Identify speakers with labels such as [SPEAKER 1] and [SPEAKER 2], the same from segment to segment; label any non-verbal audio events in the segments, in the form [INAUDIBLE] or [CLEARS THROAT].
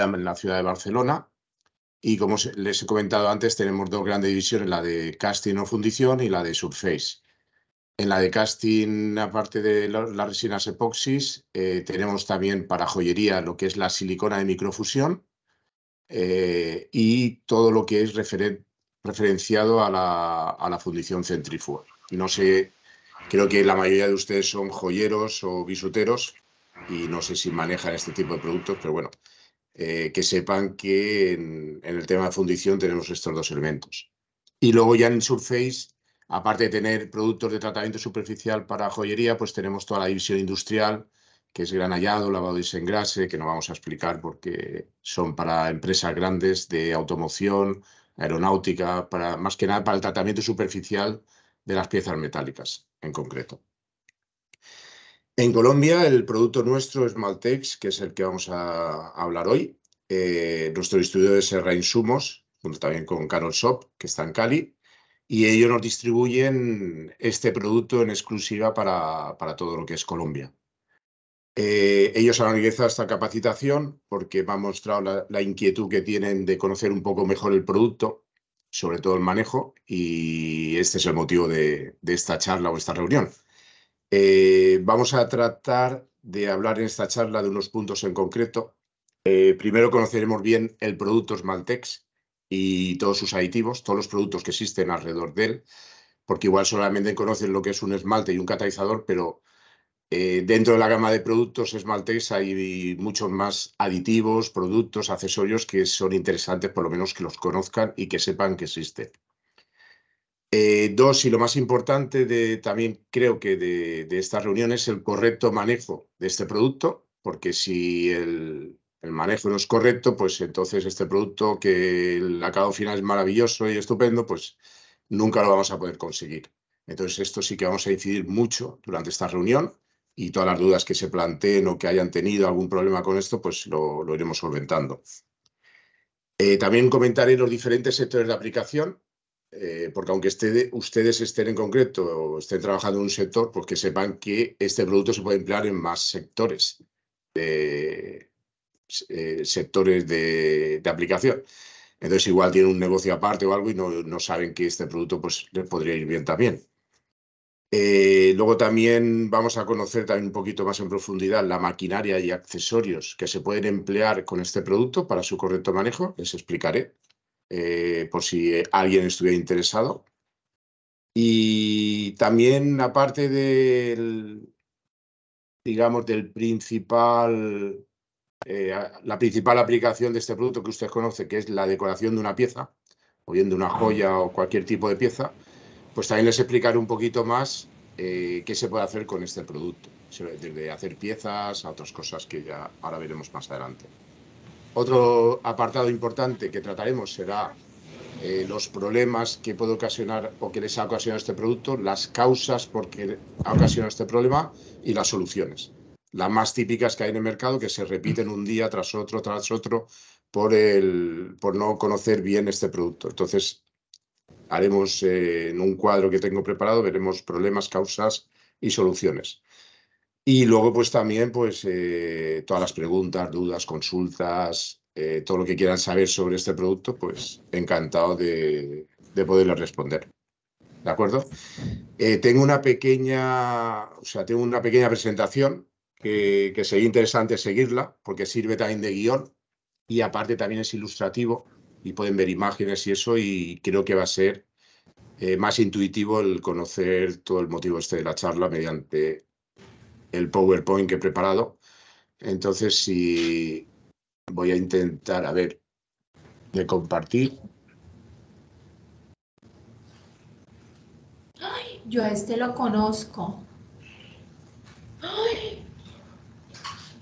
[SPEAKER 1] en la ciudad de Barcelona. Y como les he comentado antes, tenemos dos grandes divisiones, la de casting o fundición y la de surface. En la de casting, aparte de las resinas epoxis, eh, tenemos también para joyería lo que es la silicona de microfusión eh, y todo lo que es referenciado a la, a la fundición centrífuga. No sé, creo que la mayoría de ustedes son joyeros o bisuteros y no sé si manejan este tipo de productos, pero bueno, eh, que sepan que en, en, el tema de fundición tenemos estos dos elementos. Y luego ya en Surface, aparte de tener productos de tratamiento superficial para joyería, pues tenemos toda la división industrial, que es granallado, lavado y desengrase, que no vamos a explicar porque son para empresas grandes de automoción, aeronáutica, para, más que nada para el tratamiento superficial de las piezas metálicas en concreto. En Colombia el producto nuestro es Maltex, que es el que vamos a, hablar hoy. Eh, nuestro estudio es Serra Insumos, junto también con Carol Shop, que está en Cali, y ellos nos distribuyen este producto en exclusiva para, todo lo que es Colombia. Eh, ellos han organizado esta capacitación porque me han mostrado la, inquietud que tienen de conocer un poco mejor el producto, sobre todo el manejo, y este es el motivo de, de esta charla o esta reunión. Eh, vamos a tratar de hablar en esta charla de unos puntos en concreto. Eh, primero conoceremos bien el producto Smaltex y todos sus aditivos, todos los productos que existen alrededor de él, porque igual solamente conocen lo que es un esmalte y un catalizador, pero eh, dentro de la gama de productos Smaltex hay muchos más aditivos, productos, accesorios que son interesantes por lo menos que los conozcan y que sepan que existen. Eh, dos, y lo más importante de, también creo que de, de, esta reunión es el correcto manejo de este producto, porque si el, manejo no es correcto, pues entonces este producto que el acabado final es maravilloso y estupendo, pues nunca lo vamos a poder conseguir. Entonces esto sí que vamos a incidir mucho durante esta reunión y todas las dudas que se planteen o que hayan tenido algún problema con esto, pues lo, iremos solventando. Eh, también comentaré los diferentes sectores de aplicación eh, porque aunque ustedes estén en concreto o estén trabajando en un sector, porque sepan que este producto se puede emplear en más sectores, de, eh, sectores de, aplicación. Entonces igual tienen un negocio aparte o algo y no, saben que este producto pues, les podría ir bien también. Eh, luego también vamos a conocer también un poquito más en profundidad la maquinaria y accesorios que se pueden emplear con este producto para su correcto manejo. Les explicaré eh, por si eh, alguien estuviera interesado. Y también, aparte del, digamos, del principal, eh, la principal aplicación de este producto que usted conoce, que es la decoración de una pieza, o bien de una joya o cualquier tipo de pieza, pues también les explicaré un poquito más qué se puede hacer con este producto, desde hacer piezas a otras cosas que ya ahora veremos más adelante. Otro apartado importante que trataremos será eh, los problemas que puede ocasionar o que les ha ocasionado este producto, las causas por qué ha ocasionado este problema y las soluciones. Las más típicas que hay en el mercado que se repiten un día tras otro, tras otro, por, el, por no conocer bien este producto. Entonces, haremos eh, en un cuadro que tengo preparado, veremos problemas, causas y soluciones. Y luego, pues también, pues eh, todas las preguntas, dudas, consultas, eh, todo lo que quieran saber sobre este producto, pues encantado de, poderles responder. ¿De acuerdo? Eh, tengo una pequeña, o sea, tengo una pequeña presentación que, sería interesante seguirla porque sirve también de guión y aparte también es ilustrativo y pueden ver imágenes y eso y creo que va a ser más intuitivo el conocer todo el motivo este de la charla mediante el PowerPoint que he preparado. Entonces, si voy a intentar, a ver, de compartir.
[SPEAKER 2] Ay, yo a este lo conozco.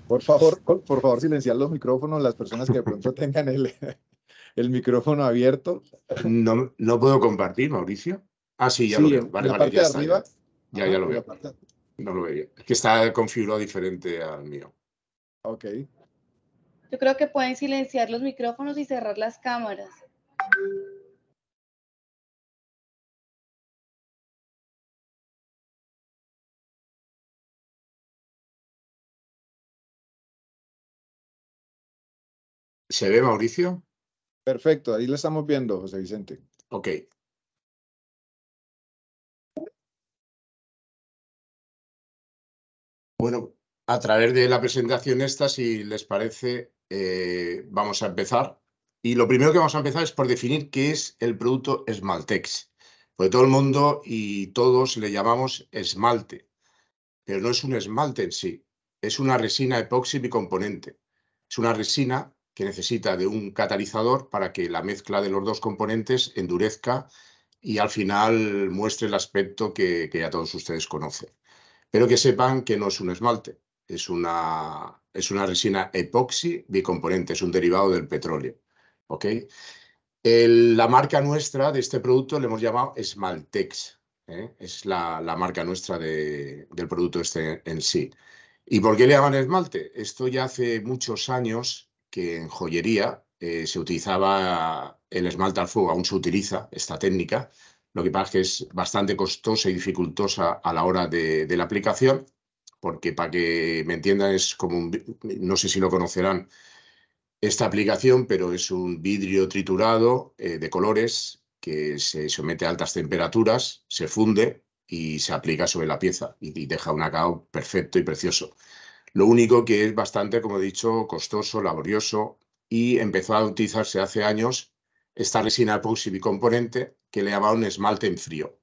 [SPEAKER 3] Por favor, por favor, silenciar los micrófonos, las personas que de pronto [LAUGHS] tengan el, micrófono
[SPEAKER 1] abierto. No, no puedo compartir, Mauricio. Ah, sí, ya lo veo. Vale, la parte ya de arriba. Ya, ya, lo veo. No lo veía. Es que está configurado diferente al mío. Ok.
[SPEAKER 4] Yo creo que pueden silenciar los micrófonos y cerrar las cámaras. ¿Se ve, Mauricio? Perfecto, ahí lo estamos viendo, José Vicente. Ok,
[SPEAKER 1] Bueno, a través de la presentación esta, si les parece, eh, vamos a empezar. Y lo primero que vamos a empezar es por definir qué es el producto Esmaltex. Porque todo el mundo y todos le llamamos esmalte, pero no es un esmalte en sí, es una resina epoxi bicomponente. Es una resina que necesita de un catalizador para que la mezcla de los dos componentes endurezca y al final muestre el aspecto que, que ya todos ustedes conocen pero que sepan que no es un esmalte, es una, es una resina epoxi bicomponente, es un derivado del petróleo. ¿ok? la marca nuestra de este producto le hemos llamado Esmaltex, ¿eh? es la, marca nuestra del producto este en sí. ¿Y por qué le llaman esmalte? Esto ya hace muchos años que en joyería eh, se utilizaba el esmalte al fuego, aún se utiliza esta técnica, lo que pasa es que es bastante costosa y dificultosa a la hora de, la aplicación, porque para que me entiendan es como un, no sé si lo conocerán esta aplicación, pero es un vidrio triturado eh, de colores que se somete a altas temperaturas, se funde y se aplica sobre la pieza y, deja un acabado perfecto y precioso. Lo único que es bastante, como he dicho, costoso, laborioso y empezó a utilizarse hace años esta resina epoxi bicomponente que le llamaba un esmalte en frío.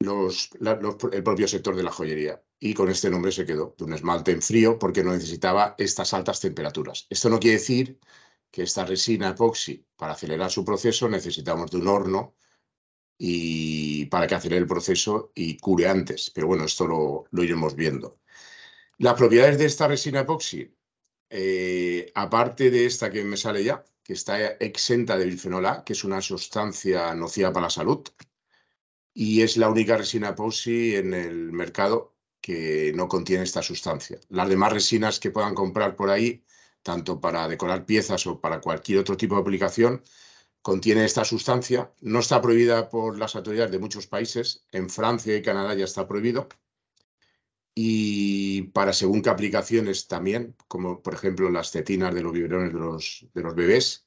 [SPEAKER 1] el propio sector de la joyería. Y con este nombre se quedó, de un esmalte en frío, porque no necesitaba estas altas temperaturas. Esto no quiere decir que esta resina epoxi, para acelerar su proceso, necesitamos de un horno y para que acelere el proceso y cure antes. Pero bueno, esto lo, lo iremos viendo. Las propiedades de esta resina epoxi, eh, aparte de esta que me sale ya, que está exenta de bifenol A, que es una sustancia nociva para la salud, y es la única resina POSI en el mercado que no contiene esta sustancia. Las demás resinas que puedan comprar por ahí, tanto para decorar piezas o para cualquier otro tipo de aplicación, contienen esta sustancia. No está prohibida por las autoridades de muchos países. En Francia y Canadá ya está prohibido y para según qué aplicaciones también, como por ejemplo las cetinas de los biberones de los, bebés.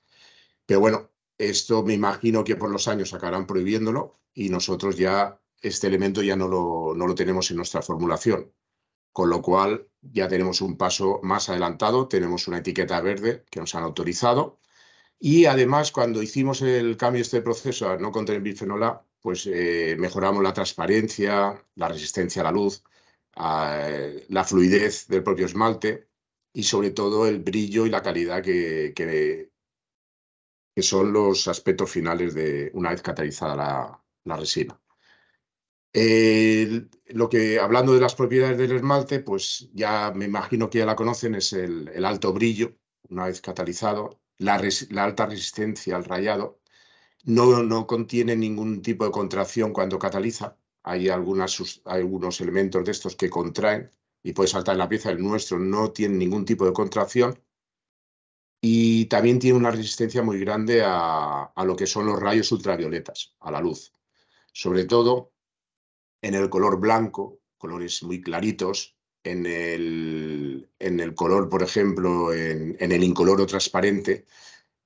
[SPEAKER 1] Pero bueno, esto me imagino que por los años acabarán prohibiéndolo y nosotros ya este elemento ya no lo, tenemos en nuestra formulación. Con lo cual ya tenemos un paso más adelantado, tenemos una etiqueta verde que nos han autorizado y además cuando hicimos el cambio de este proceso a no contener bifenola, pues eh, mejoramos la transparencia, la resistencia a la luz, eh, la fluidez del propio esmalte y sobre todo el brillo y la calidad que, son los aspectos finales de una vez catalizada la, resina. lo que, hablando de las propiedades del esmalte, pues ya me imagino que ya la conocen, es el, alto brillo, una vez catalizado, la, alta resistencia al rayado, no, no contiene ningún tipo de contracción cuando cataliza, hay algunos elementos de estos que contraen y puede saltar en la pieza. El nuestro no tiene ningún tipo de contracción y también tiene una resistencia muy grande a, lo que son los rayos ultravioletas, a la luz. Sobre todo en el color blanco, colores muy claritos, en el, en el color, por ejemplo, en, en el incoloro transparente,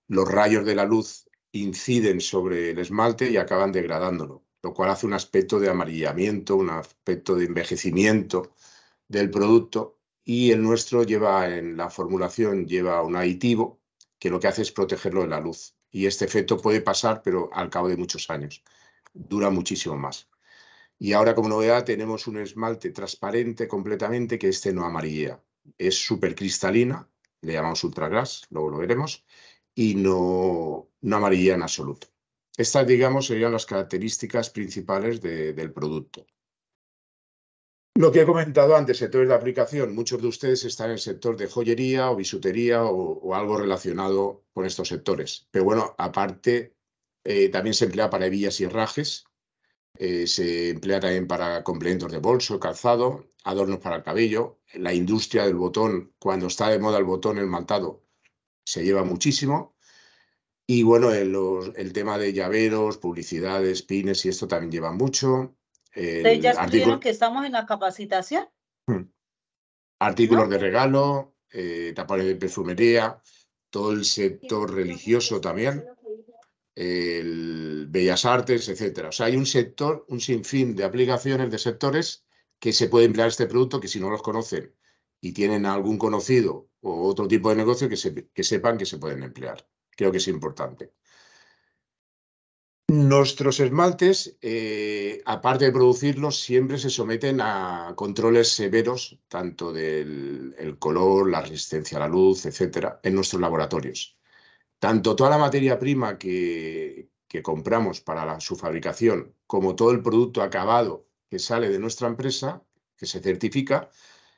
[SPEAKER 1] los rayos de la luz inciden sobre el esmalte y acaban degradándolo lo cual hace un aspecto de amarillamiento, un aspecto de envejecimiento del producto y el nuestro lleva en la formulación lleva un aditivo que lo que hace es protegerlo de la luz y este efecto puede pasar pero al cabo de muchos años dura muchísimo más y ahora como novedad tenemos un esmalte transparente completamente que este no amarillea es súper cristalina le llamamos ultraglass luego lo veremos y no no amarillea en absoluto estas, digamos, serían las características principales del producto. Lo que he comentado antes, sectores de aplicación, muchos de ustedes están en el sector de joyería o bisutería o, algo relacionado con estos sectores. Pero bueno, aparte, eh, también se emplea para hebillas y herrajes, eh, se emplea también para complementos de bolso, calzado, adornos para el cabello. La industria del botón, cuando está de moda el botón, el se lleva muchísimo. Y bueno, eh, el, tema de llaveros, publicidades, pines y esto también lleva mucho. ya que
[SPEAKER 2] estamos en la capacitación.
[SPEAKER 1] Hmm. Artículos de regalo, eh, tapones de perfumería, todo el sector religioso también, bellas artes, etcétera. O sea, hay un sector, un sinfín de aplicaciones, de sectores que se puede emplear este producto que si no los conocen y tienen algún conocido o otro tipo de negocio que sepan que se pueden emplear. Creo que es importante. Nuestros esmaltes, eh, aparte de producirlos, siempre se someten a controles severos, tanto del color, la resistencia a la luz, etcétera, en nuestros laboratorios. Tanto toda la materia prima que, compramos para su fabricación, como todo el producto acabado que sale de nuestra empresa, que se certifica,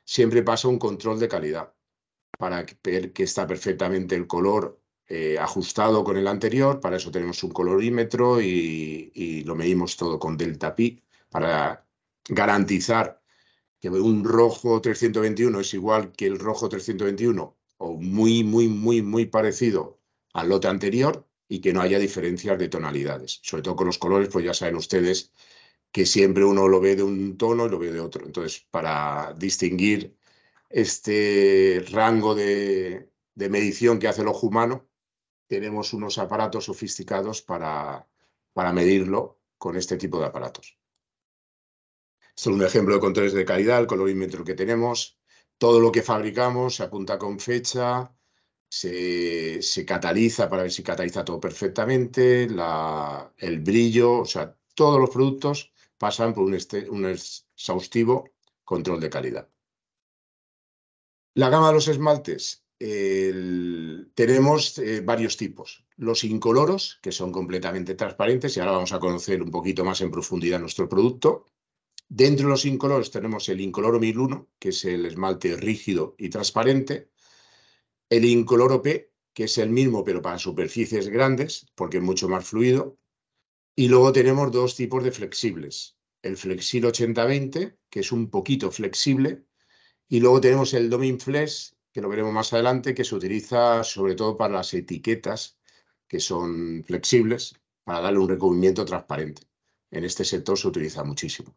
[SPEAKER 1] siempre pasa un control de calidad para ver que está perfectamente el color eh, ajustado con el anterior, para eso tenemos un colorímetro y, lo medimos todo con delta pi para garantizar que un rojo 321 es igual que el rojo 321 o muy, muy, muy, muy parecido al lote anterior y que no haya diferencias de tonalidades. Sobre todo con los colores, pues ya saben ustedes que siempre uno lo ve de un tono y lo ve de otro. Entonces, para distinguir este rango de, de medición que hace el ojo humano, tenemos unos aparatos sofisticados para, medirlo con este tipo de aparatos. Esto es un ejemplo de controles de calidad, el colorímetro que tenemos. Todo lo que fabricamos se apunta con fecha, se, cataliza para ver si cataliza todo perfectamente, el brillo, o sea, todos los productos pasan por un este, exhaustivo control de calidad. La gama de los esmaltes, tenemos eh, varios tipos. Los incoloros, que son completamente transparentes, y ahora vamos a conocer un poquito más en profundidad nuestro producto. Dentro de los incoloros tenemos el incoloro 1001, que es el esmalte rígido y transparente. El incoloro P, que es el mismo pero para superficies grandes, porque es mucho más fluido. Y luego tenemos dos tipos de flexibles. El flexil 8020, que es un poquito flexible. Y luego tenemos el Domin Flex, que lo veremos más adelante, que se utiliza sobre todo para las etiquetas que son flexibles para darle un recubrimiento transparente. En este sector se utiliza muchísimo.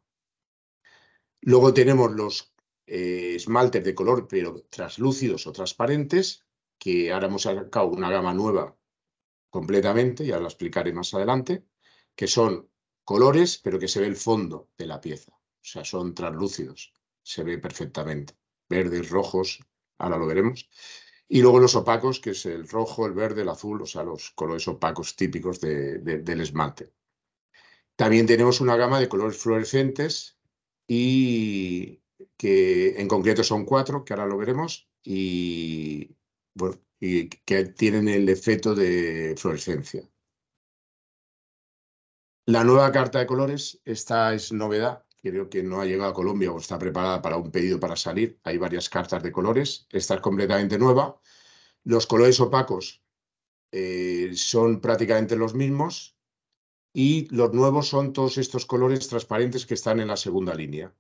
[SPEAKER 1] Luego tenemos los eh, esmaltes de color, pero translúcidos o transparentes, que ahora hemos sacado una gama nueva completamente, ya lo explicaré más adelante, que son colores, pero que se ve el fondo de la pieza. O sea, son translúcidos, se ve perfectamente. Verdes, rojos, ahora lo veremos. Y luego los opacos, que es el rojo, el verde, el azul, o sea, los colores opacos típicos del esmalte. También tenemos una gama de colores fluorescentes y que en concreto son cuatro, que ahora lo veremos, y, y que tienen el efecto de fluorescencia. La nueva carta de colores, esta es novedad, creo que no ha llegado a Colombia o está preparada para un pedido para salir. Hay varias cartas de colores. Esta es completamente nueva. Los colores opacos eh, son prácticamente los mismos y los nuevos son todos estos colores transparentes que están en la segunda línea,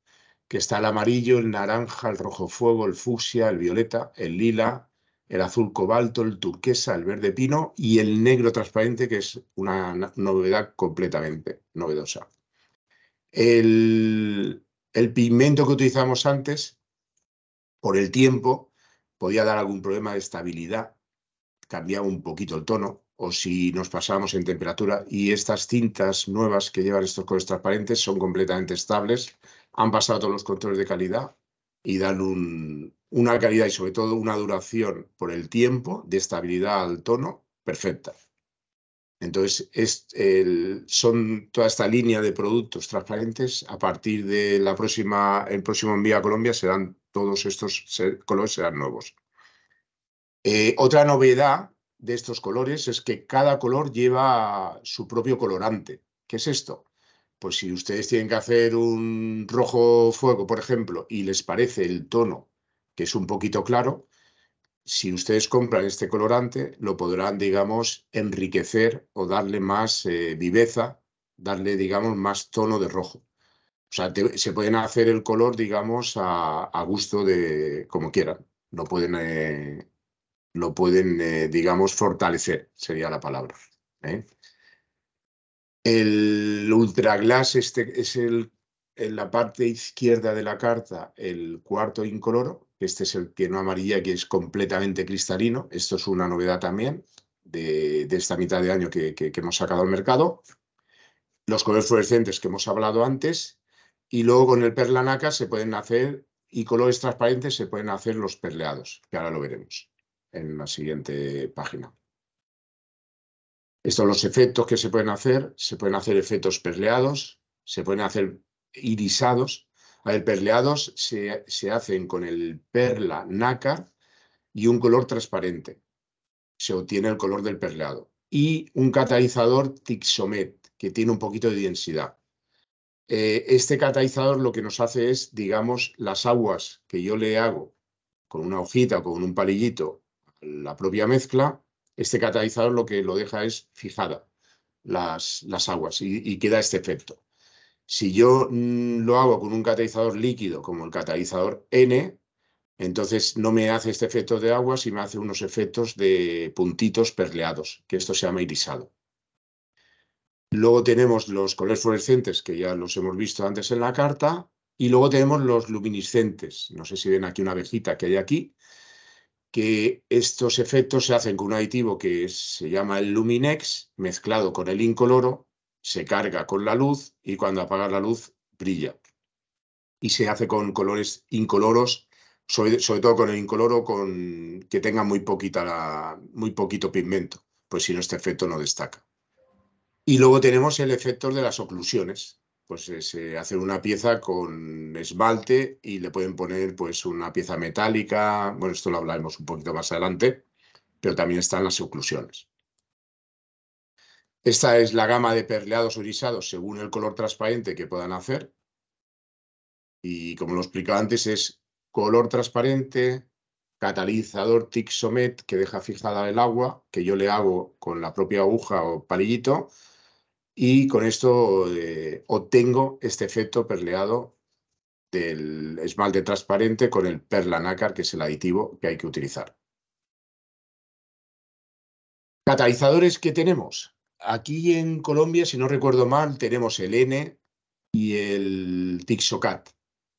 [SPEAKER 1] que está el amarillo, el naranja, el rojo fuego, el fucsia, el violeta, el lila, el azul cobalto, el turquesa, el verde pino y el negro transparente, que es una novedad completamente novedosa el, pigmento que utilizamos antes, por el tiempo, podía dar algún problema de estabilidad, cambiaba un poquito el tono, o si nos pasábamos en temperatura. Y estas cintas nuevas que llevan estos colores transparentes son completamente estables, han pasado todos los controles de calidad y dan una calidad y sobre todo una duración por el tiempo de estabilidad al tono perfecta. Entonces, son toda esta línea de productos transparentes. A partir del la próxima, el próximo envío a Colombia serán todos estos colores serán nuevos. Eh, otra novedad de estos colores es que cada color lleva su propio colorante. ¿Qué es esto? Pues si ustedes tienen que hacer un rojo fuego, por ejemplo, y les parece el tono que es un poquito claro, si ustedes compran este colorante, lo podrán, digamos, enriquecer o darle más eh, viveza, darle, digamos, más tono de rojo. O sea, se pueden hacer el color, digamos, a, gusto de como quieran. Lo pueden, eh, lo pueden eh, digamos, fortalecer, sería la palabra. El Ultra este, es el, en la parte izquierda de la carta el cuarto incoloro este es el que no amarilla que es completamente cristalino. Esto es una novedad también de, esta mitad de año que, hemos sacado al mercado. Los colores fluorescentes que hemos hablado antes. Y luego con el naca se pueden hacer, y colores transparentes se pueden hacer los perleados, que ahora lo veremos en la siguiente página. Estos son los efectos que se pueden hacer. Se pueden hacer efectos perleados, se pueden hacer irisados, a ver, perleados se, se hacen con el perla naca y un color transparente. Se obtiene el color del perleado. Y un catalizador Tixomet, que tiene un poquito de densidad. Eh, este catalizador lo que nos hace es, digamos, las aguas que yo le hago con una hojita, con un palillito, la propia mezcla, este catalizador lo que lo deja es fijada las, las aguas y queda este efecto. Si yo mm, lo hago con un catalizador líquido como el catalizador N, entonces no me hace este efecto de agua, sino me hace unos efectos de puntitos perleados, que esto se llama irisado. Luego tenemos los colores fluorescentes, que ya los hemos visto antes en la carta, y luego tenemos los luminiscentes. No sé si ven aquí una abejita que hay aquí, que estos efectos se hacen con un aditivo que se llama el Luminex, mezclado con el incoloro, se carga con la luz y cuando apaga la luz brilla. Y se hace con colores incoloros, sobre, todo con el incoloro con, que tenga muy, poquita muy poquito pigmento, pues si no este efecto no destaca. Y luego tenemos el efecto de las oclusiones, pues eh, se hace una pieza con esmalte y le pueden poner pues una pieza metálica, bueno, esto lo hablaremos un poquito más adelante, pero también están las oclusiones. Esta es la gama de perleados o según el color transparente que puedan hacer. Y como lo explicaba antes, es color transparente, catalizador Tixomet que deja fijada el agua, que yo le hago con la propia aguja o palillito, y con esto eh, obtengo este efecto perleado del esmalte transparente con el perla nácar, que es el aditivo que hay que utilizar. Catalizadores que tenemos aquí en Colombia, si no recuerdo mal, tenemos el N y el Tixocat,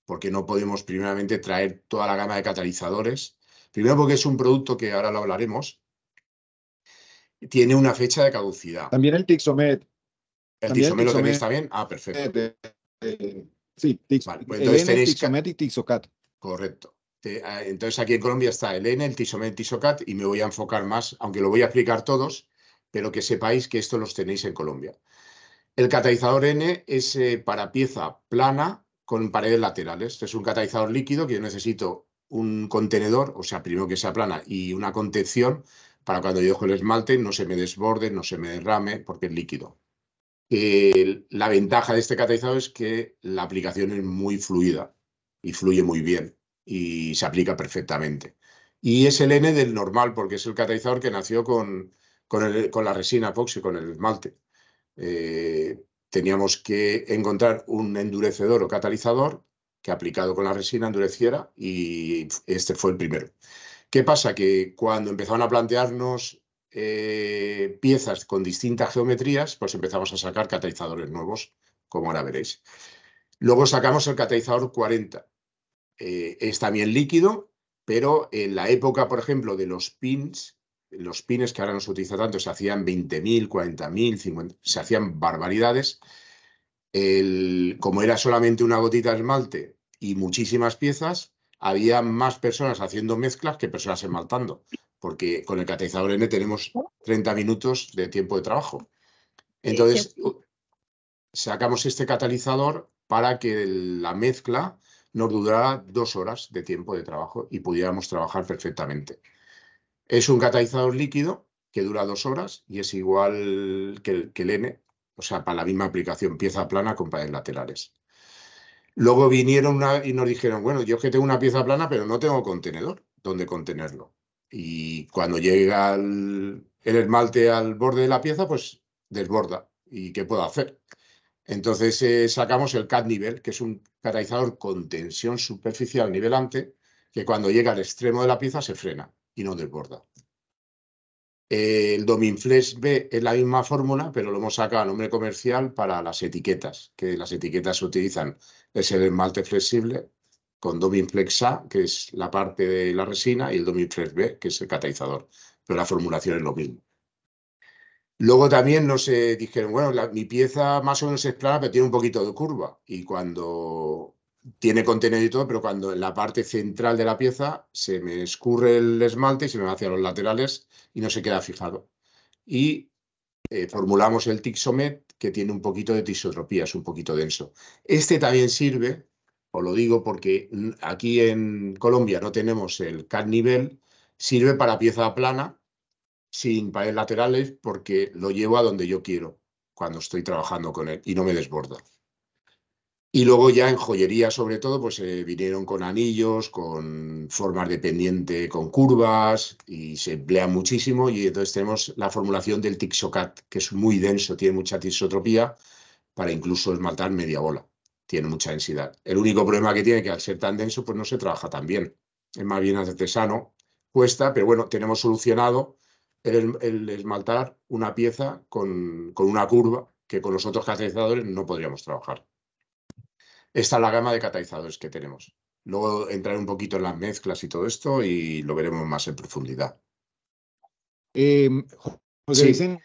[SPEAKER 1] porque no podemos primeramente traer toda la gama de catalizadores. Primero porque es un producto que ahora lo hablaremos. Tiene una fecha de caducidad.
[SPEAKER 3] También el Tixomet. ¿El Tixomet lo tenéis también? Ah, perfecto. sí, pues y Tixocat.
[SPEAKER 1] Correcto. Ah, entonces aquí en Colombia está el N, el Tixomet, y Tixocat y me voy a enfocar más, aunque lo voy a explicar todos, pero que sepáis que esto los tenéis en Colombia. El catalizador N es eh, para pieza plana con paredes laterales. Este es un catalizador líquido que yo necesito un contenedor, o sea, primero que sea plana y una contención para cuando yo dejo el esmalte no se me desborde, no se me derrame, porque es líquido. la ventaja de este catalizador es que la aplicación es muy fluida y fluye muy bien y se aplica perfectamente. Y es el N del normal, porque es el catalizador que nació con, con, la resina epoxi, con el esmalte. Eh, teníamos que encontrar un endurecedor o catalizador que aplicado con la resina endureciera y este fue el primero. ¿Qué pasa? Que cuando empezaron a plantearnos eh, piezas con distintas geometrías, pues empezamos a sacar catalizadores nuevos, como ahora veréis. Luego sacamos el catalizador 40. está eh, es también líquido, pero en la época, por ejemplo, de los pins, los pines que ahora no se utiliza tanto, se hacían 20.000, 40.000, 50, se hacían barbaridades. como era solamente una gotita de esmalte y muchísimas piezas, había más personas haciendo mezclas que personas esmaltando, porque con el catalizador N tenemos 30 minutos de tiempo de trabajo. Entonces, sacamos este catalizador para que la mezcla nos durara dos horas de tiempo de trabajo y pudiéramos trabajar perfectamente. Es un catalizador líquido que dura dos horas y es igual que el, que o sea, para la misma aplicación, pieza plana con paredes laterales. Luego vinieron y nos dijeron, bueno, yo es que tengo una pieza plana, pero no tengo contenedor donde contenerlo. Y cuando llega el, esmalte al borde de la pieza, pues desborda. ¿Y qué puedo hacer? Entonces eh, sacamos el CAD nivel, que es un catalizador con tensión superficial nivelante, que cuando llega al extremo de la pieza se frena y no desborda. El Dominflex B es la misma fórmula, pero lo hemos sacado a nombre comercial para las etiquetas, que las etiquetas se utilizan, es el esmalte flexible con Dominflex A, que es la parte de la resina, y el Dominflex B, que es el catalizador, pero la formulación es lo mismo. Luego también nos eh, dijeron, bueno, mi pieza más o menos es plana, pero tiene un poquito de curva, y cuando tiene contenido y todo, pero cuando en la parte central de la pieza se me escurre el esmalte y se me va hacia los laterales y no se queda fijado. Y eh, formulamos el Tixomet, que tiene un poquito de tisotropía, es un poquito denso. Este también sirve, os lo digo porque aquí en Colombia no tenemos el CAD nivel, sirve para pieza plana, sin paredes laterales, porque lo llevo a donde yo quiero cuando estoy trabajando con él y no me desborda. Y luego ya en joyería, sobre todo, pues se eh, vinieron con anillos, con formas de pendiente, con curvas, y se emplea muchísimo. Y entonces tenemos la formulación del Tixocat, que es muy denso, tiene mucha tixotropía, para incluso esmaltar media bola. Tiene mucha densidad. El único problema que tiene que al ser tan denso, pues no se trabaja tan bien. Es más bien artesano, cuesta, pero bueno, tenemos solucionado el, esmaltar una pieza con, con una curva que con los otros catalizadores no podríamos trabajar. Esta es la gama de catalizadores que tenemos. Luego entraré un poquito en las mezclas y todo esto y lo veremos más en profundidad. Em, José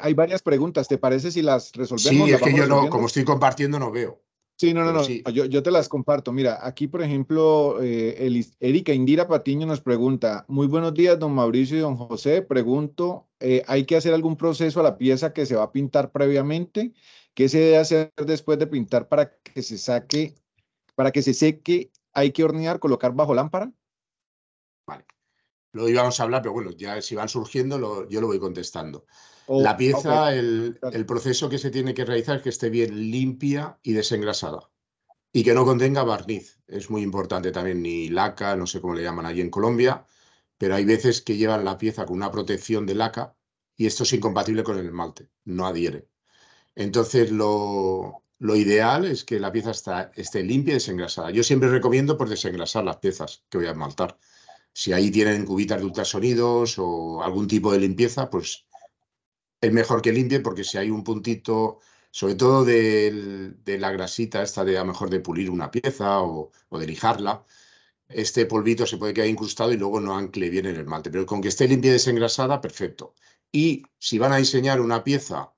[SPEAKER 3] hay varias preguntas, ¿te parece si las resolvemos? Sí, es que yo no, como estoy compartiendo, no veo. Sí, no, no, no, yo, te las comparto. Mira, aquí, por ejemplo, eh, Erika Indira Patiño nos pregunta, muy buenos días, don Mauricio y don José, pregunto, eh, ¿hay que hacer algún proceso a la pieza que se va a pintar previamente? ¿Qué se debe hacer después de pintar para que se saque, para que se seque? ¿Hay que hornear, colocar bajo lámpara?
[SPEAKER 1] Vale. Lo íbamos a hablar, pero bueno, ya si van surgiendo, yo lo voy contestando. Oh, la pieza, el, el, proceso que se tiene que realizar es que esté bien limpia y desengrasada y que no contenga barniz. Es muy importante también, ni laca, no sé cómo le llaman allí en Colombia, pero hay veces que llevan la pieza con una protección de laca y esto es incompatible con el esmalte, no adhiere. Entonces, lo, ideal es que la pieza esté limpia y desengrasada. Yo siempre recomiendo por pues, desengrasar las piezas que voy a esmaltar. Si ahí tienen cubitas de ultrasonidos o algún tipo de limpieza, pues es mejor que limpie porque si hay un puntito, sobre todo de, la grasita esta de a lo mejor de pulir una pieza o, de lijarla, este polvito se puede quedar incrustado y luego no ancle bien el esmalte. Pero con que esté limpia y desengrasada, perfecto. Y si van a diseñar una pieza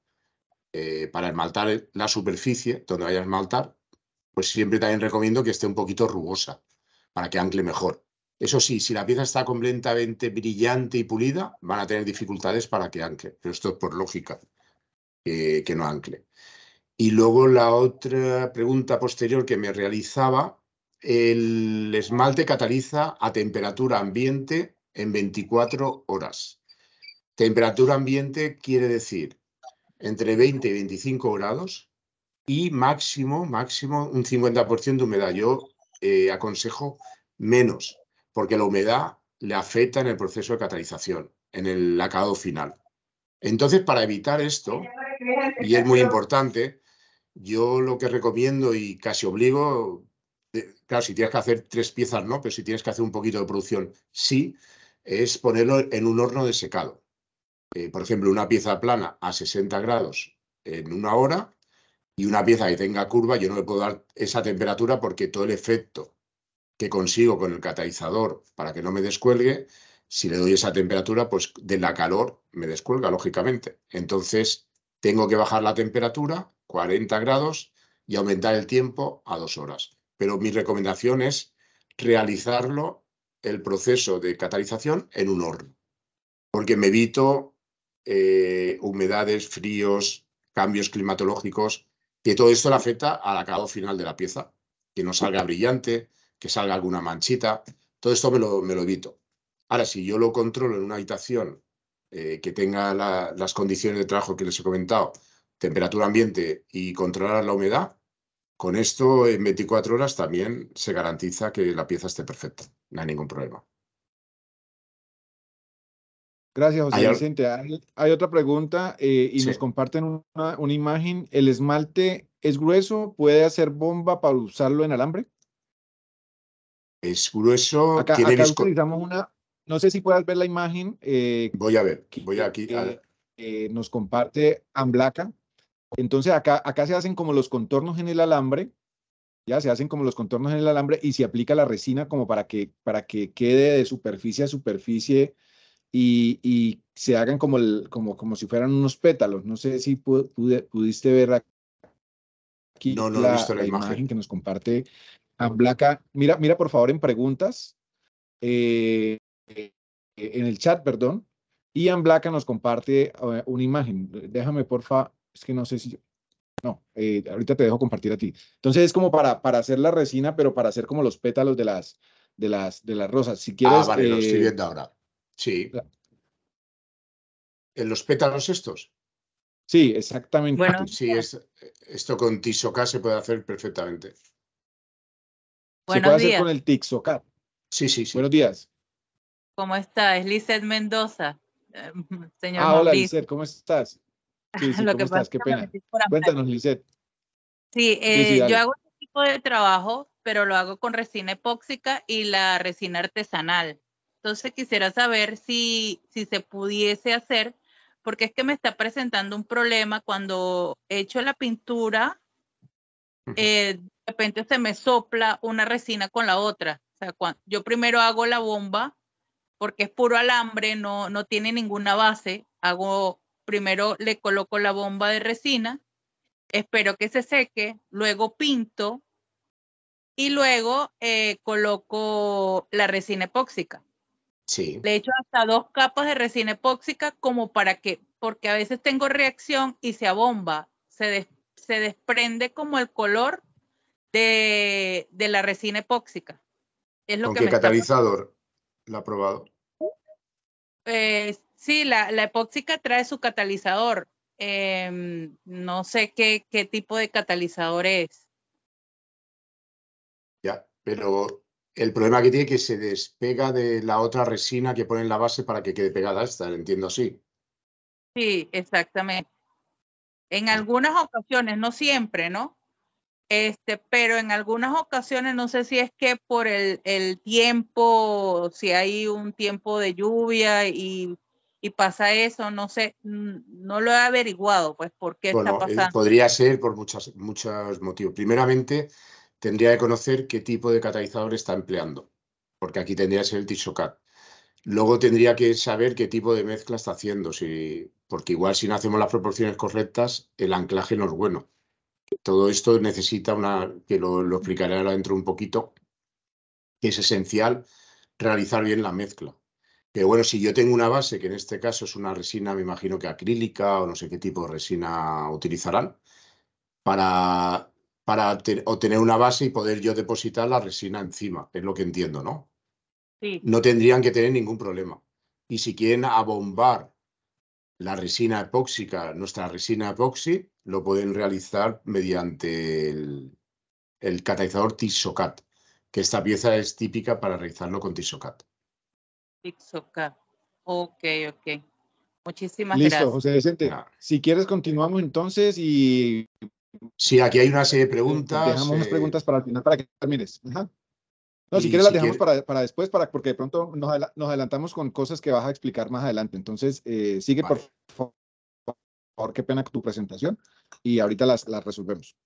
[SPEAKER 1] eh, para esmaltar la superficie donde vaya a esmaltar, pues siempre también recomiendo que esté un poquito rugosa para que ancle mejor. Eso sí, si la pieza está completamente brillante y pulida, van a tener dificultades para que ancle, pero esto es por lógica que no ancle. Y luego la otra pregunta posterior que me realizaba, el esmalte cataliza a temperatura ambiente en 24 horas. Temperatura ambiente quiere decir entre 20 y 25 grados y máximo, máximo un 50% de humedad. Yo eh, aconsejo menos, porque la humedad le afecta en el proceso de catalización, en el acabado final. Entonces, para evitar esto, y es muy importante, yo lo que recomiendo y casi obligo, eh, claro, si tienes que hacer tres piezas, no, pero si tienes que hacer un poquito de producción, sí, es ponerlo en un horno de secado. Eh, por ejemplo, una pieza plana a 60 grados en una hora y una pieza que tenga curva, yo no le puedo dar esa temperatura porque todo el efecto que consigo con el catalizador para que no me descuelgue, si le doy esa temperatura, pues de la calor me descuelga, lógicamente. Entonces, tengo que bajar la temperatura, 40 grados, y aumentar el tiempo a dos horas. Pero mi recomendación es realizarlo, el proceso de catalización, en un horno, porque me evito eh, humedades, fríos, cambios climatológicos, que todo esto le afecta al acabado final de la pieza, que no salga brillante, que salga alguna manchita, todo esto me lo, evito. Ahora, si yo lo controlo en una habitación eh, que tenga las condiciones de trabajo que les he comentado, temperatura ambiente y controlar la humedad, con esto en 24 horas también se garantiza que la pieza esté perfecta, no hay ningún problema.
[SPEAKER 3] Gracias, José Vicente. Hay, otra pregunta eh, y nos comparten una, imagen. ¿El esmalte es grueso? ¿Puede hacer bomba para usarlo en alambre? Es grueso. Acá, utilizamos una. No sé si puedas ver la imagen. Eh, voy a ver. Voy aquí. Eh, nos comparte Amblaca. Entonces acá, acá se hacen como los contornos en el alambre. Ya se hacen como los contornos en el alambre y se aplica la resina como para que, para que quede de superficie a superficie y, y se hagan como, como, como si fueran unos pétalos. No sé si pudiste ver aquí la, imagen. que nos comparte Amblaca. Mira, mira por favor en preguntas, eh, en el chat, perdón. Y Amblaca nos comparte eh, una imagen. Déjame, porfa, es que no sé si... No, eh, ahorita te dejo compartir a ti. Entonces es como para, para hacer la resina, pero para hacer como los pétalos de las, de las, de las rosas. Si ah, quieres... Ah, vale, lo estoy viendo ahora. Sí. ¿En los pétalos estos? Sí,
[SPEAKER 1] exactamente. sí, es, esto con tixocá, se puede hacer perfectamente.
[SPEAKER 2] Se puede hacer con
[SPEAKER 3] el tixocá. Sí, sí, sí. Buenos días.
[SPEAKER 2] ¿Cómo estás? Es Mendoza. Eh, señor ah, hola Lizeth,
[SPEAKER 3] ¿cómo estás? [LAUGHS] ¿cómo estás? Qué pena. Cuéntanos, Lizeth.
[SPEAKER 2] sí eh, yo hago este tipo de trabajo, pero lo hago con resina epóxica y la resina artesanal. Entonces quisiera saber si, si se pudiese hacer, porque es que me está presentando un problema cuando echo la pintura, eh, de repente se me sopla una resina con la otra. sea, yo primero hago la bomba porque es puro alambre, no, no tiene ninguna base. Hago, primero le coloco la bomba de resina, espero que se seque, luego pinto y luego eh, coloco la resina epóxica de hecho hasta dos capas de resina epóxica como para que, porque a veces tengo reacción y se abomba, se, se desprende como el color de, la resina epóxica. Es lo catalizador la ha probado? Eh, sí, la, epóxica trae su catalizador. Em, no sé qué, qué tipo de catalizador es.
[SPEAKER 1] Ya, pero el problema que tiene es que se despega de la otra resina que pone en la base para que quede pegada esta, lo entiendo así.
[SPEAKER 2] Sí, exactamente. En mm. algunas ocasiones, no siempre, ¿no? Este, pero en algunas ocasiones, no sé si es que por el, el tiempo, si hay un tiempo de lluvia y, pasa eso, no sé, no lo he averiguado, pues, por qué está eh, pasando. Podría
[SPEAKER 1] ser por muchas, muchos motivos. Primeramente, tendría que conocer qué tipo de catalizador está empleando, porque aquí tendría que ser el TISOCAT. Luego tendría que saber qué tipo de mezcla está haciendo, si, porque igual si no hacemos las proporciones correctas, el anclaje no es bueno. Todo esto necesita una, que lo, explicaré ahora dentro un poquito, que es esencial realizar bien la mezcla. Que bueno, si yo tengo una base, que en este caso es una resina, me imagino que acrílica o no sé qué tipo de resina utilizarán, para para obtener una base y poder yo depositar la resina encima, es lo que entiendo, ¿no? Sí. No tendrían que tener ningún problema. Y si quieren abombar la resina epóxica, nuestra resina epoxi, lo pueden realizar mediante el, catalizador Tisocat, que esta pieza es típica para realizarlo con Tisocat.
[SPEAKER 2] Tisocat, ok, ok. Muchísimas gracias. Listo, José
[SPEAKER 1] Vicente. Si quieres continuamos entonces y Sí, aquí hay una serie de preguntas. Dejamos unas eh, preguntas para el final para que
[SPEAKER 3] termines. No, si quieres las dejamos para, para, después, para, porque de pronto nos, adelantamos con cosas que vas a explicar más adelante. Entonces, eh, sigue por favor, qué pena tu presentación y ahorita las, las resolvemos.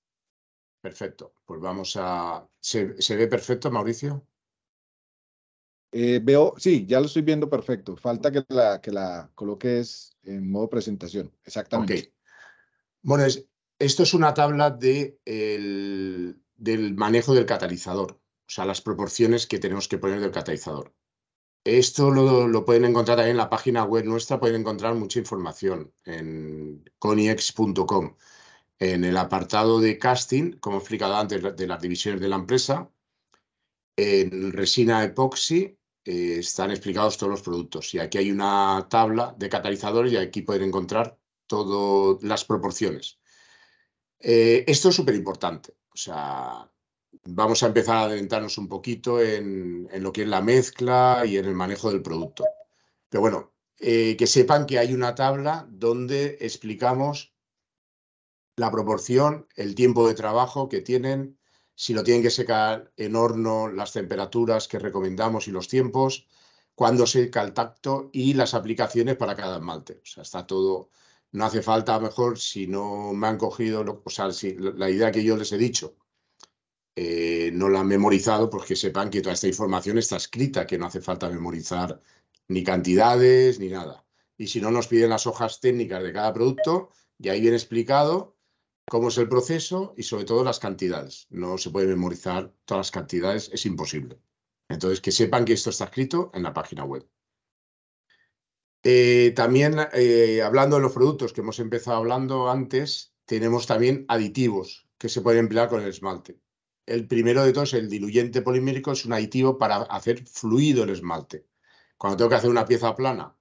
[SPEAKER 1] Perfecto, pues vamos a...
[SPEAKER 3] ¿Se, se ve perfecto, Mauricio? Eh, veo, sí, ya lo estoy viendo perfecto. Falta que la, que la coloques en modo presentación, exactamente. Okay.
[SPEAKER 1] Bueno, es, esto es una tabla del manejo del catalizador, o sea, las proporciones que tenemos que poner del catalizador. Esto lo, pueden encontrar también en la página web nuestra, pueden encontrar mucha información en coniex.com. En el apartado de casting, como he explicado antes, de las divisiones de la empresa, en resina epoxi eh, están explicados todos los productos. Y aquí hay una tabla de catalizadores y aquí pueden encontrar todas las proporciones. Eh, esto es súper importante. O sea, vamos a empezar a adentrarnos un poquito en, lo que es la mezcla y en el manejo del producto. Pero bueno, eh, que sepan que hay una tabla donde explicamos la proporción, el tiempo de trabajo que tienen, si lo tienen que secar en horno, las temperaturas que recomendamos y los tiempos, cuándo seca el tacto y las aplicaciones para cada esmalte. O sea, está todo no hace falta mejor si no me han cogido, o sea, la idea que yo les he dicho eh, no la han memorizado, porque pues sepan que toda esta información está escrita, que no hace falta memorizar ni cantidades ni nada. Y si no, nos piden las hojas técnicas de cada producto ya ahí viene explicado cómo es el proceso y sobre todo las cantidades. No se puede memorizar todas las cantidades, es imposible. Entonces, que sepan que esto está escrito en la página web. Eh, también, eh, hablando de los productos que hemos empezado hablando antes, tenemos también aditivos que se pueden emplear con el esmalte. El primero de todos, el diluyente polimérico, es un aditivo para hacer fluido el esmalte. Cuando tengo que hacer una pieza plana,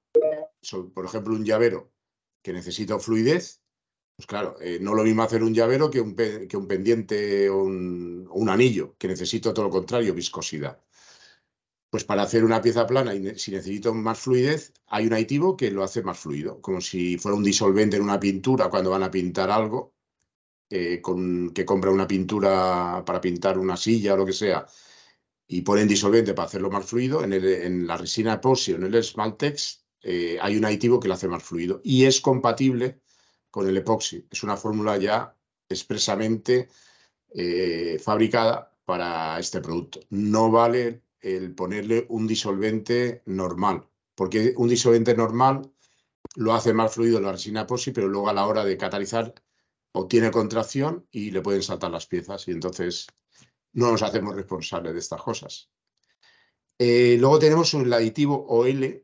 [SPEAKER 1] por ejemplo un llavero, que necesito fluidez, pues claro, eh, no lo mismo hacer un llavero que un, pendiente o un, un, anillo, que necesito todo lo contrario, viscosidad. Pues para hacer una pieza plana, y si necesito más fluidez, hay un aditivo que lo hace más fluido, como si fuera un disolvente en una pintura cuando van a pintar algo, eh, con, que compra una pintura para pintar una silla o lo que sea, y ponen disolvente para hacerlo más fluido, en, la resina epoxi o en el Smaltex eh, hay un aditivo que lo hace más fluido y es compatible con el epoxi. Es una fórmula ya expresamente eh, fabricada para este producto. No vale el ponerle un disolvente normal, porque un disolvente normal lo hace más fluido la resina POSI, pero luego a la hora de catalizar obtiene contracción y le pueden saltar las piezas y entonces no nos hacemos responsables de estas cosas. Eh, luego tenemos el aditivo OL.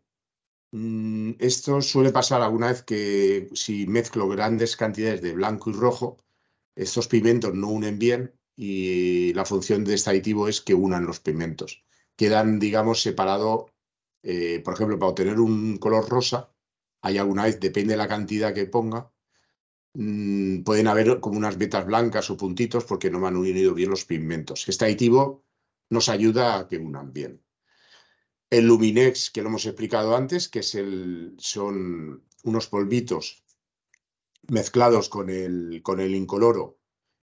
[SPEAKER 1] Mm, esto suele pasar alguna vez que si mezclo grandes cantidades de blanco y rojo, estos pigmentos no unen bien y la función de este aditivo es que unan los pigmentos quedan, digamos, separados, eh, por ejemplo, para obtener un color rosa, hay alguna vez, depende de la cantidad que ponga, mm, pueden haber como unas vetas blancas o puntitos porque no me han unido bien los pigmentos. Este aditivo nos ayuda a que unan bien. El Luminex, que lo hemos explicado antes, que es el, son unos polvitos mezclados con el, con el incoloro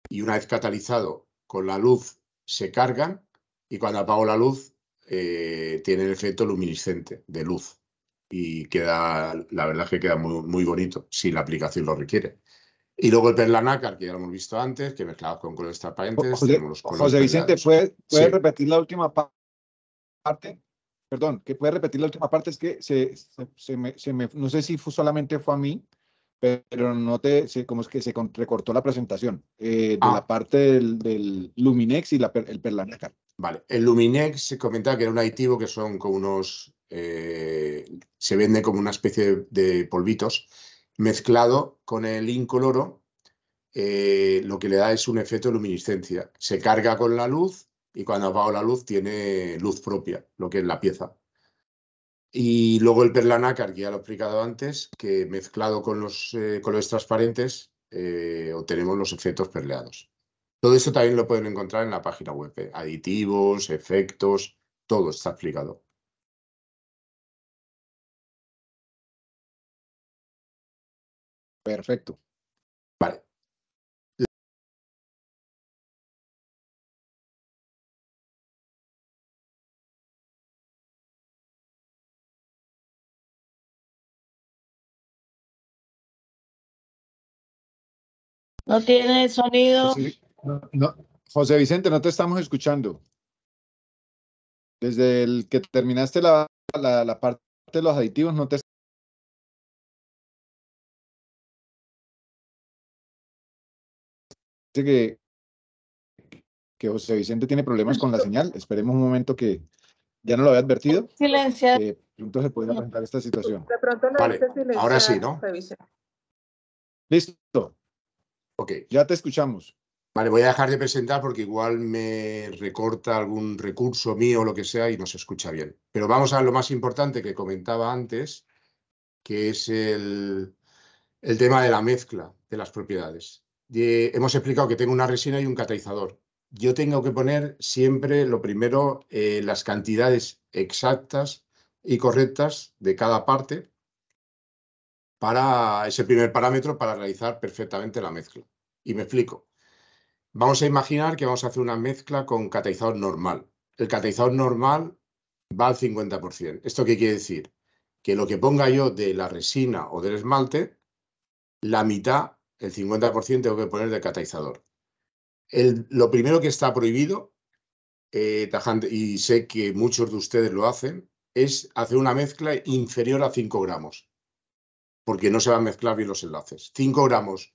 [SPEAKER 1] y una vez catalizado con la luz se cargan y cuando apago la luz eh, tiene el efecto luminiscente de luz y queda, la verdad es que queda muy, muy bonito si la aplicación lo requiere. Y luego el perlanacar, que ya lo hemos visto antes, que mezclado con colores transparentes. José, los José Vicente, ¿puedes, puede
[SPEAKER 3] repetir la última parte? Perdón, que puede repetir la última parte, es que se, se, me, se me, no sé si fue, solamente fue a mí, pero no te, como es que se recortó la presentación eh, de ah. la parte del, Luminex y la, el
[SPEAKER 1] nácar el Luminex se comentaba que era un aditivo que son como unos, eh, se vende como una especie de, polvitos mezclado con el incoloro, eh, lo que le da es un efecto de luminiscencia. Se carga con la luz y cuando apago la luz tiene luz propia, lo que es la pieza. Y luego el perlanácar, que ya lo he explicado antes, que mezclado con los eh, colores transparentes obtenemos los efectos perleados. Todo eso también lo pueden encontrar en la página web. ¿eh? Aditivos, efectos, todo está explicado.
[SPEAKER 4] Perfecto. Vale. No tiene sonido.
[SPEAKER 3] Pues no, José Vicente, no te estamos escuchando. Desde el que terminaste la, parte de los
[SPEAKER 4] aditivos, no te
[SPEAKER 3] que, que José Vicente tiene problemas con la señal. Esperemos un momento que ya no lo había advertido.
[SPEAKER 2] Silenciar.
[SPEAKER 3] pronto se puede presentar esta situación. De
[SPEAKER 2] pronto no ahora sí, ¿no?
[SPEAKER 3] Listo.
[SPEAKER 1] Ok. Ya te escuchamos. Vale, voy a dejar de presentar porque igual me recorta algún recurso mío o lo que sea y no se escucha bien. Pero vamos a lo más importante que comentaba antes, que es el, tema de la mezcla de las propiedades. hemos explicado que tengo una resina y un catalizador. Yo tengo que poner siempre, lo primero, eh, las cantidades exactas y correctas de cada parte para ese primer parámetro para realizar perfectamente la mezcla. Y me explico. Vamos a imaginar que vamos a hacer una mezcla con catalizador normal. El catalizador normal va al 50%. ¿Esto qué quiere decir? Que lo que ponga yo de la resina o del esmalte, la mitad, el 50% tengo que poner de catalizador. lo primero que está prohibido, eh, y sé que muchos de ustedes lo hacen, es hacer una mezcla inferior a 5 gramos, porque no se van a mezclar bien los enlaces. 5 gramos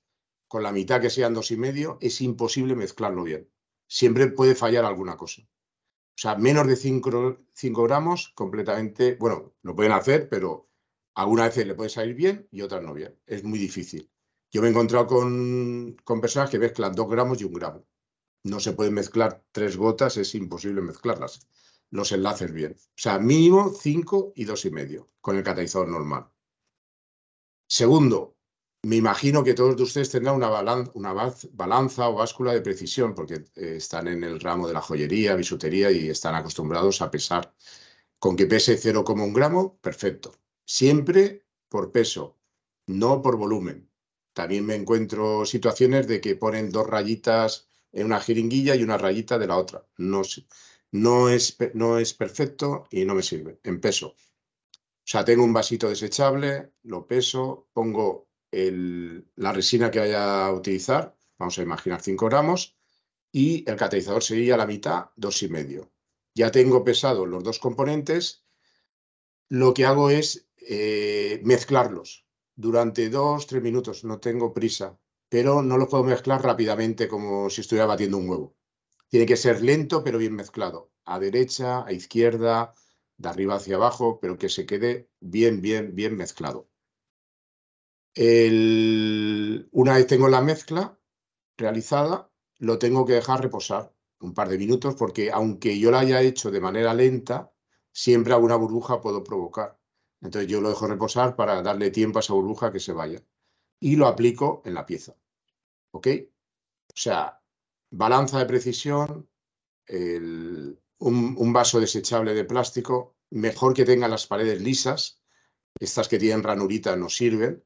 [SPEAKER 1] con la mitad que sean dos y medio, es imposible mezclarlo bien. Siempre puede fallar alguna cosa. O sea, menos de cinco gramos completamente, bueno, lo pueden hacer, pero algunas veces le puede salir bien y otras no bien. Es muy difícil. Yo me he encontrado con, personas que mezclan dos gramos y un gramo. No se pueden mezclar tres gotas, es imposible mezclarlas. Los enlaces bien. O sea, mínimo cinco y dos y medio con el catalizador normal. Segundo, me imagino que todos de ustedes tendrán una, balanza o báscula de precisión, porque eh, están en el ramo de la joyería, bisutería y están acostumbrados a pesar. Con que pese 0,1 gramo, perfecto. Siempre por peso, no por volumen. También me encuentro situaciones de que ponen dos rayitas en una jeringuilla y una rayita de la otra. No, es, no es perfecto y no me sirve en peso. O sea, tengo un vasito desechable, lo peso, pongo la resina que vaya a utilizar, vamos a imaginar 5 gramos, y el catalizador sería la mitad, 2,5. Ya tengo pesados los dos componentes, lo que hago es eh, mezclarlos durante 2-3 minutos, no tengo prisa, pero no los puedo mezclar rápidamente como si estuviera batiendo un huevo. Tiene que ser lento pero bien mezclado, a derecha, a izquierda, de arriba hacia abajo, pero que se quede bien, bien, bien mezclado una vez tengo la mezcla realizada, lo tengo que dejar reposar un par de minutos porque aunque yo la haya hecho de manera lenta, siempre alguna burbuja puedo provocar. Entonces yo lo dejo reposar para darle tiempo a esa burbuja que se vaya y lo aplico en la pieza. ¿Ok? O sea, balanza de precisión, un, un vaso desechable de plástico, mejor que tenga las paredes lisas, estas que tienen ranurita no sirven,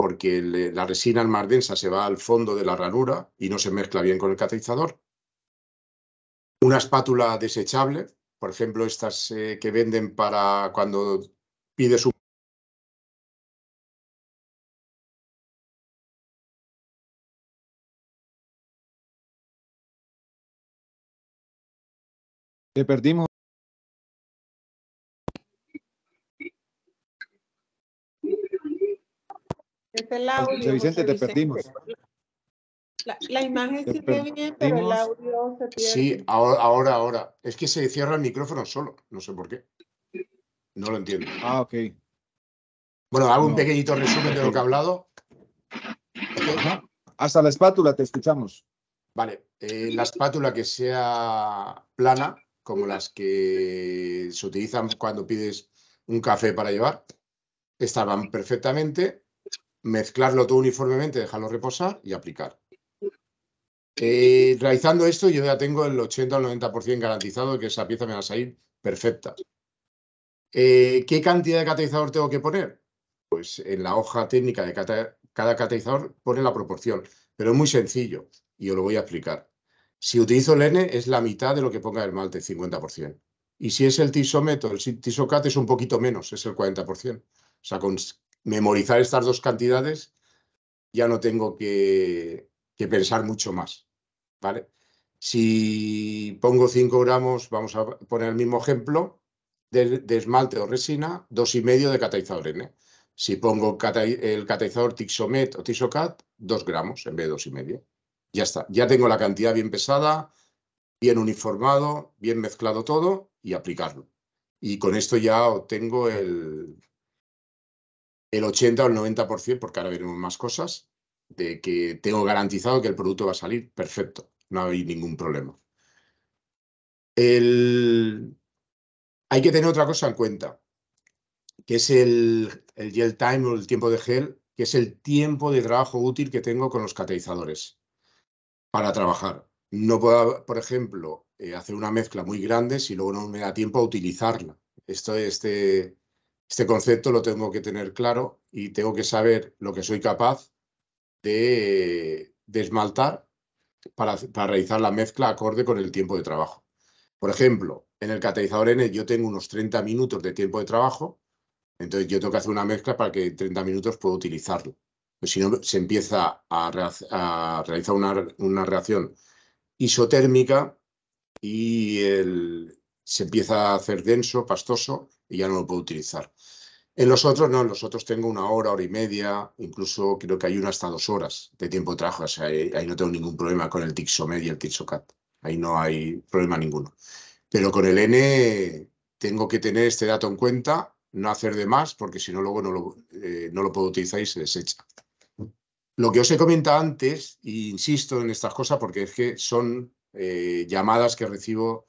[SPEAKER 1] porque eh, la resina más densa se va al fondo de la ranura y no se mezcla bien con el catalizador. Una espátula desechable, por ejemplo, estas eh, que venden para cuando pides un
[SPEAKER 4] perdimos. Vicente, te perdimos.
[SPEAKER 2] La, imagen sigue bien, pero el audio se pierde. Sí,
[SPEAKER 1] ahora, ahora, Es que se cierra el micrófono solo, no sé por qué.
[SPEAKER 3] No lo entiendo. Ah, ok.
[SPEAKER 1] Bueno, hago un pequeñito resumen de lo que he hablado.
[SPEAKER 3] Hasta la espátula te escuchamos.
[SPEAKER 1] Vale, eh, la espátula que sea plana, como las que se utilizan cuando pides un café para llevar, estaban perfectamente mezclarlo todo uniformemente, dejarlo reposar y aplicar. Eh, realizando esto, yo ya tengo el 80 al 90% garantizado de que esa pieza me va a salir perfecta. Eh, ¿Qué cantidad de catalizador tengo que poner? Pues en la hoja técnica de cada, catalizador pone la proporción, pero es muy sencillo y os lo voy a explicar. Si utilizo el N es la mitad de lo que ponga el malte, 50%. Y si es el tisometo, el tisocate es un poquito menos, es el 40%. O sea, con memorizar estas dos cantidades, ya no tengo que, pensar mucho más. ¿vale? Si pongo 5 gramos, vamos a poner el mismo ejemplo, de, de esmalte o resina, 2,5 de catalizador N. Si pongo el catalizador Tixomet o Tixocat, 2 gramos en vez de 2,5. Ya está, ya tengo la cantidad bien pesada, bien uniformado, bien mezclado todo y aplicarlo. Y con esto ya obtengo el, el 80 o el 90%, porque ahora veremos más cosas, de que tengo garantizado que el producto va a salir perfecto, no hay ningún problema. Hay que tener otra cosa en cuenta, que es el, gel time o el tiempo de gel, que es el tiempo de trabajo útil que tengo con los catalizadores para trabajar. No puedo, por ejemplo, eh, hacer una mezcla muy grande si luego no me da tiempo a utilizarla. Esto, este, este concepto lo tengo que tener claro y tengo que saber lo que soy capaz de, esmaltar para, realizar la mezcla acorde con el tiempo de trabajo. Por ejemplo, en el catalizador N yo tengo unos 30 minutos de tiempo de trabajo, entonces yo tengo que hacer una mezcla para que en 30 minutos pueda utilizarlo. Pues si no, se empieza a, realizar una, reacción isotérmica y se empieza a hacer denso, pastoso, y ya no lo puedo utilizar. En los otros no, en los otros tengo una hora, hora y media, incluso creo que hay una hasta dos horas de tiempo de trabajo. O sea, ahí, no tengo ningún problema con el TixoMed y el Cat, Ahí no hay problema ninguno. Pero con el N tengo que tener este dato en cuenta, no hacer de más, porque si no luego no lo, eh, puedo utilizar y se desecha. Lo que os he comentado antes, e insisto en estas cosas porque es que son eh, llamadas que recibo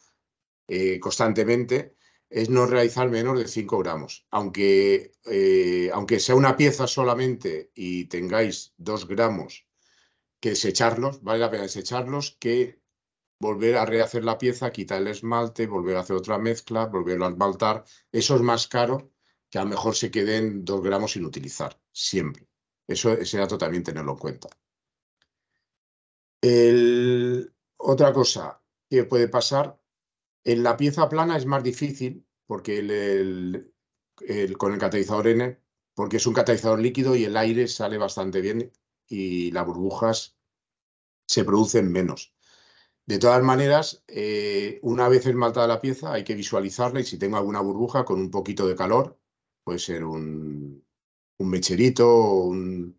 [SPEAKER 1] eh, constantemente, es no realizar menos de 5 gramos. Aunque, eh, aunque sea una pieza solamente y tengáis 2 gramos que desecharlos, vale la pena desecharlos que volver a rehacer la pieza, quitar el esmalte, volver a hacer otra mezcla, volverlo a esmaltar. Eso es más caro que a lo mejor se queden 2 gramos sin utilizar, siempre. Eso, ese dato también tenerlo en cuenta. El, otra cosa que puede pasar en la pieza plana es más difícil porque con el catalizador N, porque es un catalizador líquido y el aire sale bastante bien y las burbujas se producen menos. De todas maneras, eh, una vez esmaltada la pieza hay que visualizarla y si tengo alguna burbuja con un poquito de calor, puede ser un, mecherito o un,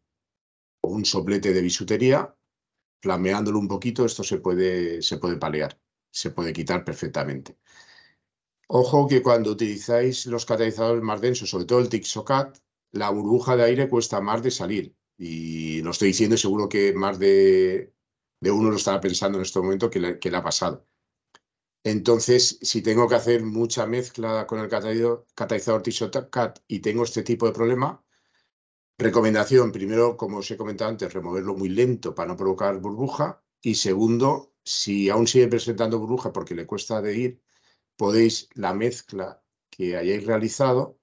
[SPEAKER 1] soplete de bisutería, flameándolo un poquito, esto se puede, se puede palear se puede quitar perfectamente. Ojo que cuando utilizáis los catalizadores más densos, sobre todo el Tixocat, la burbuja de aire cuesta más de salir. Y lo estoy diciendo seguro que más de, uno lo estará pensando en este momento que le, ha pasado. Entonces, si tengo que hacer mucha mezcla con el catalizador, catalizador Tixocat y tengo este tipo de problema, recomendación, primero, como os he comentado antes, removerlo muy lento para no provocar burbuja. Y segundo, si aún sigue presentando burbuja porque le cuesta de ir, podéis la mezcla que hayáis realizado,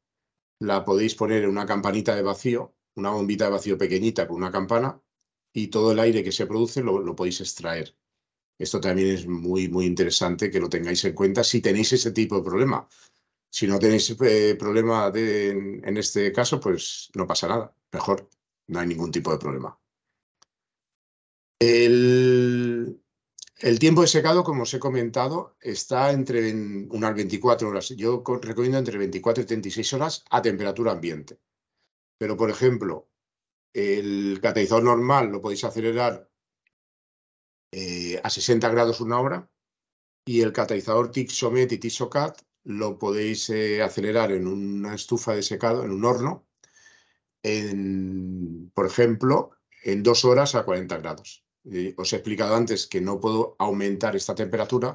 [SPEAKER 1] la podéis poner en una campanita de vacío, una bombita de vacío pequeñita con una campana y todo el aire que se produce lo, podéis extraer. Esto también es muy, muy interesante que lo tengáis en cuenta si tenéis ese tipo de problema. Si no tenéis eh, problema en, en este caso, pues no pasa nada. Mejor, no hay ningún tipo de problema. El, el tiempo de secado, como os he comentado, está entre unas 24 horas. Yo recomiendo entre 24 y 36 horas a temperatura ambiente. Pero, por ejemplo, el catalizador normal lo podéis acelerar eh, a 60 grados una hora y el catalizador Tixomet y Tixocat lo podéis eh, acelerar en una estufa de secado, en un horno, por ejemplo, en dos horas a 40 grados. Eh, os he explicado antes que no puedo aumentar esta temperatura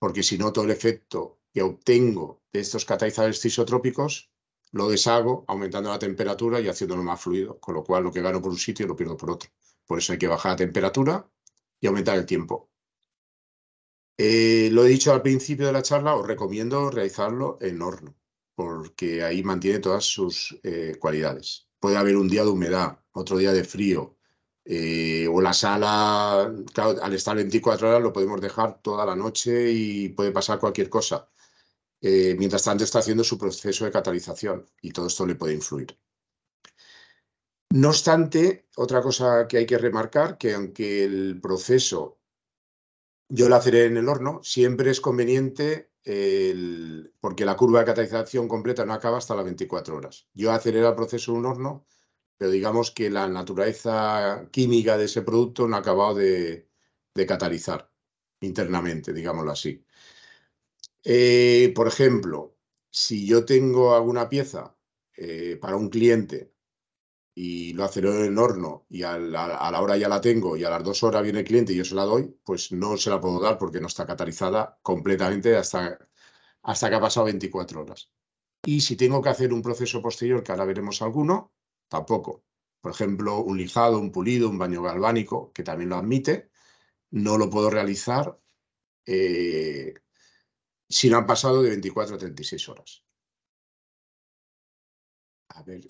[SPEAKER 1] porque si no todo el efecto que obtengo de estos catalizadores isotrópicos lo deshago aumentando la temperatura y haciéndolo más fluido, con lo cual lo que gano por un sitio lo pierdo por otro. Por eso hay que bajar la temperatura y aumentar el tiempo. Eh, lo he dicho al principio de la charla, os recomiendo realizarlo en horno, porque ahí mantiene todas sus eh, cualidades. Puede haber un día de humedad, otro día de frío, eh, o la sala, claro, al estar 24 horas lo podemos dejar toda la noche y puede pasar cualquier cosa. Eh, mientras tanto está haciendo su proceso de catalización y todo esto le puede influir. No obstante, otra cosa que hay que remarcar, que aunque el proceso yo lo haceré en el horno, siempre es conveniente, porque la curva de catalización completa no acaba hasta las 24 horas. Yo acelero el proceso en un horno pero digamos que la naturaleza química de ese producto no ha acabado de, catalizar internamente, digámoslo así. Eh, por ejemplo, si yo tengo alguna pieza eh, para un cliente y lo acero en el horno y a la, a la, hora ya la tengo y a las dos horas viene el cliente y yo se la doy, pues no se la puedo dar porque no está catalizada completamente hasta, hasta que ha pasado 24 horas. Y si tengo que hacer un proceso posterior, que ahora veremos alguno, tampoco. Por ejemplo, un lijado, un pulido, un baño galvánico, que también lo admite, no lo puedo realizar eh, si no han pasado de 24 a 36 horas. A ver.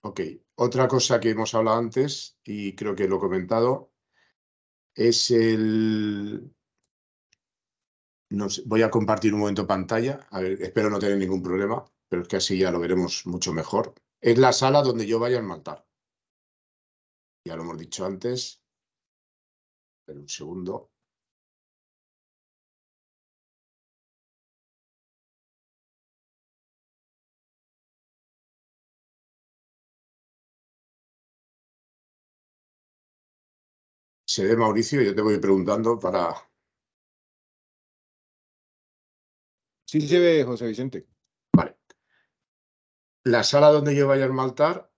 [SPEAKER 1] Ok, otra cosa que hemos hablado antes y creo que lo he comentado es el, voy a compartir un momento pantalla. A ver, espero no tener ningún problema, pero es que así ya lo veremos mucho mejor. Es la sala donde yo vaya al maltar. Ya lo hemos dicho
[SPEAKER 4] antes. Espera un segundo. Se ve Mauricio, yo te voy preguntando para Sí se ve, José Vicente. Vale. La sala donde yo vaya a altar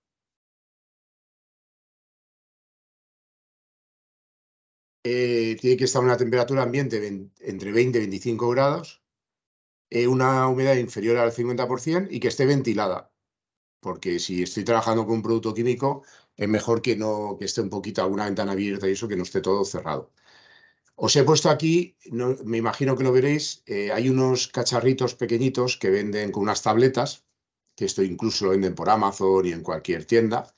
[SPEAKER 1] eh, tiene que estar una temperatura ambiente entre 20 y 25 grados, eh, una humedad inferior al 50% y que esté ventilada. Porque si estoy trabajando con un producto químico, es mejor que, no, que esté un poquito alguna ventana abierta y eso, que no esté todo cerrado. Os he puesto aquí, me imagino que lo veréis, eh, hay unos cacharritos pequeñitos que venden con unas tabletas, que esto incluso lo venden por Amazon y en cualquier tienda,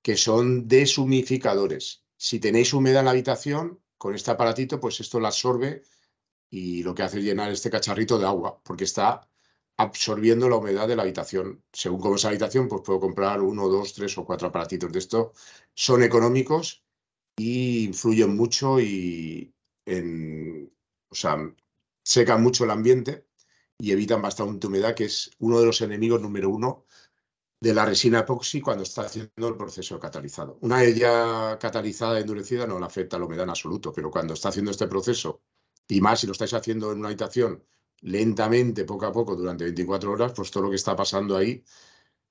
[SPEAKER 1] que son deshumificadores. Si tenéis humedad en la habitación, con este aparatito, pues esto la absorbe y lo que hace es llenar este cacharrito de agua, porque está absorbiendo la humedad de la habitación. Según cómo es la habitación, pues puedo comprar uno, dos, tres o cuatro aparatitos de esto. Son económicos y influyen mucho y, en, o sea, secan mucho el ambiente y evitan bastante humedad, que es uno de los enemigos número uno de la resina epoxi cuando está haciendo el proceso catalizado. Una ella catalizada, endurecida, no le afecta la humedad en absoluto, pero cuando está haciendo este proceso, y más si lo estáis haciendo en una habitación lentamente, poco a poco, durante 24 horas, pues todo lo que está pasando ahí,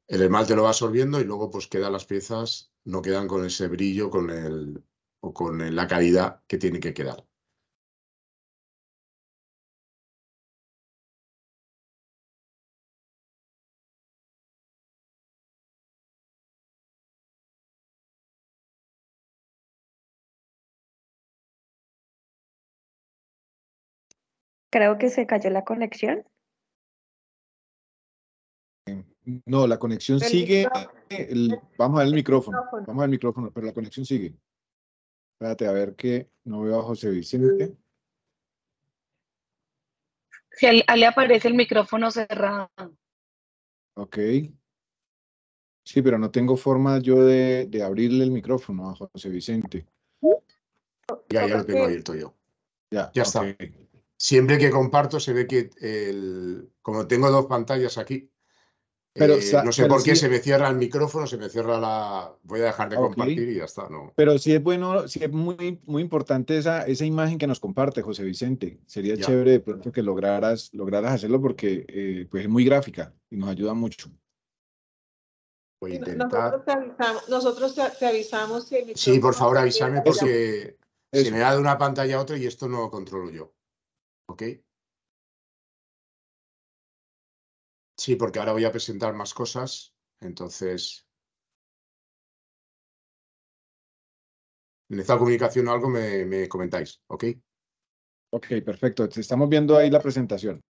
[SPEAKER 1] el esmalte lo va absorbiendo y luego pues quedan las piezas, no quedan con ese brillo con el, o con la calidad que tiene que quedar.
[SPEAKER 2] Creo que se cayó la conexión.
[SPEAKER 3] No, la conexión sigue. vamos al micrófono. Vamos al micrófono, pero la conexión sigue. Espérate, a ver que no veo a José Vicente.
[SPEAKER 4] Si sí, le aparece el micrófono cerrado.
[SPEAKER 3] Ok. Sí, pero no tengo forma yo de, abrirle el micrófono a José Vicente.
[SPEAKER 1] Ya, ya lo tengo abierto yo. Ya, ya está siempre que comparto se ve que el, como tengo dos pantallas aquí, pero, eh, no sé por qué se me cierra el micrófono, se me cierra la. Voy a dejar de compartir y ya está.
[SPEAKER 3] Pero sí es bueno, sí es muy, muy importante esa, esa imagen que nos comparte, José Vicente. Sería chévere que lograras, lograras hacerlo porque eh, pues es muy gráfica y nos ayuda mucho. Nosotros
[SPEAKER 2] te avisamos, nosotros te, si
[SPEAKER 3] Sí, por favor,
[SPEAKER 1] avísame porque se me da de una pantalla a otra y esto no lo controlo yo. ¿Ok? Sí, porque ahora voy a presentar más
[SPEAKER 4] cosas, entonces...
[SPEAKER 1] En esta comunicación o algo me, comentáis, ¿ok? Ok, perfecto. Estamos viendo ahí la presentación.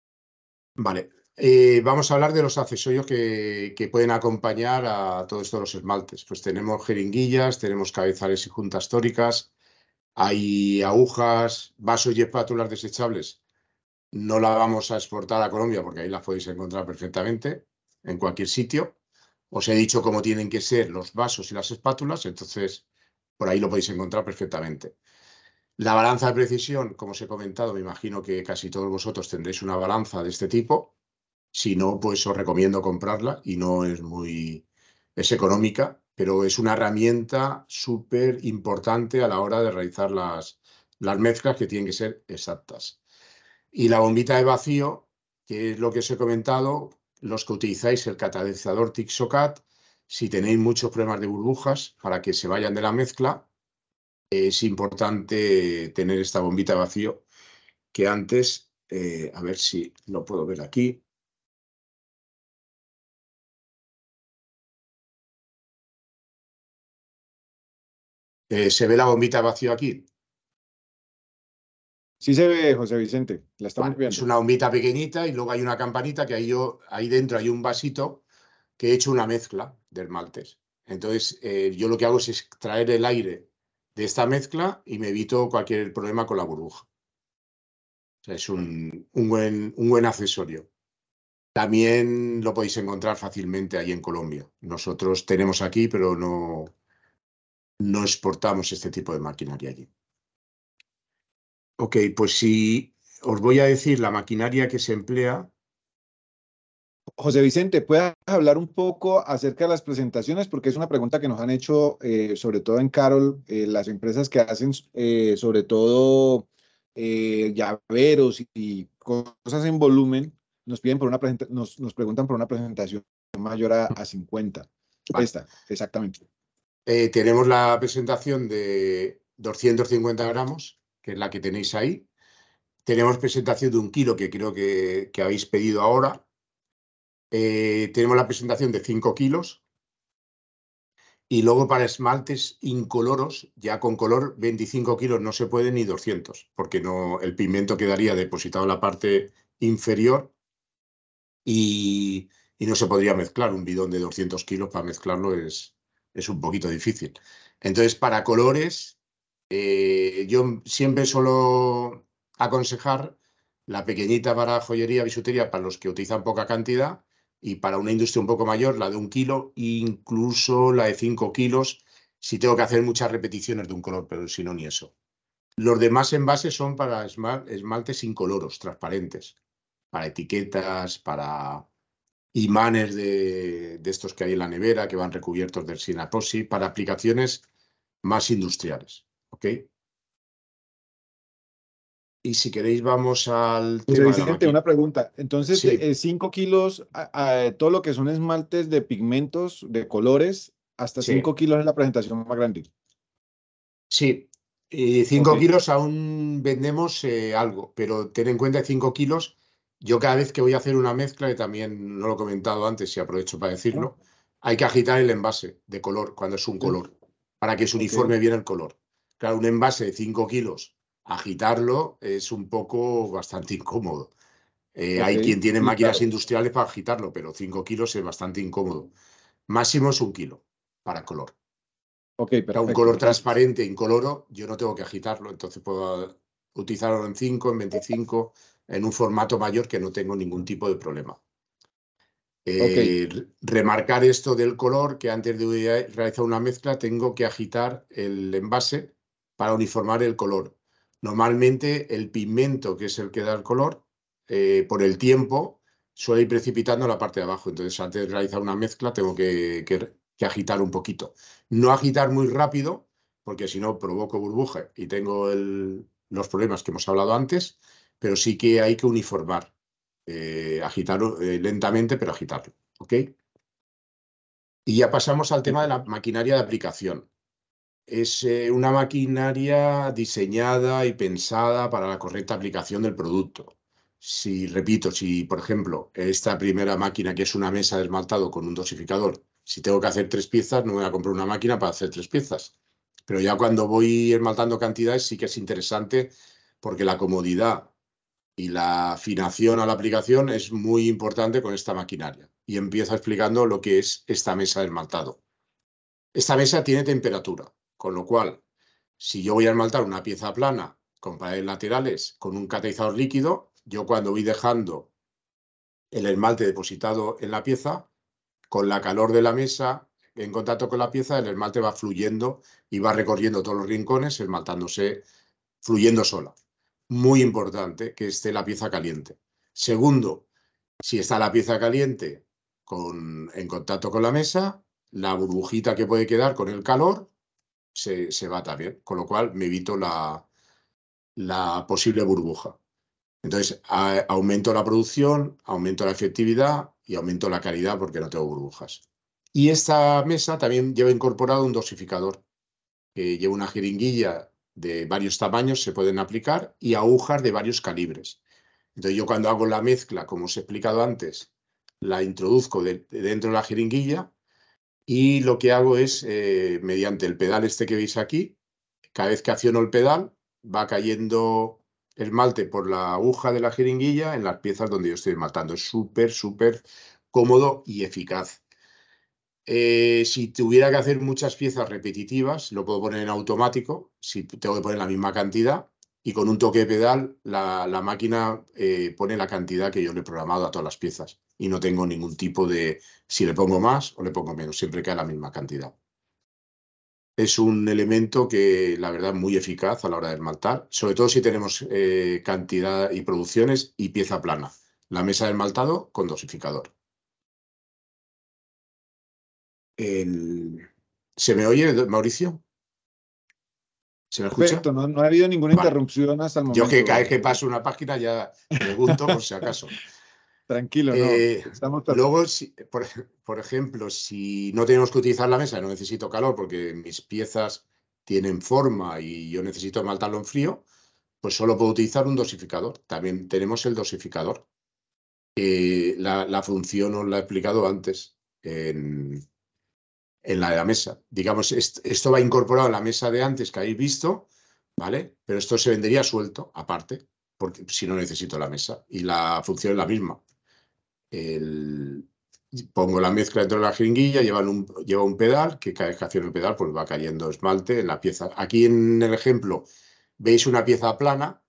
[SPEAKER 1] Vale. Eh, vamos a hablar de los accesorios que, que, pueden acompañar a todos estos los esmaltes. Pues tenemos jeringuillas, tenemos cabezales y juntas tóricas, hay agujas, vasos y espátulas desechables no la vamos a exportar a Colombia porque ahí la podéis encontrar perfectamente en cualquier sitio. Os he dicho cómo tienen que ser los vasos y las espátulas, entonces por ahí lo podéis encontrar perfectamente. La balanza de precisión, como os he comentado, me imagino que casi todos vosotros tendréis una balanza de este tipo. Si no, pues os recomiendo comprarla y no es muy... es económica, pero es una herramienta súper importante a la hora de realizar las, las mezclas que tienen que ser exactas. Y la bombita de vacío, que es lo que os he comentado, los que utilizáis el catalizador Tixocat, si tenéis muchos problemas de burbujas para que se vayan de la mezcla, eh, es importante tener esta bombita de vacío que antes, eh, a ver si lo puedo ver aquí, eh, se ve la bombita vacío aquí. Sí se ve, José Vicente, la estamos viendo. Es una bombita pequeñita y luego hay una campanita que ahí, yo, ahí dentro hay un vasito que he hecho una mezcla del maltes. Entonces, eh, yo lo que hago es extraer el aire de esta mezcla y me evito cualquier problema con la burbuja. es un, buen, un buen accesorio. También lo podéis encontrar fácilmente ahí en Colombia. Nosotros tenemos aquí, pero no, no exportamos este tipo de maquinaria allí. Ok, pues si os voy a decir
[SPEAKER 3] la maquinaria que se emplea. José Vicente, ¿puedes hablar un poco acerca de las presentaciones? Porque es una pregunta que nos han hecho, eh, sobre todo en Carol, eh, las empresas que hacen eh, sobre todo llaveros y, cosas en volumen, nos, piden por una nos, nos, preguntan por una presentación mayor a, 50. ahí Esta, exactamente.
[SPEAKER 1] tenemos la presentación de 250 gramos que es la que tenéis ahí. Tenemos presentación de un kilo que creo que, que habéis pedido ahora. Eh, tenemos la presentación de 5 kilos. Y luego para esmaltes incoloros, ya con color 25 kilos no se puede ni 200, porque no, el pigmento quedaría depositado en la parte inferior y, no se podría mezclar. Un bidón de 200 kilos para mezclarlo es, es un poquito difícil. Entonces, para colores, eh, yo siempre suelo aconsejar la pequeñita para joyería, bisutería, para los que utilizan poca cantidad y para una industria un poco mayor, la de un kilo, incluso la de cinco kilos, si tengo que hacer muchas repeticiones de un color, pero si no, ni eso. Los demás envases son para esmaltes incoloros, transparentes, para etiquetas, para imanes de, de, estos que hay en la nevera, que van recubiertos del Sinaposi, para aplicaciones más industriales. Ok. Y si queréis, vamos al. una
[SPEAKER 3] pregunta. Entonces, 5 eh, kilos, a, todo lo que son esmaltes de pigmentos, de colores, hasta 5 kilos en la presentación más grande. Sí. 5 cinco kilos
[SPEAKER 1] aún vendemos eh, algo,
[SPEAKER 3] pero ten en cuenta 5
[SPEAKER 1] kilos. Yo cada vez que voy a hacer una mezcla, y también no lo he comentado antes y aprovecho para decirlo, hay que agitar el envase de color cuando es un color, para que se uniforme bien el color. Claro, un envase de 5 kilos, agitarlo es un poco bastante incómodo. Eh, hay quien tiene máquinas industriales para agitarlo, pero 5 kilos es bastante incómodo. Máximo es un kilo para color. Ok, un color transparente, incoloro, yo no tengo que agitarlo, entonces puedo ah, utilizarlo en 5, en 25, en un formato mayor que no tengo ningún tipo de problema. Eh, remarcar esto del color, que antes de realizar una mezcla tengo que agitar el envase para uniformar el color. Normalmente el pigmento, que es el que da el color, eh, por el tiempo suele ir precipitando la parte de abajo. Entonces, antes de realizar una mezcla, tengo que, agitar un poquito. No agitar muy rápido, porque si no provoco burbuja y tengo los problemas que hemos hablado antes, pero sí que hay que uniformar. Agitar eh, agitarlo eh, lentamente, pero agitarlo. ¿ok? Y ya pasamos al tema de la maquinaria de aplicación es eh, una maquinaria diseñada y pensada para la correcta aplicación del producto. Si, repito, si por ejemplo esta primera máquina que es una mesa de esmaltado con un dosificador, si tengo que hacer tres piezas, no voy a comprar una máquina para hacer tres piezas. Pero ya cuando voy esmaltando cantidades sí que es interesante porque la comodidad y la afinación a la aplicación es muy importante con esta maquinaria. Y empiezo explicando lo que es esta mesa de esmaltado. Esta mesa tiene temperatura. Con lo cual, si yo voy a esmaltar una pieza plana con paredes laterales con un catalizador líquido, yo cuando voy dejando el esmalte depositado en la pieza, con la calor de la mesa en contacto con la pieza, el esmalte va fluyendo y va recorriendo todos los rincones, esmaltándose, fluyendo sola. Muy importante que esté la pieza caliente. Segundo, si está la pieza caliente en contacto con la mesa, la burbujita que puede quedar con el calor se, se va también, con lo cual me evito la, posible burbuja. Entonces, aumento la producción, aumento la efectividad y aumento la calidad porque no tengo burbujas. Y esta mesa también lleva incorporado un dosificador, que lleva una jeringuilla de varios tamaños, se pueden aplicar, y agujas de varios calibres. Entonces, yo cuando hago la mezcla, como os he explicado antes, la introduzco dentro de la jeringuilla y lo que hago es, eh, mediante el pedal este que veis aquí, cada vez que acciono el pedal, va cayendo el malte por la aguja de la jeringuilla en las piezas donde yo estoy matando. Es súper, súper cómodo y eficaz. Eh, si tuviera que hacer muchas piezas repetitivas, lo puedo poner en automático, si tengo que poner la misma cantidad, y con un toque de pedal la, máquina eh, pone la cantidad que yo le he programado a todas las piezas y no tengo ningún tipo de si le pongo más o le pongo menos, siempre cae la misma cantidad. Es un elemento que la verdad muy eficaz a la hora de esmaltar, sobre todo si tenemos eh, cantidad y producciones y pieza plana. La mesa de esmaltado con dosificador. ¿Se me oye, Mauricio? ¿Se me escucha?
[SPEAKER 3] no, ha habido ninguna interrupción hasta el momento. Yo que cada que
[SPEAKER 1] paso una página ya pregunto por si acaso. [LAUGHS] Tranquilo, no. Eh, luego, por, ejemplo, si no tenemos que utilizar la mesa, no necesito calor porque mis piezas tienen forma y yo necesito maltarlo en frío, pues solo puedo utilizar un dosificador. También tenemos el dosificador. la, función os la he explicado antes en, la de la mesa. Digamos, esto va incorporado a la mesa de antes que habéis visto, ¿vale? Pero esto se vendería suelto, aparte, porque si no necesito la mesa y la función es la misma el, pongo la mezcla dentro de la jeringuilla, llevan un, lleva un pedal, que cada vez que acciono el pedal pues va cayendo esmalte en la pieza. Aquí en el ejemplo veis una pieza plana,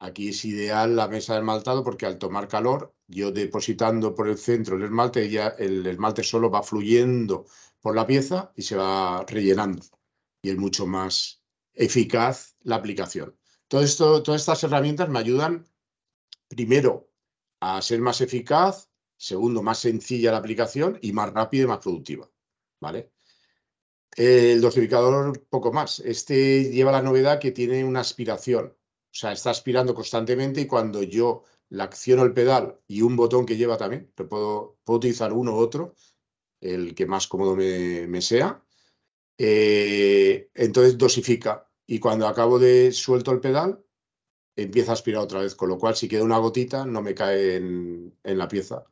[SPEAKER 1] aquí es ideal la mesa de esmaltado porque al tomar calor, yo depositando por el centro el esmalte, ya el esmalte solo va fluyendo por la pieza y se va rellenando. Y es mucho más eficaz la aplicación. Todo esto, todas estas herramientas me ayudan primero a ser más eficaz, Segundo, más sencilla la aplicación y más rápida y más productiva. ¿Vale? El dosificador, poco más. Este lleva la novedad que tiene una aspiración. O sea, está aspirando constantemente y cuando yo le acciono el pedal y un botón que lleva también, pero puedo, utilizar uno u otro, el que más cómodo me, sea, eh, entonces dosifica. Y cuando acabo de suelto el pedal, empieza a aspirar otra vez, con lo cual si queda una gotita no me cae en la pieza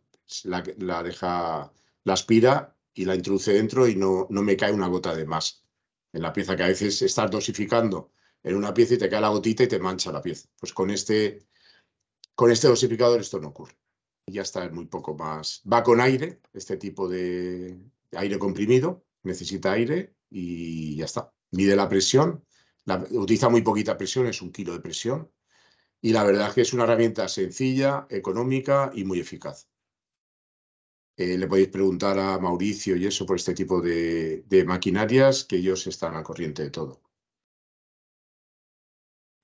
[SPEAKER 1] la, deja, la aspira y la introduce dentro y no, no me cae una gota de más en la pieza, que a veces estás dosificando en una pieza y te cae la gotita y te mancha la pieza. Pues con este, con este dosificador esto no ocurre. Ya está, es muy poco más. Va con aire, este tipo de aire comprimido, necesita aire y ya está. Mide la presión, la, utiliza muy poquita presión, es un kilo de presión. Y la verdad es que es una herramienta sencilla, económica y muy eficaz. Eh, le podéis preguntar a Mauricio y eso por este tipo de, maquinarias, que ellos están al corriente de todo.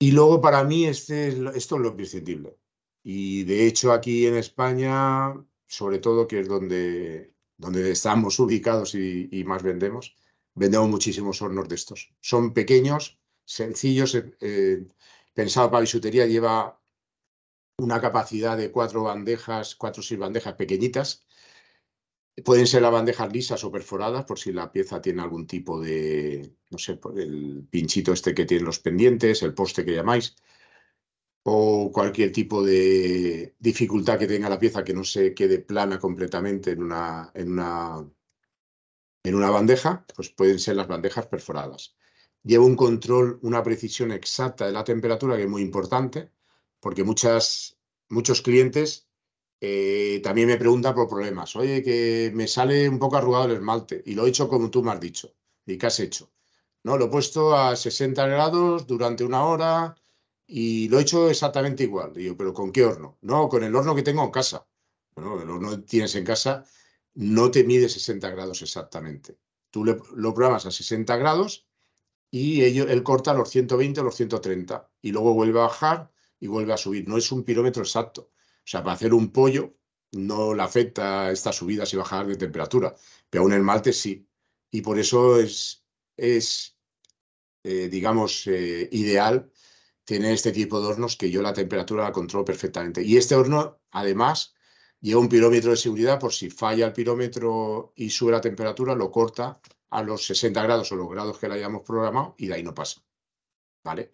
[SPEAKER 1] Y luego para mí este esto es lo imprescindible. Y de hecho aquí en España, sobre todo, que es donde, donde estamos [LAUGHS] ubicados y, más vendemos, vendemos muchísimos hornos de estos. Son pequeños, sencillos, eh, eh, pensado para bisutería, lleva una capacidad de cuatro bandejas, cuatro o seis bandejas pequeñitas, Pueden ser las bandejas lisas o perforadas por si la pieza tiene algún tipo de, no sé, el pinchito este que tienen los pendientes, el poste que llamáis, o cualquier tipo de dificultad que tenga la pieza que no se quede plana completamente en una, en una, en una bandeja, pues pueden ser las bandejas perforadas. Lleva un control, una precisión exacta de la temperatura que es muy importante, porque muchas, muchos clientes eh, también me pregunta por problemas. Oye, que me sale un poco arrugado el esmalte y lo he hecho como tú me has dicho. ¿Y qué has hecho? No, lo he puesto a 60 grados durante una hora y lo he hecho exactamente igual. Digo, ¿pero con qué horno? No, con el horno que tengo en casa. Bueno, el horno que tienes en casa no te mide 60 grados exactamente. Tú lo programas a 60 grados y ello, él corta los 120 o los 130 y luego vuelve a bajar y vuelve a subir. No es un pirómetro exacto o sea, para hacer un pollo no le afecta estas subidas y bajadas de temperatura, pero aún el malte sí. Y por eso es, es eh, digamos, eh, ideal tener este tipo de hornos que yo la temperatura la controlo perfectamente. Y este horno, además, lleva un pirómetro de seguridad por si falla el pirómetro y sube la temperatura, lo corta a los 60 grados o los grados que le hayamos programado y de ahí no pasa. ¿Vale?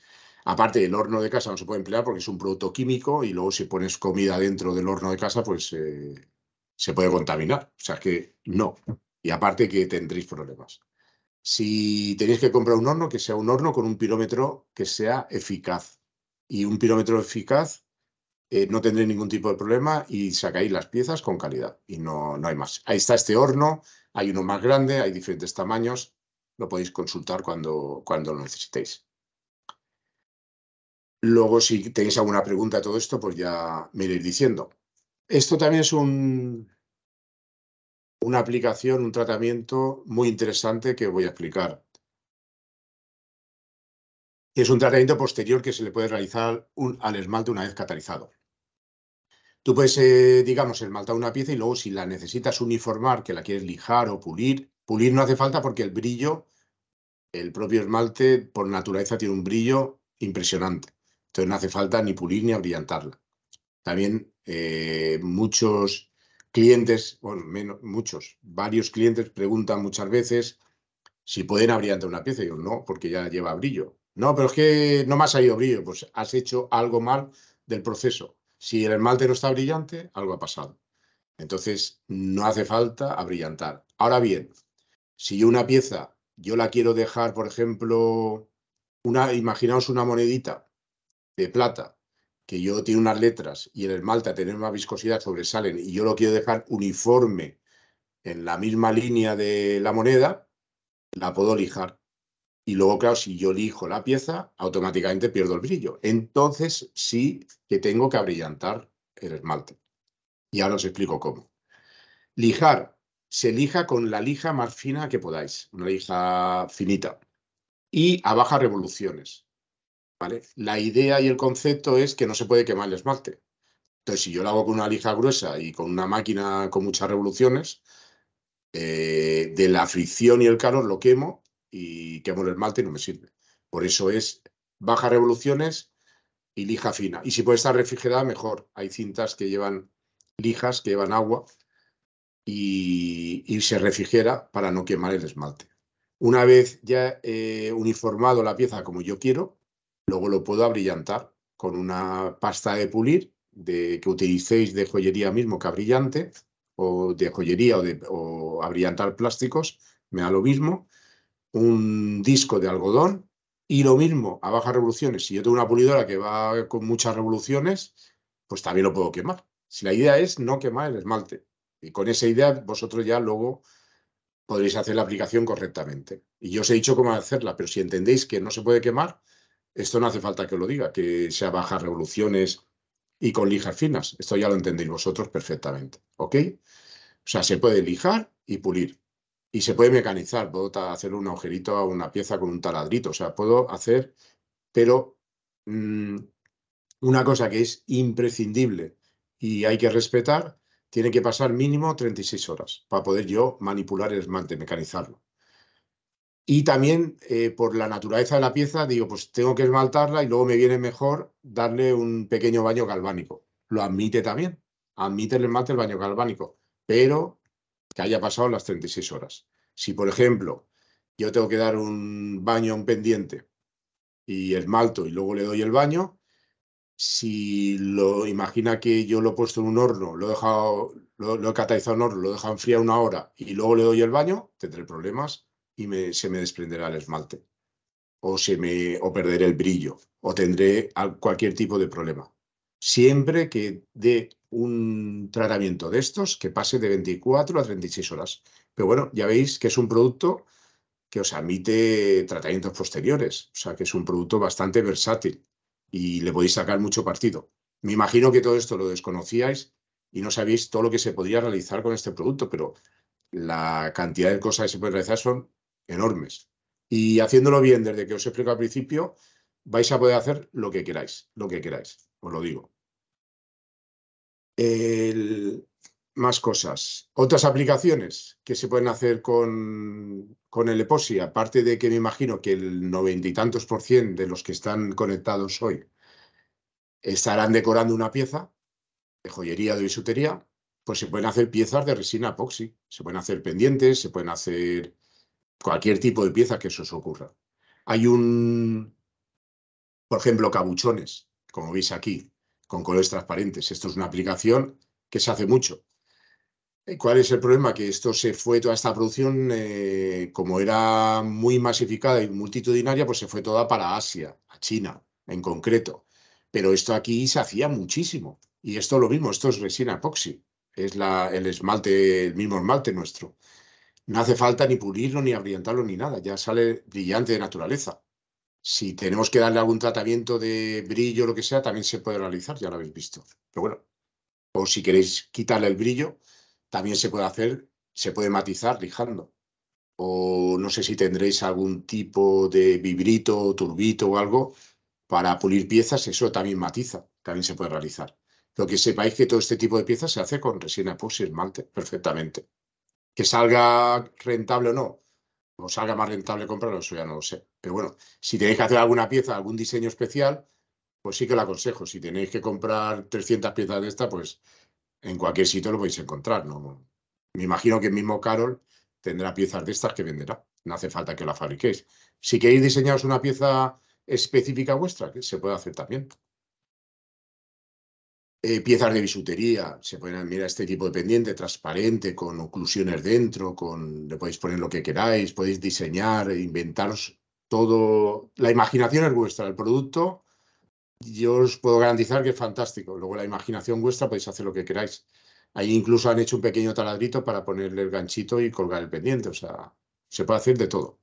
[SPEAKER 1] Aparte, el horno de casa no se puede emplear porque es un producto químico y luego si pones comida dentro del horno de casa, pues eh, se puede contaminar. O sea que no. Y aparte que tendréis problemas. Si tenéis que comprar un horno, que sea un horno con un pirómetro que sea eficaz. Y un pirómetro eficaz eh, no tendréis ningún tipo de problema y sacáis las piezas con calidad. Y no, no hay más. Ahí está este horno. Hay uno más grande, hay diferentes tamaños. Lo podéis consultar cuando, cuando lo necesitéis. Luego, si tenéis alguna pregunta de todo esto, pues ya me iréis diciendo. Esto también es un, una aplicación, un tratamiento muy interesante que voy a explicar. Es un tratamiento posterior que se le puede realizar al esmalte una vez catalizado. Tú puedes, eh, digamos, esmaltar una pieza y luego si la necesitas uniformar, que la quieres lijar o pulir, pulir no hace falta porque el brillo, el propio esmalte por naturaleza tiene un brillo impresionante. Entonces no hace falta ni pulir ni abrillantarla. También eh, muchos clientes, bueno, menos, muchos, varios clientes preguntan muchas veces si pueden abrillantar una pieza. Y yo no, porque ya lleva brillo. No, pero es que no más ha salido brillo. Pues has hecho algo mal del proceso. Si el esmalte no está brillante, algo ha pasado. Entonces, no hace falta abrillantar. Ahora bien, si yo una pieza, yo la quiero dejar, por ejemplo, una, imaginaos una monedita, de plata, que yo tiene unas letras y el Malta tener una viscosidad sobresalen y yo lo quiero dejar uniforme en la misma línea de la moneda, la puedo lijar. Y luego, claro, si yo lijo la pieza, automáticamente pierdo el brillo. Entonces sí que tengo que abrillantar el esmalte. Y ahora os explico cómo. Lijar. Se lija con la lija más fina que podáis, una lija finita y a bajas revoluciones. La idea y el concepto es que no se puede quemar el esmalte. Entonces, si yo lo hago con una lija gruesa y con una máquina con muchas revoluciones, eh, de la fricción y el calor lo quemo y quemo el esmalte y no me sirve. Por eso es baja revoluciones y lija fina. Y si puede estar refrigerada, mejor. Hay cintas que llevan lijas, que llevan agua y, se refrigera para no quemar el esmalte. Una vez ya he uniformado la pieza como yo quiero, Luego lo puedo abrillantar con una pasta de pulir de, que utilicéis de joyería mismo que abrillante o de joyería o, de, o abrillantar plásticos, me da lo mismo. Un disco de algodón y lo mismo a bajas revoluciones. Si yo tengo una pulidora que va con muchas revoluciones, pues también lo puedo quemar. Si la idea es no quemar el esmalte. Y con esa idea vosotros ya luego podréis hacer la aplicación correctamente. Y yo os he dicho cómo hacerla, pero si entendéis que no se puede quemar, esto no hace falta que lo diga, que sea bajas revoluciones y con lijas finas. Esto ya lo entendéis vosotros perfectamente. ¿Ok? O sea, se puede lijar y pulir. Y se puede mecanizar. Puedo hacer un agujerito a una pieza con un taladrito. O sea, puedo hacer, pero mm, una cosa que es imprescindible y hay que respetar, tiene que pasar mínimo 36 horas para poder yo manipular el esmalte, mecanizarlo. Y también eh, por la naturaleza de la pieza, digo, pues tengo que esmaltarla y luego me viene mejor darle un pequeño baño galvánico. Lo admite también, admite el esmalte el baño galvánico, pero que haya pasado las 36 horas. Si, por ejemplo, yo tengo que dar un baño a un pendiente y esmalto y luego le doy el baño, si lo imagina que yo lo he puesto en un horno, lo he dejado, lo, catalizado en horno, lo he dejado enfriar una hora y luego le doy el baño, tendré problemas y se me desprenderá el esmalte, o, se me, o perderé el brillo, o tendré cualquier tipo de problema. Siempre que dé un tratamiento de estos que pase de 24 a 36 horas. Pero bueno, ya veis que es un producto que os admite tratamientos posteriores, o sea que es un producto bastante versátil y le podéis sacar mucho partido. Me imagino que todo esto lo desconocíais y no sabéis todo lo que se podría realizar con este producto, pero la cantidad de cosas que se pueden realizar son enormes. Y haciéndolo bien desde que os explico al principio, vais a poder hacer lo que queráis, lo que queráis, os lo digo. más cosas. Otras aplicaciones que se pueden hacer con, con el EPOSI, aparte de que me imagino que el noventa y tantos por ciento de los que están conectados hoy estarán decorando una pieza de joyería, de bisutería, pues se pueden hacer piezas de resina epoxi, se pueden hacer pendientes, se pueden hacer cualquier tipo de pieza que se os ocurra. Hay un, por ejemplo, cabuchones, como veis aquí, con colores transparentes. Esto es una aplicación que se hace mucho. ¿Cuál es el problema? Que esto se fue, toda esta producción, eh, como era muy masificada y multitudinaria, pues se fue toda para Asia, a China en concreto. Pero esto aquí se hacía muchísimo. Y esto lo mismo, esto es resina epoxi. Es la, el esmalte, el mismo esmalte nuestro. No hace falta ni pulirlo, ni abrillantarlo, ni nada. Ya sale brillante de naturaleza. Si tenemos que darle algún tratamiento de brillo o lo que sea, también se puede realizar, ya lo habéis visto. Pero bueno, o si queréis quitarle el brillo, también se puede hacer, se puede matizar lijando. O no sé si tendréis algún tipo de vibrito turbito o algo para pulir piezas, eso también matiza, también se puede realizar. Lo que sepáis que todo este tipo de piezas se hace con resina epoxi esmalte perfectamente. Que salga rentable o no, o salga más rentable comprarlo, eso ya no lo sé. Pero bueno, si tenéis que hacer alguna pieza, algún diseño especial, pues sí que la aconsejo. Si tenéis que comprar 300 piezas de esta, pues en cualquier sitio lo podéis encontrar. ¿no? Me imagino que el mismo Carol tendrá piezas de estas que venderá. No hace falta que la fabriquéis. Si queréis diseñaros una pieza específica vuestra, que se puede hacer también. Eh, piezas de bisutería, se pueden mirar este tipo de pendiente transparente, con oclusiones dentro, con, le podéis poner lo que queráis, podéis diseñar, e inventaros todo. La imaginación es vuestra, el producto yo os puedo garantizar que es fantástico. Luego la imaginación vuestra podéis hacer lo que queráis. Ahí incluso han hecho un pequeño taladrito para ponerle el ganchito y colgar el pendiente. O sea, se puede hacer de todo.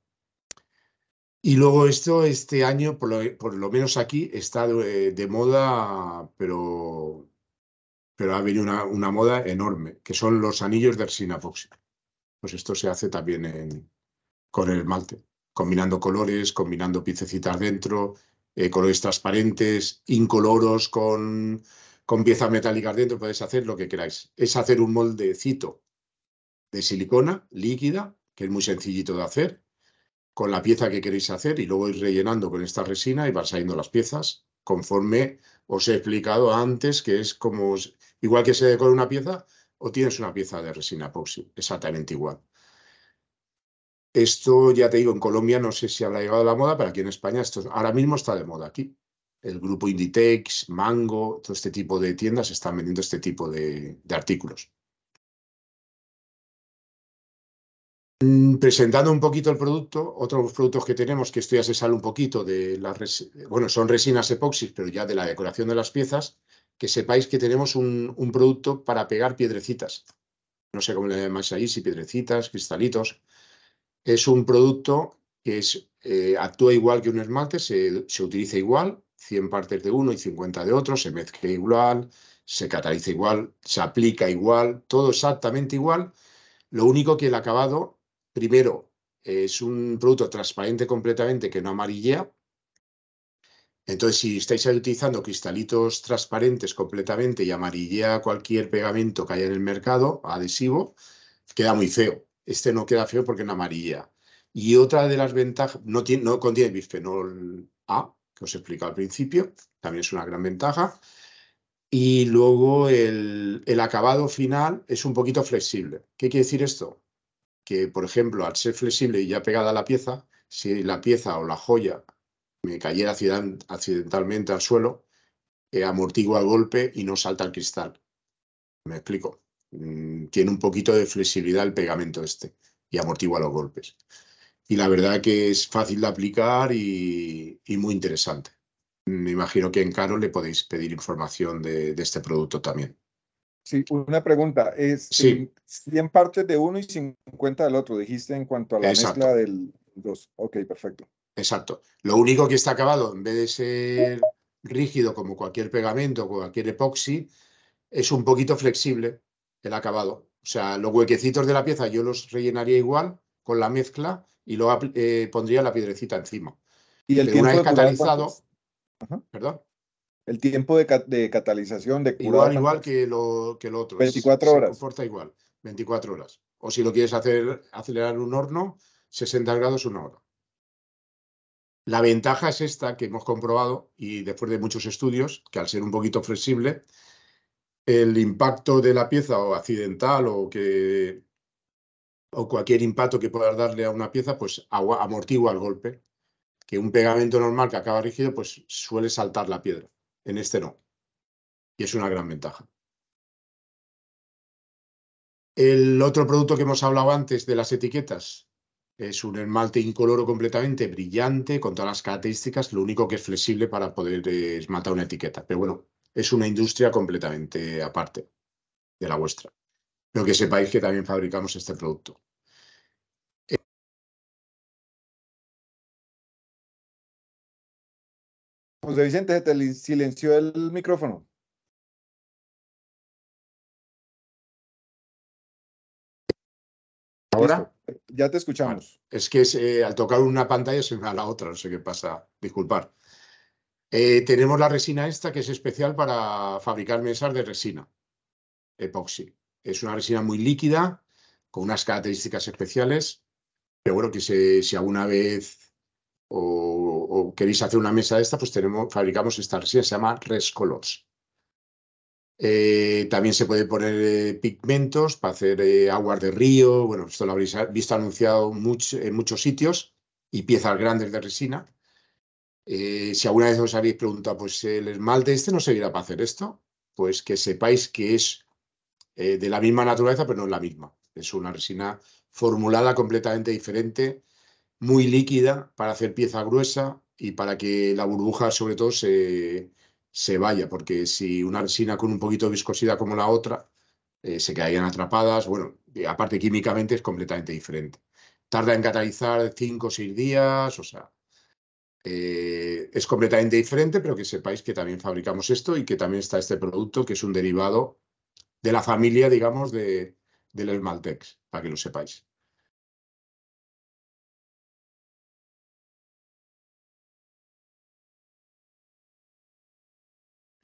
[SPEAKER 1] Y luego esto, este año, por lo, menos aquí, está eh, de moda, pero pero ha venido una, moda enorme, que son los anillos de resina fóxica. Pues esto se hace también con el malte. combinando colores, combinando piececitas dentro, eh, colores transparentes, incoloros con, con piezas metálicas dentro, podéis hacer lo que queráis. Es hacer un moldecito de silicona líquida, que es muy sencillito de hacer, con la pieza que queréis hacer y luego ir rellenando con esta resina y van saliendo las piezas conforme os he explicado antes, que es como, igual que se decora una pieza, o tienes una pieza de resina epoxy, exactamente igual. Esto, ya te digo, en Colombia no sé si habrá llegado a la moda, pero aquí en España esto ahora mismo está de moda aquí. El grupo Inditex, Mango, todo este tipo de tiendas están vendiendo este tipo de artículos. Mm, presentando un poquito el producto, otros productos que tenemos, que esto ya se sale un poquito de las, bueno, son resinas epoxis, pero ya de la decoración de las piezas, que sepáis que tenemos un, producto para pegar piedrecitas. No sé cómo le llamáis ahí, si piedrecitas, cristalitos. Es un producto que es, eh, actúa igual que un esmalte, se, se utiliza igual, 100 partes de uno y 50 de otro, se mezcla igual, se cataliza igual, se aplica igual, todo exactamente igual. Lo único que el acabado Primero, es un producto transparente completamente que no amarillea. Entonces, si estáis utilizando cristalitos transparentes completamente y amarillea cualquier pegamento que haya en el mercado, adhesivo, queda muy feo. Este no queda feo porque no amarillea. Y otra de las ventajas, no, tiene, no contiene bisfenol A, que os he explicado al principio, también es una gran ventaja. Y luego el acabado final es un poquito flexible. ¿Qué quiere decir esto? que, por ejemplo, al ser flexible y ya pegada a la pieza, si la pieza o la joya me cayera accidentalmente al suelo, eh, amortigua el golpe y no salta el cristal. ¿Me explico? Mm, tiene un poquito de flexibilidad el pegamento este y amortigua los golpes. Y la verdad que es fácil de aplicar y, muy interesante. Me imagino que en Caro le podéis pedir información de este producto también.
[SPEAKER 3] Sí, una pregunta. Es 100 partes de uno y 50 del otro, dijiste en cuanto a la mezcla del dos. Ok, perfecto.
[SPEAKER 1] Exacto. Lo único que está acabado, en vez de ser rígido como cualquier pegamento o cualquier epoxi, es un poquito flexible el acabado. O sea, los huequecitos de la pieza yo los rellenaría igual con la mezcla y luego eh, pondría la piedrecita encima. Y el tiempo una vez catalizado,
[SPEAKER 3] perdón. El tiempo de, catalización, de curar... Igual, igual
[SPEAKER 1] que, lo, que el otro. 24 horas. Se igual, 24 horas. O si lo quieres hacer, acelerar un horno, 60 grados una hora. La ventaja es esta que hemos comprobado y después de muchos estudios, que al ser un poquito flexible, el impacto de la pieza o accidental o que o cualquier impacto que puedas darle a una pieza, pues amortigua el golpe. Que un pegamento normal que acaba rígido, pues suele saltar la piedra en este no. Y es una gran ventaja. El otro producto que hemos hablado antes de las etiquetas es un esmalte incoloro completamente brillante con todas las características, lo único que es flexible para poder es matar una etiqueta. Pero bueno, es una industria completamente aparte de la vuestra. Pero que sepáis que también fabricamos este producto.
[SPEAKER 4] José Vicente, se te silenció el micrófono. ¿Ahora? Ya te
[SPEAKER 1] escuchamos. Ah, es que eh, al tocar una pantalla se va a la otra, no sé qué pasa. Disculpar. Eh, tenemos la resina esta que es especial para fabricar mesas de resina, epoxi. Es una resina muy líquida, con unas características especiales, pero bueno, que si alguna vez o, queréis hacer una mesa de esta, pues tenemos, fabricamos esta resina, se llama Rescolors. Eh, también se puede poner eh, pigmentos para hacer eh, aguas de río, bueno, esto lo habéis visto anunciado en muchos sitios, y piezas grandes de resina. si alguna vez os habéis preguntado, pues el esmalte este no servirá para hacer esto, pues que sepáis que es de la misma naturaleza, pero no es la misma. Es una resina formulada completamente diferente, muy líquida para hacer pieza gruesa y para que la burbuja sobre todo se, vaya, porque si una resina con un poquito de viscosidad como la otra, eh, se quedarían atrapadas, bueno, aparte químicamente es completamente diferente. Tarda en catalizar cinco o seis días, o sea, eh, es completamente diferente, pero que sepáis que también fabricamos esto y que también está este producto, que es un derivado de la familia, digamos, de, del Esmaltex, para que lo sepáis.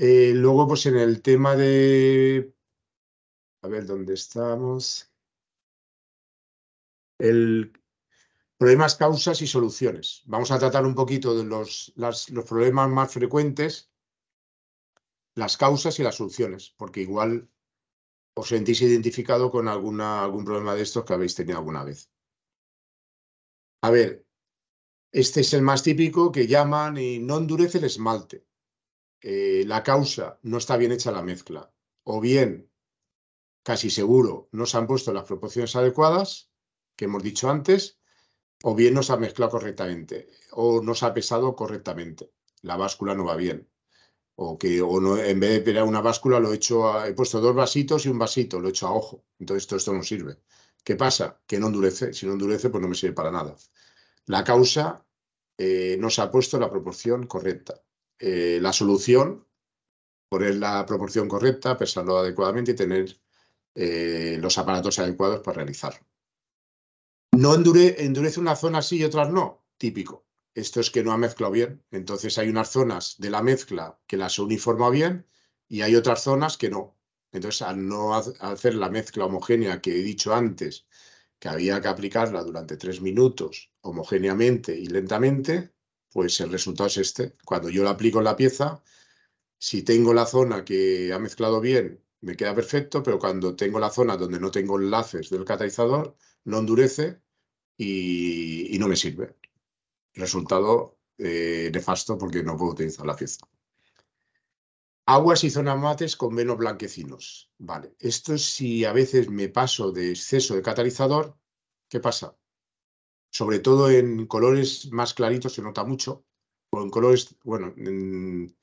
[SPEAKER 4] Eh, luego, pues en el tema de...
[SPEAKER 1] A ver, ¿dónde estamos? El, problemas, causas y soluciones. Vamos a tratar un poquito de los, los, problemas más frecuentes, las causas y las soluciones, porque igual os sentís identificado con alguna, algún problema de estos que habéis tenido alguna vez. A ver, este es el más típico que llaman y no endurece el esmalte. Eh, la causa, no está bien hecha la mezcla. O bien, casi seguro, no se han puesto las proporciones adecuadas, que hemos dicho antes, o bien no se ha mezclado correctamente, o no se ha pesado correctamente. La báscula no va bien. O que o en vez de pegar una báscula, lo he, hecho he puesto dos vasitos y un vasito, lo he hecho a ojo. Entonces, todo esto no sirve. ¿Qué pasa? Que no endurece. Si no endurece, pues no me sirve para nada. La causa eh, no se ha puesto la proporción correcta. Eh, la solución, poner la proporción correcta, pensarlo adecuadamente y tener eh, los aparatos adecuados para realizarlo. No endurece una zona sí y otras no, típico. Esto es que no ha mezclado bien. Entonces hay unas zonas de la mezcla que las uniforma bien y hay otras zonas que no. Entonces, al no hacer la mezcla homogénea que he dicho antes, que había que aplicarla durante tres minutos homogéneamente y lentamente, pues el resultado es este. Cuando yo lo aplico en la pieza, si tengo la zona que ha mezclado bien, me queda perfecto, pero cuando tengo la zona donde no tengo enlaces del catalizador, no endurece y, no me sirve. Resultado eh, nefasto porque no puedo utilizar la pieza. Aguas y zonas mates con menos blanquecinos. Vale, esto si a veces me paso de exceso de catalizador, ¿qué pasa? sobre todo en colores más claritos se nota mucho, o en colores, bueno, en,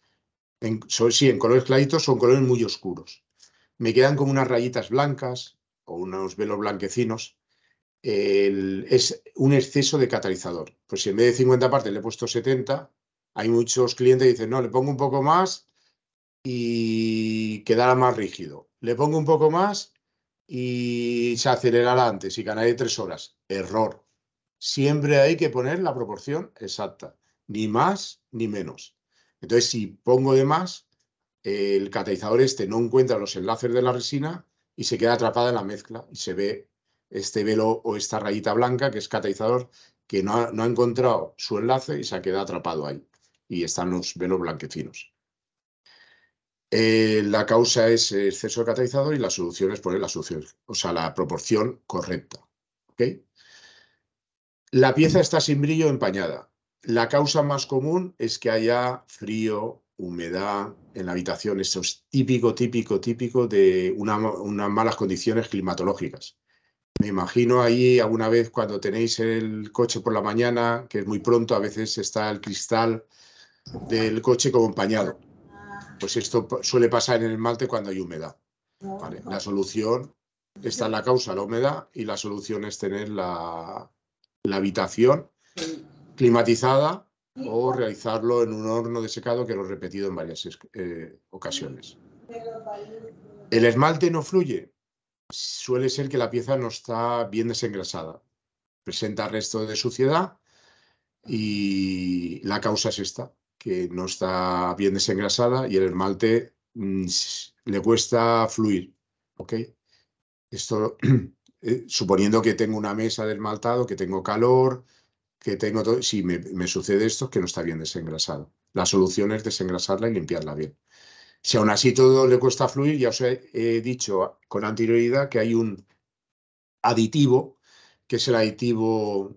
[SPEAKER 1] sí, en colores claritos son colores muy oscuros. Me quedan como unas rayitas blancas o unos velos blanquecinos. es un exceso de catalizador. Pues si en vez de 50 partes le he puesto 70, hay muchos clientes que dicen, no, le pongo un poco más y quedará más rígido. Le pongo un poco más y se acelerará antes y ganaré tres horas. Error siempre hay que poner la proporción exacta, ni más ni menos. Entonces, si pongo de más, el catalizador este no encuentra los enlaces de la resina y se queda atrapada en la mezcla y se ve este velo o esta rayita blanca que es catalizador que no ha, encontrado su enlace y se ha quedado atrapado ahí. Y están los velos blanquecinos. Eh, la causa es exceso de catalizador y la solución es poner la solución, o sea, la proporción correcta. La pieza está sin brillo empañada. La causa más común es que haya frío, humedad en la habitación. Esto es típico, típico, típico de unas malas condiciones climatológicas. Me imagino ahí alguna vez cuando tenéis el coche por la mañana, que es muy pronto, a veces está el cristal del coche como empañado. Pues esto suele pasar en el malte cuando hay humedad. la solución, está en la causa, la humedad, y la solución es tener la, la habitación climatizada o realizarlo en un horno de secado que lo he repetido en varias eh, ocasiones. El esmalte no fluye. Suele ser que la pieza no está bien desengrasada. Presenta resto de suciedad y la causa es esta, que no está bien desengrasada y el esmalte mm, le cuesta fluir. ¿ok? Esto [CLEARS THROAT] Eh, suponiendo que tengo una mesa de esmaltado, que tengo calor, que tengo todo, si me, sucede esto, que no está bien desengrasado. La solución es desengrasarla y limpiarla bien. Si aún así todo le cuesta fluir, ya os he, dicho con anterioridad que hay un aditivo, que es el aditivo,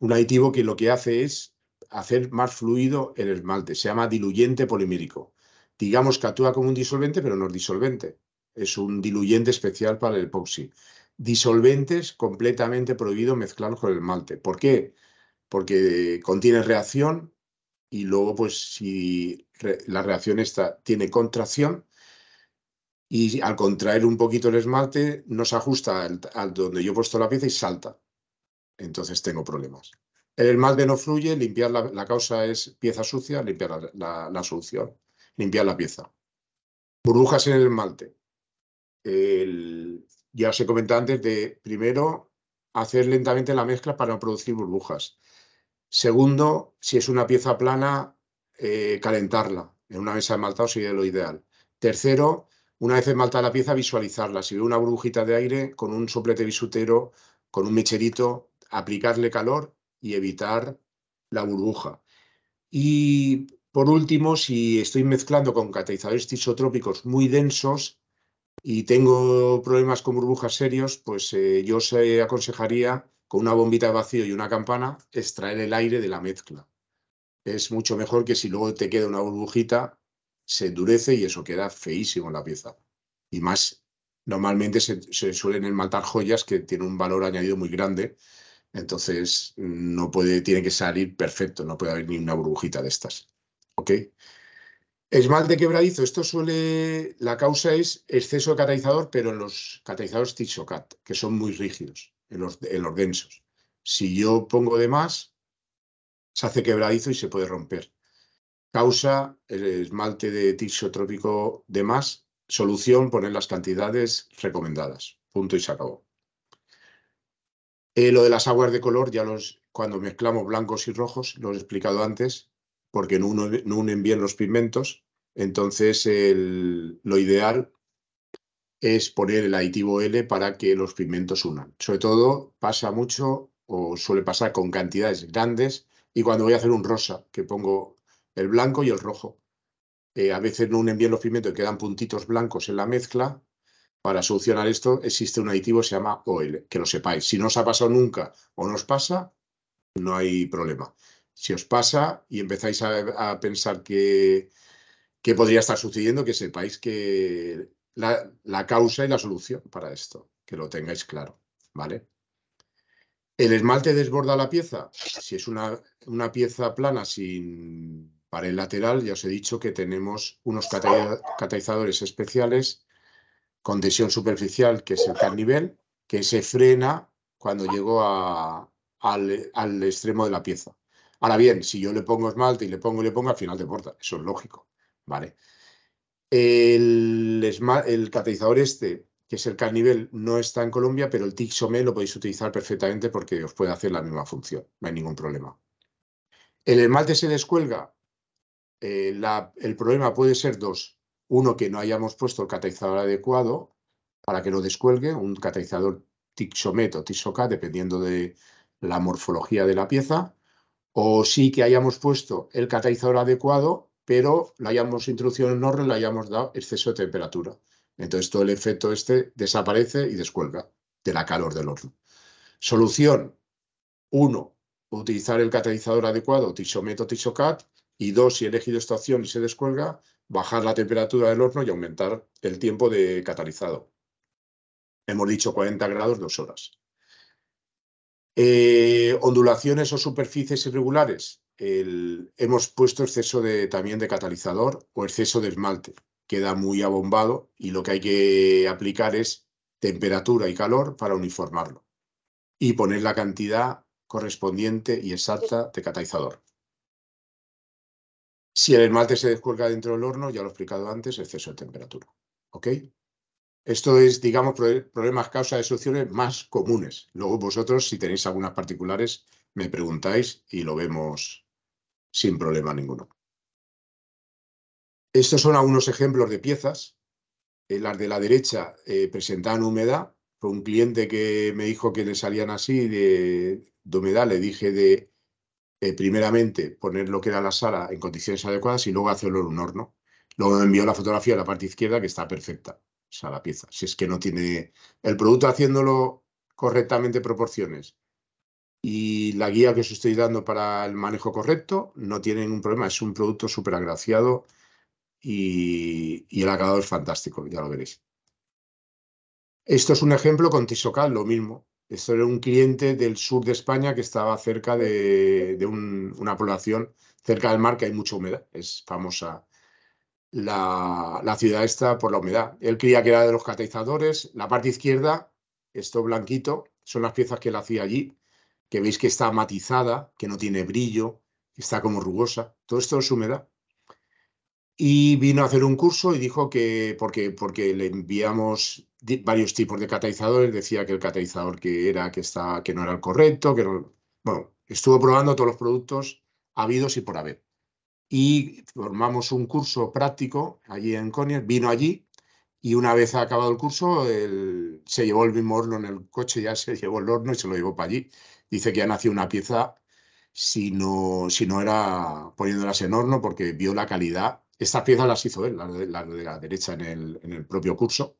[SPEAKER 1] un aditivo que lo que hace es hacer más fluido el esmalte. Se llama diluyente polimérico. Digamos que actúa como un disolvente, pero no es disolvente es un diluyente especial para el epoxy Disolventes, completamente prohibido mezclarlos con el malte. ¿Por qué? Porque contiene reacción y luego, pues, si la reacción esta tiene contracción y al contraer un poquito el esmalte, no se ajusta al, donde yo he puesto la pieza y salta. Entonces tengo problemas. El esmalte no fluye, limpiar la, causa es pieza sucia, limpiar la, la solución, limpiar la pieza. Burbujas en el esmalte, ya os he comentado antes de, primero, hacer lentamente la mezcla para no producir burbujas. Segundo, si es una pieza plana, eh, calentarla. En una mesa de maltado sería lo ideal. Tercero, una vez esmaltada la pieza, visualizarla. Si veo una burbujita de aire, con un soplete bisutero, con un mecherito, aplicarle calor y evitar la burbuja. Y por último, si estoy mezclando con catalizadores tisotrópicos muy densos, y tengo problemas con burbujas serios, pues eh, yo se aconsejaría con una bombita de vacío y una campana extraer el aire de la mezcla. Es mucho mejor que si luego te queda una burbujita, se endurece y eso queda feísimo en la pieza. Y más, normalmente se, suelen enmatar joyas que tienen un valor añadido muy grande, entonces mm, no puede, tiene que salir perfecto, no puede haber ni una burbujita de estas. ¿Ok? Esmalte quebradizo, esto suele, la causa es exceso de catalizador, pero en los catalizadores TixoCat, que son muy rígidos, en los, densos. Si yo pongo de más, se hace quebradizo y se puede romper. Causa el esmalte de tixotrópico de más, solución poner las cantidades recomendadas. Punto y se acabó. Eh, lo de las aguas de color, ya los, cuando mezclamos blancos y rojos, lo he explicado antes, porque no, unen bien los pigmentos. Entonces, lo ideal es poner el aditivo L para que los pigmentos unan. Sobre todo pasa mucho o suele pasar con cantidades grandes y cuando voy a hacer un rosa, que pongo el blanco y el rojo. Eh, a veces no unen bien los pigmentos, quedan puntitos blancos en la mezcla. Para solucionar esto existe un aditivo que se llama OL, que lo sepáis. Si no os ha pasado nunca o no pasa, no hay problema si os pasa y empezáis a, pensar que, podría estar sucediendo, que sepáis que la, causa y la solución para esto, que lo tengáis claro, ¿vale? ¿El esmalte desborda la pieza? Si es una, pieza plana sin pared lateral, ya os he dicho que tenemos unos catalizadores especiales con tensión superficial, que es el carnivel, que se frena cuando llego al extremo de la pieza. Ahora bien, si yo le pongo esmalte y le pongo y le pongo, al final deporta. Eso es lógico, ¿vale? El, el catalizador este, que es el carnivel, no está en Colombia, pero el Tixome lo podéis utilizar perfectamente porque os puede hacer la misma función. No hay ningún problema. El esmalte se descuelga. Eh, el problema puede ser dos. Uno, que no hayamos puesto el catalizador adecuado para que lo descuelgue, un catalizador Tixomet o Tixoca, dependiendo de la morfología de la pieza o sí que hayamos puesto el catalizador adecuado, pero la hayamos introducido en el y le hayamos dado exceso de temperatura. Entonces todo el efecto este desaparece y descuelga de la calor del horno. Solución, uno, utilizar el catalizador adecuado, tisometo, tisocat, y dos, si he elegido esta opción y se descuelga, bajar la temperatura del horno y aumentar el tiempo de catalizado. Hemos dicho 40 grados, dos horas. Eh, ondulaciones o superficies irregulares. hemos puesto exceso de, también de catalizador o exceso de esmalte. Queda muy abombado y lo que hay que aplicar es temperatura y calor para uniformarlo y poner la cantidad correspondiente y exacta de catalizador. Si el esmalte se descuelga dentro del horno, ya lo he explicado antes, exceso de temperatura. ¿Ok? Esto es, digamos, problemas, causas de soluciones más comunes. Luego vosotros, si tenéis algunas particulares, me preguntáis y lo vemos sin problema ninguno. Estos son algunos ejemplos de piezas. las de la derecha eh, presentaban humedad. Fue un cliente que me dijo que le salían así de, humedad. Le dije de, eh, primeramente, poner lo que era la sala en condiciones adecuadas y luego hacerlo en un horno. Luego me envió la fotografía de la parte izquierda que está perfecta a la pieza. Si es que no tiene el producto haciéndolo correctamente proporciones y la guía que os estoy dando para el manejo correcto, no tiene ningún problema. Es un producto súper agraciado y, el acabado es fantástico, ya lo veréis. Esto es un ejemplo con Tisocal, lo mismo. Esto era un cliente del sur de España que estaba cerca de, una población, cerca del mar, que hay mucha humedad. Es famosa la, ciudad está por la humedad. Él creía que era de los catalizadores. La parte izquierda, esto blanquito, son las piezas que él hacía allí, que veis que está matizada, que no tiene brillo, que está como rugosa. Todo esto es humedad. Y vino a hacer un curso y dijo que, porque, porque le enviamos varios tipos de catalizadores, decía que el catalizador que era, que, está, que no era el correcto, que no, bueno, estuvo probando todos los productos habidos y por haber y formamos un curso práctico allí en Conier, vino allí y una vez acabado el curso se llevó el mismo horno en el coche, ya se [LAUGHS] llevó el horno y se lo llevó para allí. Dice que ya nació una pieza si no, si no era poniéndolas en horno porque vio la calidad. Estas piezas las hizo él, las de, la derecha en el, en el propio curso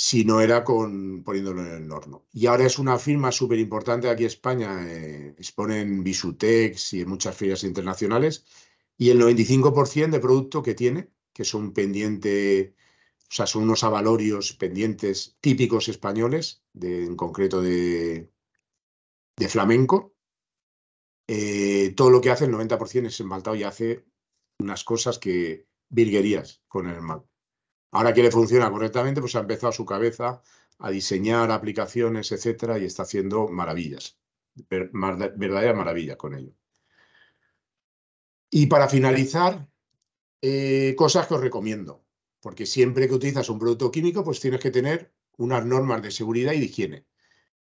[SPEAKER 1] si no era con, poniéndolo en el horno. Y ahora es una firma súper importante aquí en España, eh, exponen Visutex y en muchas ferias internacionales, y el 95% de producto que tiene, que son pendiente, o sea, son unos avalorios pendientes típicos españoles, de, en concreto de, flamenco. Eh, todo lo que hace, el 90% es esmaltado y hace unas cosas que virguerías con el mal. Ahora que le funciona correctamente, pues ha empezado su cabeza a diseñar aplicaciones, etcétera, y está haciendo maravillas, verdaderas maravillas con ello. Y para finalizar, eh, cosas que os recomiendo, porque siempre que utilizas un producto químico, pues tienes que tener unas normas de seguridad y de higiene.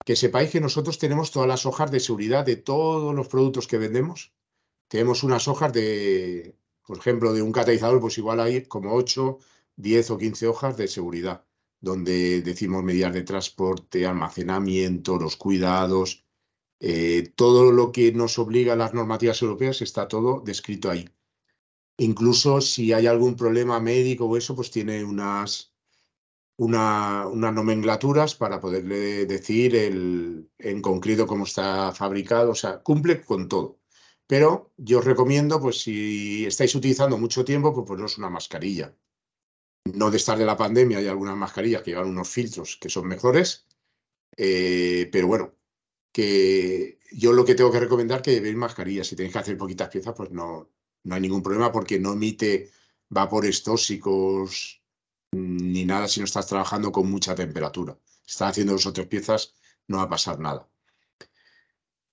[SPEAKER 1] Que sepáis que nosotros tenemos todas las hojas de seguridad de todos los productos que vendemos. Tenemos unas hojas de, por ejemplo, de un catalizador, pues igual hay como 8, 10 o 15 hojas de seguridad, donde decimos medidas de transporte, almacenamiento, los cuidados, eh, todo lo que nos obliga a las normativas europeas está todo descrito ahí. Incluso si hay algún problema médico o eso, pues tiene unas, nomenclaturas para poderle decir en concreto cómo está fabricado. O sea, cumple con todo. Pero yo os recomiendo, pues si estáis utilizando mucho tiempo, pues poneros una mascarilla. No de estar de la pandemia, hay algunas mascarillas que llevan unos filtros que son mejores, eh, pero bueno, que yo lo que tengo que recomendar es que llevéis mascarilla, Si tenéis que hacer poquitas piezas, pues no, no hay ningún problema porque no emite vapores tóxicos ni nada si no estás trabajando con mucha temperatura. si Estás haciendo dos o tres piezas, no va a pasar nada.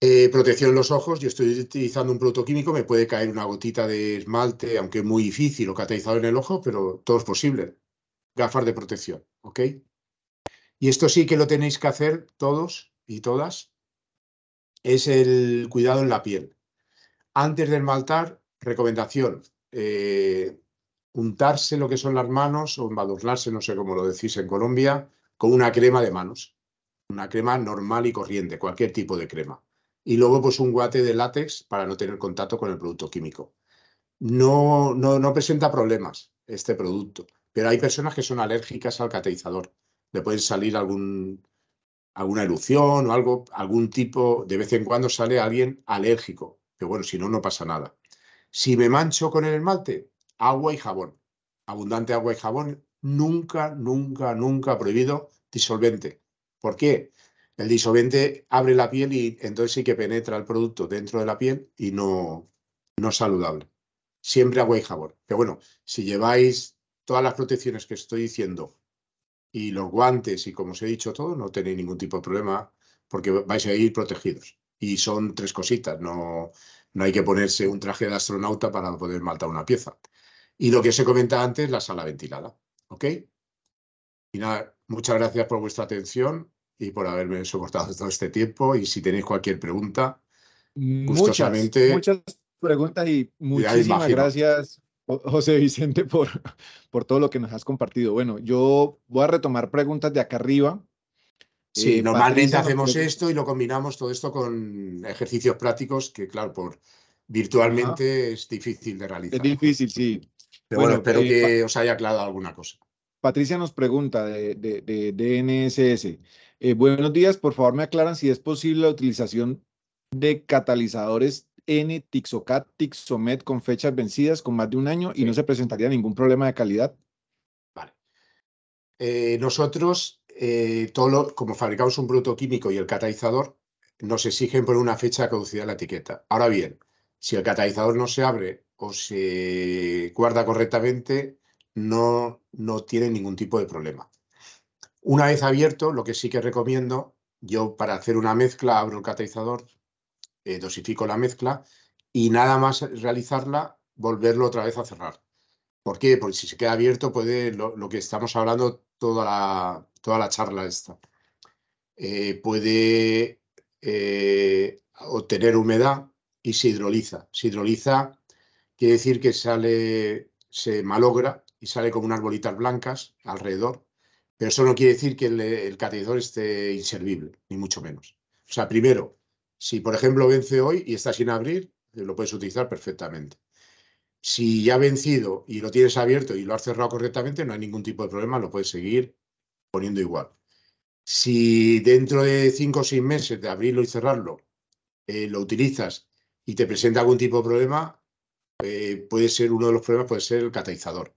[SPEAKER 1] Eh, protección en los ojos, yo estoy utilizando un producto químico, me puede caer una gotita de esmalte, aunque es muy difícil o catalizado en el ojo, pero todo es posible. Gafas de protección, ¿ok? Y esto sí que lo tenéis que hacer todos y todas es el cuidado en la piel. Antes de maltar, recomendación, eh, untarse lo que son las manos o embadurnarse, no sé cómo lo decís en Colombia, con una crema de manos, una crema normal y corriente, cualquier tipo de crema. Y luego pues un guate de látex para no tener contacto con el producto químico. No, no, presenta problemas este producto, pero hay personas que son alérgicas al catalizador. Le pueden salir algún alguna erupción o algo, algún tipo, de vez en cuando sale alguien alérgico, pero bueno, si no, no pasa nada. Si me mancho con el esmalte, agua y jabón, abundante agua y jabón, nunca, nunca, nunca prohibido disolvente. ¿Por qué? El disolvente abre la piel y entonces sí que penetra el producto dentro de la piel y no, no saludable. Siempre agua y jabón. Pero bueno, si lleváis todas las protecciones que estoy diciendo y los guantes y como os he dicho todo, no tenéis ningún tipo de problema porque vais a ir protegidos. Y son tres cositas, no, no hay que ponerse un traje de astronauta para poder maltar una pieza. Y lo que se comenta antes, la sala ventilada. ¿Ok? Y nada, muchas gracias por vuestra atención y por haberme soportado todo este tiempo.
[SPEAKER 3] Y si tenéis cualquier pregunta,
[SPEAKER 4] gustosamente...
[SPEAKER 3] Muchas preguntas y muchísimas gracias José Vicente, [LAUGHS] por, por todo lo que nos has compartido. Bueno, yo voy a retomar preguntas de acá arriba. Sí, eh, normalmente hacemos esto y lo
[SPEAKER 1] combinamos todo esto con ejercicios prácticos que, claro, por virtualmente es difícil de realizar. Es difícil, sí.
[SPEAKER 3] Pero bueno, espero eh, que os
[SPEAKER 1] haya aclarado alguna cosa.
[SPEAKER 3] Patricia nos pregunta de, de, de DNSS. Eh, buenos días, por favor me aclaran si es posible la utilización de catalizadores N Tixocat, Tixomet con fechas vencidas con más de un año y no se presentaría ningún problema de calidad? Vale. Eh, nosotros, eh, todo como fabricamos un producto químico y el catalizador,
[SPEAKER 1] nos exigen por una fecha de en la etiqueta. Ahora bien, si el catalizador no se abre o se guarda correctamente, no, no tiene ningún tipo de problema. Una vez abierto, lo que sí que recomiendo, yo para hacer una mezcla abro el catalizador, eh, dosifico la mezcla y nada más realizarla, volverlo otra vez a cerrar. ¿Por qué? Porque si se queda abierto puede lo, que estamos hablando toda la, toda la charla esta. Eh, puede eh, obtener humedad y se hidroliza. Se hidroliza quiere decir que sale, se malogra y sale como unas bolitas blancas alrededor, pero eso no quiere decir que el, el catalizador esté inservible, ni mucho menos. O sea, primero, si, por ejemplo, vence hoy y está sin abrir, eh, lo puedes utilizar perfectamente. Si ya ha vencido y lo tienes abierto y lo has cerrado correctamente, no hay ningún tipo de problema, lo puedes seguir poniendo igual. Si dentro de cinco o seis meses de abrirlo y cerrarlo eh, lo utilizas y te presenta algún tipo de problema, eh, puede ser uno de los problemas, puede ser el catalizador.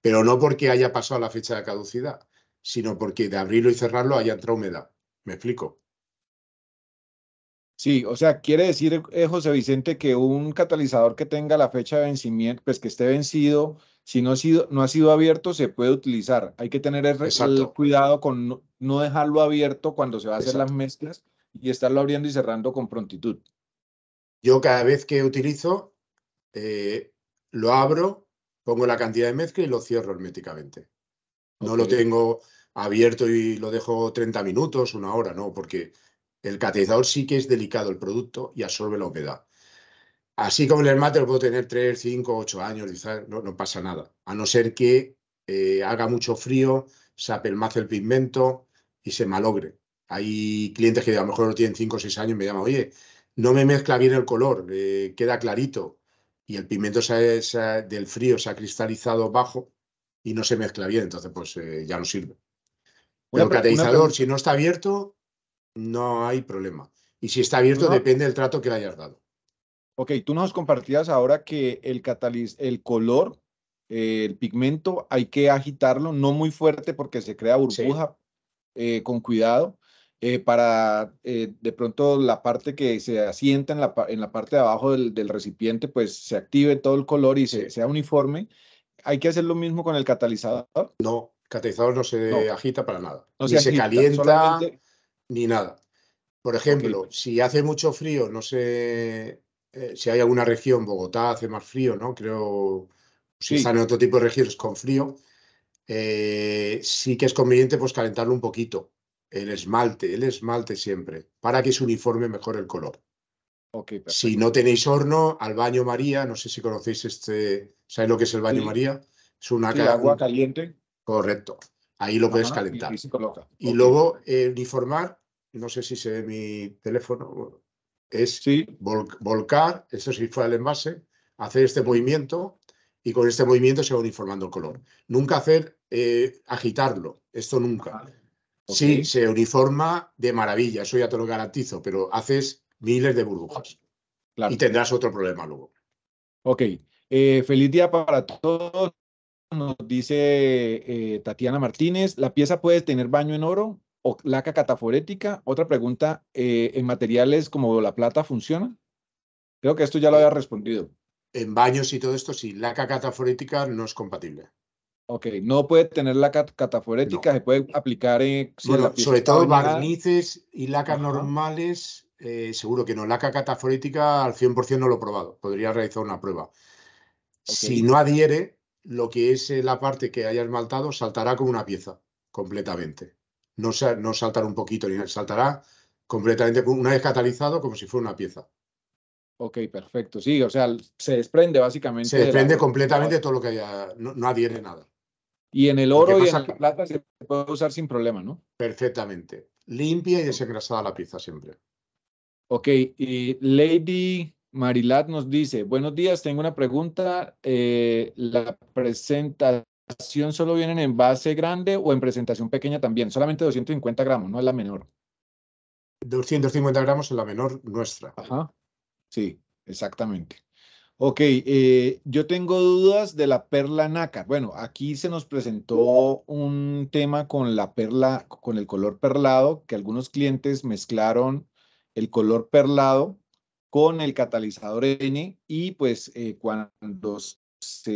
[SPEAKER 1] Pero no porque haya pasado la fecha de caducidad,
[SPEAKER 3] sino porque de abrirlo y cerrarlo haya entrado humedad. ¿Me explico? Sí, o sea, quiere decir, eh, José Vicente, que un catalizador que tenga la fecha de vencimiento, pues que esté vencido, si no ha sido, no ha sido abierto, se puede utilizar. Hay que tener el, cuidado con no, dejarlo abierto cuando se va a hacer las mezclas y estarlo abriendo y cerrando con prontitud. Yo cada vez que utilizo, eh,
[SPEAKER 1] lo abro, pongo la cantidad de mezcla y lo cierro herméticamente. No lo tengo abierto y lo dejo 30 minutos, una hora, no, porque el catalizador sí que es delicado el producto y absorbe la humedad. Así como el lo puedo tener 3, 5, 8 años, no, pasa nada. A no ser que eh, haga mucho frío, se apelmace el pigmento y se malogre. Hay clientes que a lo mejor lo tienen 5 o 6 años y me llaman, oye, no me mezcla bien el color, eh, queda clarito. Y el pigmento se, del frío se ha cristalizado bajo y no se mezcla bien, entonces pues eh, ya no sirve. el catalizador, si no está abierto, no hay problema.
[SPEAKER 3] Y si está abierto, depende del trato que le hayas dado. Ok, tú nos compartías ahora que el cataliz el color, eh, el pigmento, hay que agitarlo, no muy fuerte porque se crea burbuja, eh, con cuidado, eh, para de pronto la parte que se asienta en la, en la parte de abajo del, recipiente, pues se active todo el color y se, sea uniforme. ¿Hay que hacer lo mismo con el catalizador? No, el catalizador no se agita para nada. No se, calienta, ni nada. Por ejemplo,
[SPEAKER 1] si hace mucho frío, no sé eh, si hay alguna región, Bogotá hace más frío, ¿no? Creo, si están en otro tipo de regiones con frío, eh, sí que es conveniente pues calentarlo un poquito. El esmalte, el esmalte siempre, para que se uniforme mejor el color. si no tenéis horno, al baño María, no sé si conocéis este, ¿sabéis lo que es el baño María? Es una agua caliente. Correcto. Ahí lo puedes calentar. Y, luego eh, uniformar, no sé si se ve mi teléfono, es volcar, esto si fuera el envase, hacer este movimiento y con este movimiento se va uniformando el color. Nunca hacer eh, agitarlo, esto nunca. Sí, se uniforma de maravilla, eso ya te lo garantizo, pero haces miles de burbujas y tendrás otro problema luego.
[SPEAKER 3] Ok, eh, feliz día para todos nos dice eh, Tatiana Martínez, ¿la pieza puede tener baño en oro o laca cataforética? Otra pregunta, eh, ¿en materiales como la plata funciona? Creo que esto ya lo había respondido. En baños y todo esto, sí, laca cataforética no es compatible. Ok, no puede tener laca cataforética, se puede aplicar en... Eh, bueno, sobre todo
[SPEAKER 1] barnices y lacas normales, seguro que no. Laca cataforética al 100% no lo he probado, podría realizar una prueba. Si no adhiere, lo que es eh, la parte que haya esmaltado saltará como una pieza completamente. No, no saltará un poquito, ni saltará completamente una vez catalizado como si fuera una pieza. Ok, perfecto. Sí, o sea, se desprende básicamente. Se desprende completamente todo lo que haya, no, adhiere nada. Y en el oro y en la plata se
[SPEAKER 3] puede usar sin problema,
[SPEAKER 1] ¿no? Perfectamente.
[SPEAKER 3] Limpia y desengrasada la pieza siempre. Ok, y Lady Marilat nos dice, buenos días, tengo una pregunta. Eh, ¿La presentación solo viene en base grande o en presentación pequeña también? Solamente 250 gramos, no es la menor. 250 gramos es la menor nuestra. Ajá. Sí, exactamente. Ok, eh, yo tengo dudas de la perla nácar. Bueno, aquí se nos presentó un tema con la perla, con el color perlado, que algunos clientes mezclaron el color perlado con el catalizador N y pues eh, cuando se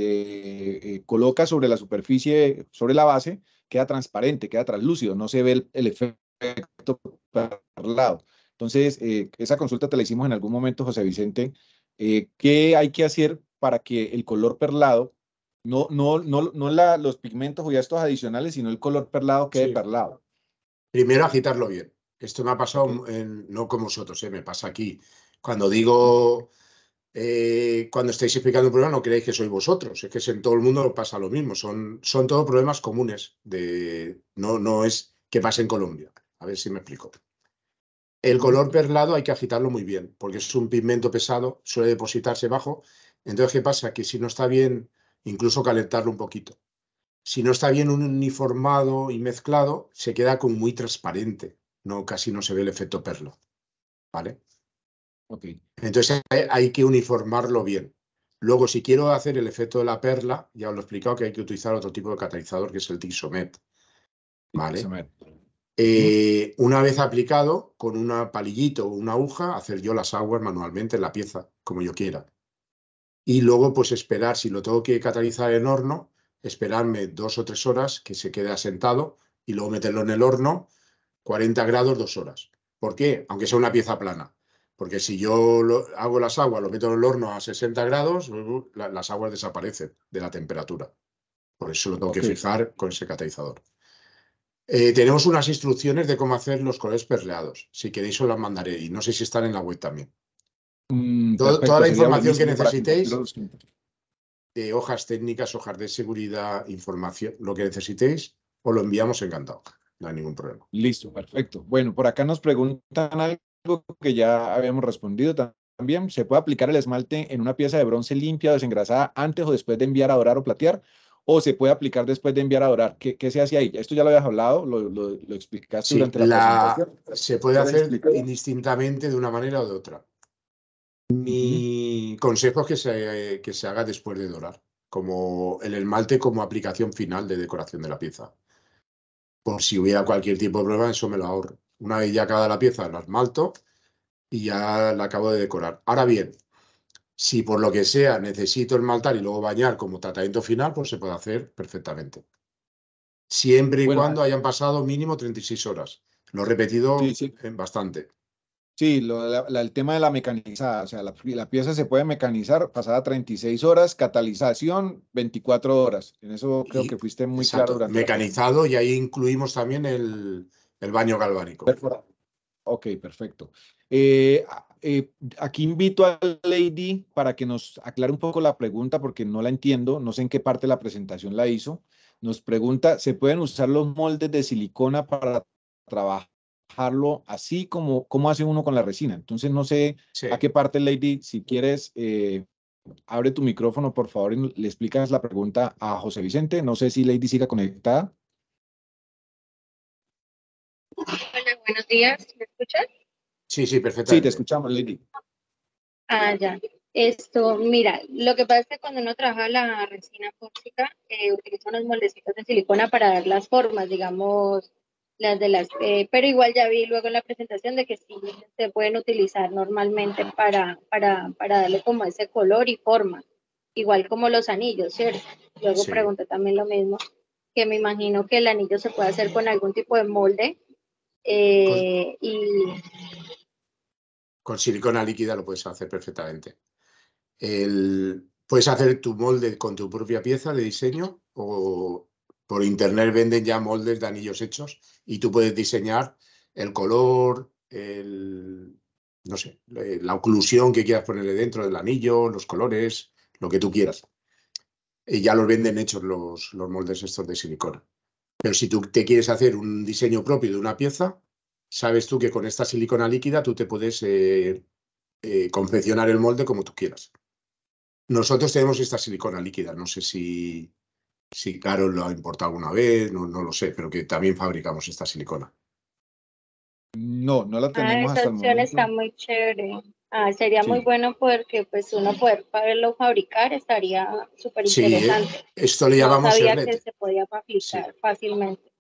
[SPEAKER 3] eh, coloca sobre la superficie, sobre la base, queda transparente, queda translúcido, no se ve el, efecto perlado. Entonces, eh, esa consulta te la hicimos en algún momento, José Vicente. ¿Qué hay que hacer para que el color perlado, no, no, no, no la, los pigmentos o ya estos adicionales, sino el color perlado quede perlado? Primero agitarlo bien. Esto me ha pasado, en, no con
[SPEAKER 1] vosotros, eh, me pasa aquí cuando digo, eh, cuando estáis explicando un problema, no creéis que sois vosotros, es que en todo el mundo pasa lo mismo, son, son todos problemas comunes, de, no, no es que pasa en Colombia. A ver si me explico. El color perlado hay que agitarlo muy bien, porque es un pigmento pesado, suele depositarse bajo. Entonces, ¿qué pasa? Que si no está bien, incluso calentarlo un poquito. Si no está bien uniformado y mezclado, se queda como muy transparente. No, casi no se ve el efecto perlo, ¿Vale? Entonces hay, que uniformarlo bien. Luego, si quiero hacer el efecto de la perla, ya os lo he explicado que hay que utilizar otro tipo de catalizador que es el Tixomet. ¿Vale? Eh, una vez aplicado, con una palillito o una aguja, hacer yo las aguas manualmente en la pieza, como yo quiera. Y luego, pues esperar, si lo tengo que catalizar en horno, esperarme dos o tres horas que se quede asentado y luego meterlo en el horno, 40 grados, dos horas. ¿Por qué? Aunque sea una pieza plana. Porque si yo hago las aguas, lo meto en el horno a 60 grados, las aguas desaparecen de la temperatura. Por eso lo tengo que fijar con ese catalizador. Eh, tenemos unas instrucciones de cómo hacer los colores perleados. Si queréis os las mandaré y no sé si están en la web también.
[SPEAKER 3] Mm, toda la información que necesitéis,
[SPEAKER 1] hojas técnicas, hojas de seguridad, información, lo que necesitéis, os lo
[SPEAKER 3] enviamos encantado. No hay ningún problema. Listo, perfecto. Bueno, por acá nos preguntan algo que ya habíamos respondido también. Se puede aplicar el esmalte en una pieza de bronce limpia o desengrasada antes o después de enviar a dorar o platear, o se puede aplicar después de enviar a dorar. ¿Qué, se hace ahí? Esto ya lo habías hablado, lo, lo, explicaste durante la,
[SPEAKER 1] presentación. Se puede hacer indistintamente de una manera o de otra. Mi consejo es que se, que se haga después de dorar, como el esmalte como aplicación final de decoración de la pieza. Por si hubiera cualquier tipo de problema, eso me lo ahorro. Una vez ya acabada la pieza, la esmalto y ya la acabo de decorar. Ahora bien, si por lo que sea necesito esmaltar y luego bañar como tratamiento final, pues se puede hacer perfectamente. Siempre y
[SPEAKER 3] cuando eh hayan pasado mínimo 36 horas. Lo he repetido bastante. Sí, el tema de la mecanizada, o sea, la, pieza se puede mecanizar pasada 36 horas, catalización 24 horas. En eso creo que fuiste muy claro. mecanizado y ahí incluimos también el, el baño galvánico. Ok, perfecto. Eh, eh, aquí invito a Lady para que nos aclare un poco la pregunta porque no la entiendo, no sé en qué parte de la presentación la hizo. Nos pregunta, ¿se pueden usar los moldes de silicona para trabajarlo así como, como hace uno con la resina? Entonces no sé a qué parte, Lady, si quieres, eh, abre tu micrófono, por favor, y le explicas la pregunta a José Vicente. No sé si Lady siga conectada.
[SPEAKER 4] Hola, buenos días. ¿Me escuchas?
[SPEAKER 3] Sí, sí, perfecto. Sí, te escuchamos, Lili.
[SPEAKER 4] Ah, ya. Esto, mira, lo que pasa es que cuando uno trabaja la resina fórsica, eh, utiliza unos moldecitos de silicona para dar las formas, digamos, las de las, eh, pero igual ya vi luego en la presentación de que sí se pueden utilizar normalmente para, para, para darle como ese color y forma, igual como los anillos, ¿cierto? Luego pregunté también lo mismo, que me imagino que el anillo se puede hacer con algún tipo de molde eh,
[SPEAKER 1] con, silicona líquida lo puedes hacer perfectamente. puedes hacer tu molde con tu propia pieza de diseño o por internet venden ya moldes de anillos hechos y tú puedes diseñar el color, no sé, la oclusión que quieras ponerle dentro del anillo, los colores, lo que tú quieras. Y ya los venden hechos los moldes estos de silicona. Pero si tú te quieres hacer un diseño propio de una pieza, sabes tú que con esta silicona líquida tú te puedes eh, eh, confeccionar el molde como tú quieras. Nosotros tenemos esta silicona líquida, no sé si, si Carol lo ha importado alguna vez, no, lo sé, pero que también fabricamos esta silicona. No, no la ah, tenemos. está
[SPEAKER 4] muy chévere. Ah, sería muy bueno porque pues uno poder poderlo fabricar estaría súper interesante. Sí,
[SPEAKER 1] esto le llamamos no sabía que
[SPEAKER 4] se podía fabricar fácilmente.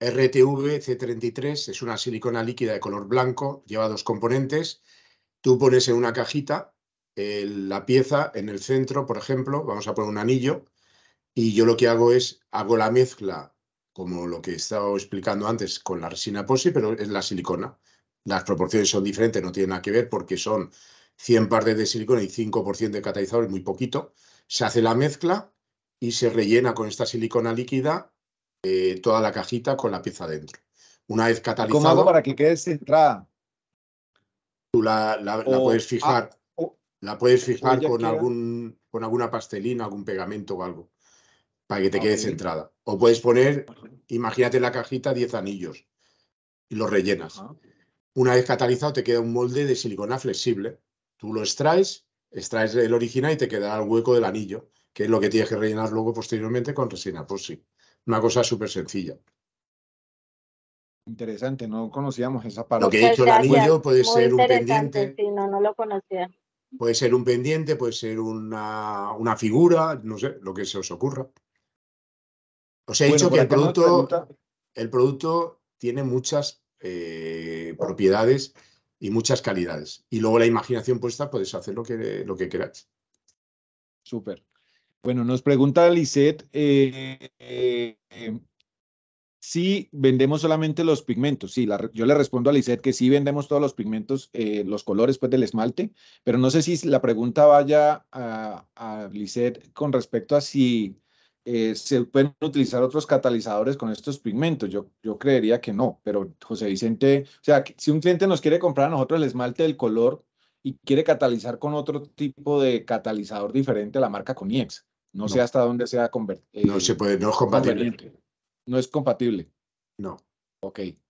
[SPEAKER 1] RTV C33 es una silicona líquida de color blanco, lleva dos componentes. Tú pones en una cajita la pieza en el centro, por ejemplo, vamos a poner un anillo, y yo lo que hago es, hago la mezcla, como lo que estaba explicando antes, con la resina POSI, pero es la silicona. Las proporciones son diferentes, no tienen nada que ver porque son 100 partes de silicona y 5% de catalizador, es muy poquito. Se hace la mezcla y se rellena con esta silicona líquida eh, toda la cajita con la pieza dentro. Una vez catalizado... para
[SPEAKER 3] que quede centrada?
[SPEAKER 1] Tú la, ah, puedes fijar, la puedes fijar con, algún, con alguna pastelina, algún pegamento o algo, para que te ah, quede centrada. O puedes poner, imagínate en la cajita 10 anillos y los rellenas. Una vez catalizado te queda un molde de silicona flexible. Tú lo extraes, extraes el original y te quedará el hueco del anillo, que es lo que tienes que rellenar luego posteriormente con resina sí, Una cosa súper sencilla.
[SPEAKER 3] Interesante, no conocíamos esa parte. Lo que he dicho, el anillo puede ser un
[SPEAKER 1] pendiente.
[SPEAKER 2] Sí, no, no lo conocía.
[SPEAKER 1] Puede ser un pendiente, puede ser una, una figura, no sé, lo que se os ocurra. Os he dicho que el producto, el producto tiene muchas eh, propiedades y muchas calidades. Y luego la imaginación puesta, puedes hacer lo que, lo que Súper.
[SPEAKER 3] Bueno, nos pregunta Lisette eh, eh, si vendemos solamente los pigmentos. Sí, yo le respondo a Lisette que sí vendemos todos los pigmentos, eh, los colores pues, del esmalte, pero no sé si la pregunta vaya a, a con respecto a si eh, se pueden utilizar otros catalizadores con estos pigmentos. Yo, creería que no, pero José Vicente, o sea, si un cliente nos quiere comprar a nosotros el esmalte del color y quiere catalizar con otro tipo de catalizador diferente a la marca Coniex, no, sé hasta dónde sea eh, no se puede, no es compatible. No es compatible.
[SPEAKER 1] No. Ok. Entonces,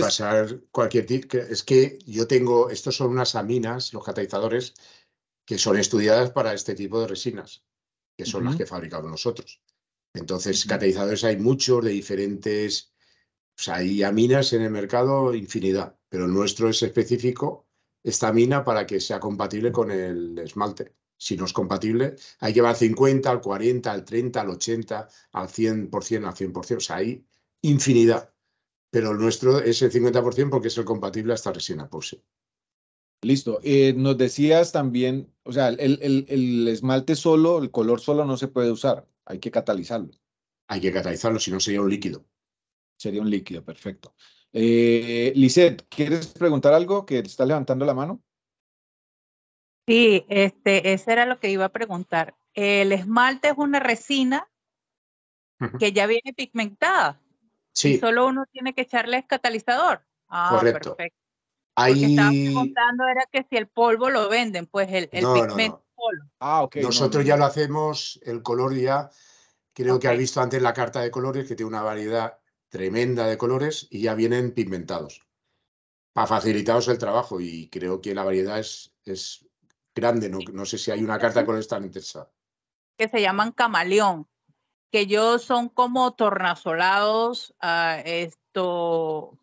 [SPEAKER 1] puede pasar cualquier tipo. Es que yo tengo, estos son unas aminas, los catalizadores, que son estudiadas para este tipo de resinas, que son las que fabricamos nosotros. Entonces, catalizadores hay muchos de diferentes, o sea, hay aminas en el mercado infinidad, pero el nuestro es específico esta mina para que sea compatible con el esmalte. Si no es compatible, hay que llevar al 50, al 40, al 30, al 80, al 100%, al 100%. O sea, hay infinidad.
[SPEAKER 3] Pero el nuestro es el 50% porque es el compatible hasta resina POSE. Listo. Eh, nos decías también, o sea, el esmalte solo, el color solo no se puede usar. Hay que catalizarlo. Hay que catalizarlo, si no sería un líquido. Sería un líquido, perfecto. Eh, ¿quieres preguntar algo que te está levantando la mano?
[SPEAKER 2] Sí, este, ese era lo que iba a preguntar. El esmalte es una resina que ya viene pigmentada. Sí. solo uno tiene que echarle catalizador. Ah, perfecto. Lo que
[SPEAKER 1] estaba preguntando
[SPEAKER 2] era que si el polvo lo venden, pues el, pigmento.
[SPEAKER 1] Ah, Nosotros ya lo hacemos, el color ya, creo que has visto antes la carta de colores, que tiene una variedad tremenda de colores y ya vienen pigmentados para facilitaros el trabajo y creo que la variedad es, grande, no, sé si hay una carta con esta tan interesada.
[SPEAKER 2] Que se llaman camaleón, que ellos son como tornasolados, ah, esto,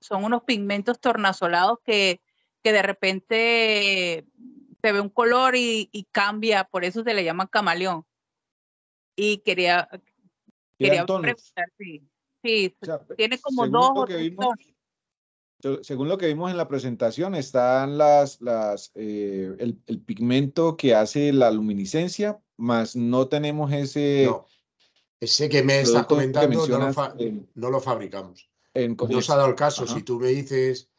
[SPEAKER 2] son unos pigmentos tornasolados que, que de repente se ve un color y, cambia, por eso se le llama camaleón. Y quería, quería preguntar sí, tiene como dos
[SPEAKER 3] o según lo que vimos en la presentación, están las, las eh, el, pigmento que hace la luminiscencia, más no tenemos ese... Ese que me estás comentando no lo,
[SPEAKER 1] fabricamos. En no se ha dado el caso. Si tú me dices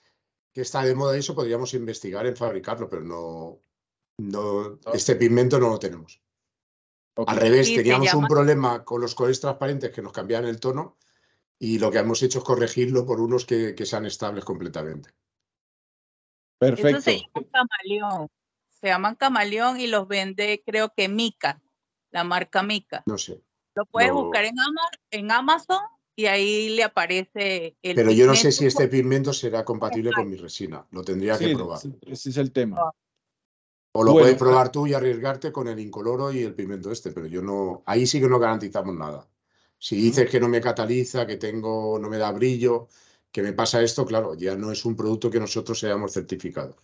[SPEAKER 1] que está de moda eso, podríamos investigar en fabricarlo, pero no, no, este pigmento no lo tenemos. Al revés, teníamos un problema con los colores transparentes que nos cambiaban el tono y lo que hemos hecho es corregirlo por unos que, sean estables completamente.
[SPEAKER 3] Perfecto. se
[SPEAKER 2] llaman camaleón. Se llaman camaleón y los vende, creo que Mica, la marca Mica. No sé. Lo puedes buscar en Amazon, en Amazon y ahí le aparece el. Pero yo no sé si este
[SPEAKER 1] pigmento será compatible con mi resina. Lo tendría que probar. Ese
[SPEAKER 3] es el tema. Ah. O lo puedes ah probar
[SPEAKER 1] tú y arriesgarte con el incoloro y el pimiento este, pero yo no, ahí sí que no garantizamos nada. Si dices que no me cataliza, que tengo, no me da brillo, que me pasa esto, claro, ya no es un producto que nosotros seamos certificados.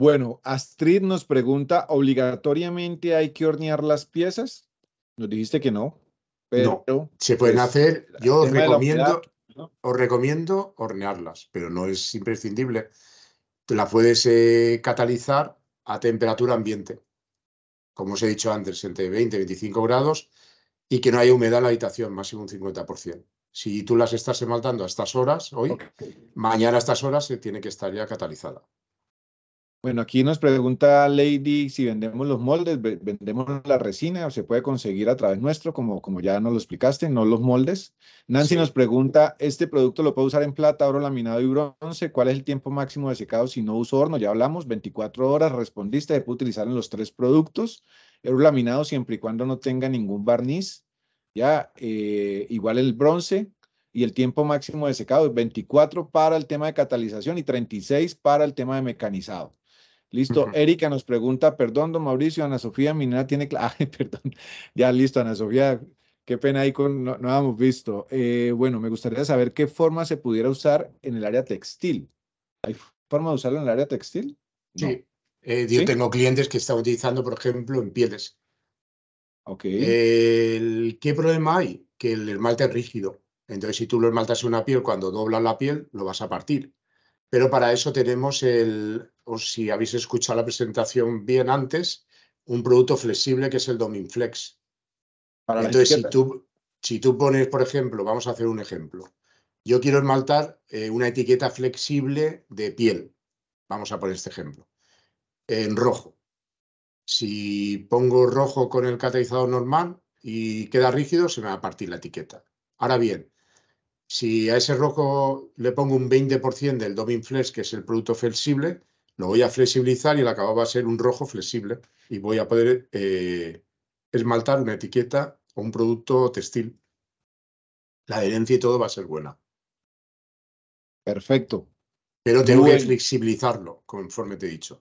[SPEAKER 3] Bueno, Astrid nos pregunta, ¿obligatoriamente hay que hornear las piezas? Nos dijiste que no, pero... No, se pueden pues, hacer, yo
[SPEAKER 1] recomiendo, os recomiendo hornearlas, pero no es imprescindible la puedes eh, catalizar a temperatura ambiente, como os he dicho antes, entre 20 y 25 grados, y que no haya humedad en la habitación, máximo un 50%. Si tú las estás emaltando a estas horas, hoy, mañana a estas horas, se tiene que estar ya catalizada.
[SPEAKER 3] Bueno, aquí nos pregunta Lady si vendemos los moldes, vendemos la resina o se puede conseguir a través nuestro, como, como ya nos lo explicaste, no los moldes. Nancy nos pregunta, ¿este producto lo puedo usar en plata, oro laminado y bronce? ¿Cuál es el tiempo máximo de secado si no uso horno? Ya hablamos, 24 horas, respondiste, se puede utilizar en los tres productos. Oro laminado siempre y cuando no tenga ningún barniz. Ya, eh, igual el bronce, y el tiempo máximo de secado es 24 para el tema de catalización y 36 para el tema de mecanizado. Listo. Erika nos pregunta, perdón, don Mauricio, Ana Sofía Minera tiene... [LAUGHS] Ay, perdón. Ya, listo, Ana Sofía. Qué pena ahí con... No, habíamos hemos visto. Eh, bueno, me gustaría saber qué forma se pudiera usar en el área textil. ¿Hay forma de usarlo en el área textil? Sí. Eh, yo tengo clientes que están utilizando, por ejemplo, en pieles. Ok.
[SPEAKER 1] ¿Qué problema hay? Que el esmalte es rígido. Entonces, si tú lo esmaltas en una piel, cuando doblas la piel, lo vas a partir. Pero para eso tenemos el, o si habéis escuchado la presentación bien antes, un producto flexible que es el Dominflex. Para Entonces, si tú, si tú pones, por ejemplo, vamos a hacer un ejemplo. Yo quiero esmaltar eh, una etiqueta flexible de piel. Vamos a poner este ejemplo. En rojo. Si pongo rojo con el catalizador normal y queda rígido, se me va a partir la etiqueta. Ahora bien, si a ese rojo le pongo un 20% del Domin Flex, que es el producto flexible, lo voy a flexibilizar y el acabado va a ser un rojo flexible y voy a poder eh, esmaltar una etiqueta o un producto textil. La adherencia
[SPEAKER 3] y todo va a ser buena. Perfecto. Pero tengo que flexibilizarlo, conforme te he dicho.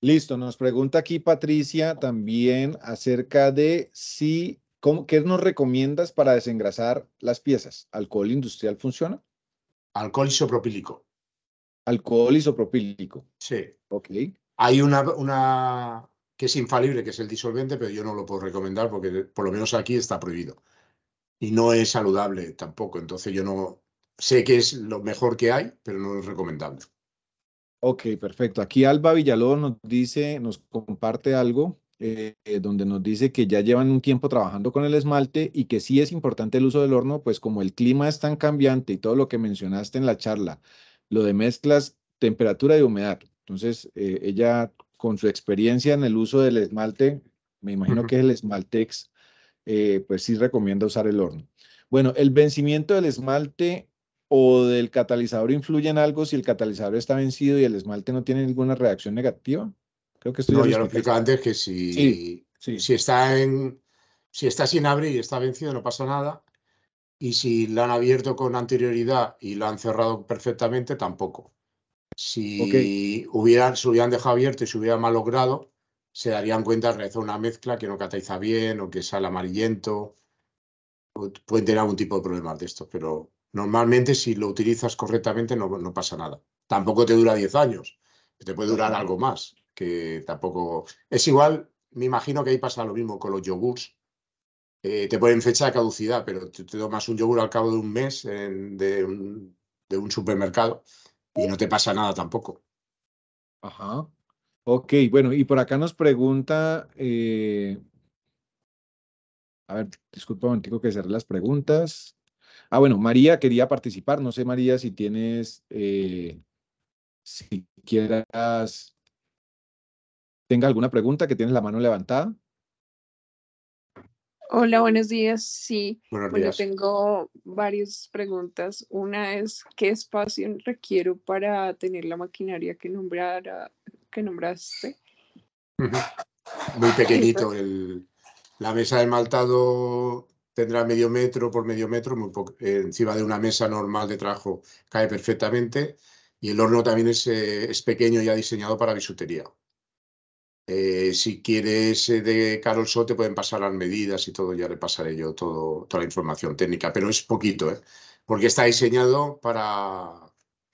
[SPEAKER 3] Listo, nos pregunta aquí Patricia también acerca de si ¿Qué nos recomiendas para desengrasar las piezas? ¿Alcohol industrial funciona? Alcohol isopropílico. Alcohol isopropílico.
[SPEAKER 1] Sí. Ok. Hay una, una que es infalible, que es el disolvente, pero yo no lo puedo recomendar porque por lo menos aquí está prohibido. Y no es saludable tampoco. Entonces yo no sé que es lo mejor que hay, pero no es recomendable.
[SPEAKER 3] Ok, perfecto. Aquí Alba Villalobos nos dice, nos comparte algo eh, eh, donde nos dice que ya llevan un tiempo trabajando con el esmalte y que sí es importante el uso del horno, pues como el clima es tan cambiante y todo lo que mencionaste en la charla, lo de mezclas, temperatura y humedad. Entonces, eh, ella con su experiencia en el uso del esmalte, me imagino que es el Esmaltex, pues sí recomienda usar el horno. Bueno, el vencimiento del esmalte o del catalizador influye en algo si el catalizador está vencido y el esmalte no tiene ninguna reacción negativa? Creo no, ya, lo
[SPEAKER 1] explicado antes que si, si
[SPEAKER 3] está en si está sin
[SPEAKER 1] abrir y está vencido no pasa nada y si la han abierto con anterioridad y lo han cerrado perfectamente tampoco. Si hubieran se hubieran dejado abierto y se hubiera malogrado se darían cuenta de realizar una mezcla que no cataliza bien o que sale amarillento. Pueden tener algún tipo de problemas de esto, pero normalmente si lo utilizas correctamente no, no pasa nada. Tampoco te dura 10 años, te puede durar algo más que tampoco... Es igual, me imagino que ahí pasa lo mismo con los yogures eh, te ponen fecha de caducidad, pero te, te tomas un yogur al cabo de un mes en, de, un, supermercado y no te pasa nada tampoco.
[SPEAKER 3] Ajá. Ok, bueno, y por acá nos pregunta... Eh, a ver, disculpa tengo que cerrar las preguntas. Ah, bueno, María quería participar. No sé, María, si tienes, eh, si quieras Tenga alguna pregunta, que tienes la mano levantada.
[SPEAKER 2] Hola, buenos días. Sí, bueno, tengo varias preguntas. Una es, ¿qué espacio requiero para tener la maquinaria que, nombrara, que nombraste?
[SPEAKER 1] Muy pequeñito. la mesa de maltado tendrá medio metro por medio metro, muy eh, encima de una mesa normal de trabajo cae perfectamente. Y el horno también es, pequeño eh, es pequeño, ha diseñado para bisutería. Eh, si quieres eh, de Carol So te pueden pasar las medidas y todo, ya le pasaré yo todo, toda la información técnica, pero es poquito, ¿eh? porque está diseñado para,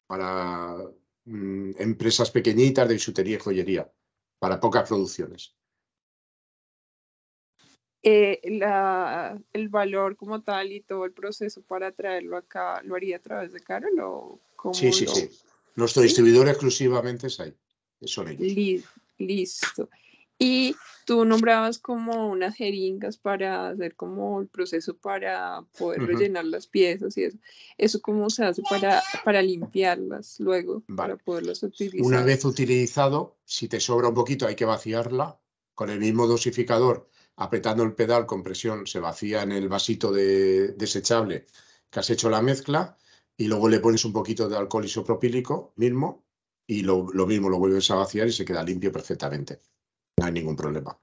[SPEAKER 1] para mm, empresas pequeñitas de bisutería y joyería, para pocas producciones.
[SPEAKER 2] Eh, el valor como tal y todo el proceso para traerlo acá, ¿lo haría a través de Carol o
[SPEAKER 1] Sí, sí, sí. Nuestro distribuidor exclusivamente es ahí. Son
[SPEAKER 2] ellos listo. Y tú nombrabas como unas jeringas para hacer como el proceso para poder rellenar las piezas y eso. ¿Eso cómo se hace para, para limpiarlas luego, para poderlas utilizar? Una vez
[SPEAKER 1] utilizado, si te sobra un poquito hay que vaciarla con el mismo dosificador. Apretando el pedal con presión se vacía en el vasito de, desechable que has hecho la mezcla y luego le pones un poquito de alcohol isopropílico mismo y lo, mismo lo vuelves a vaciar y se queda limpio perfectamente. No hay ningún problema.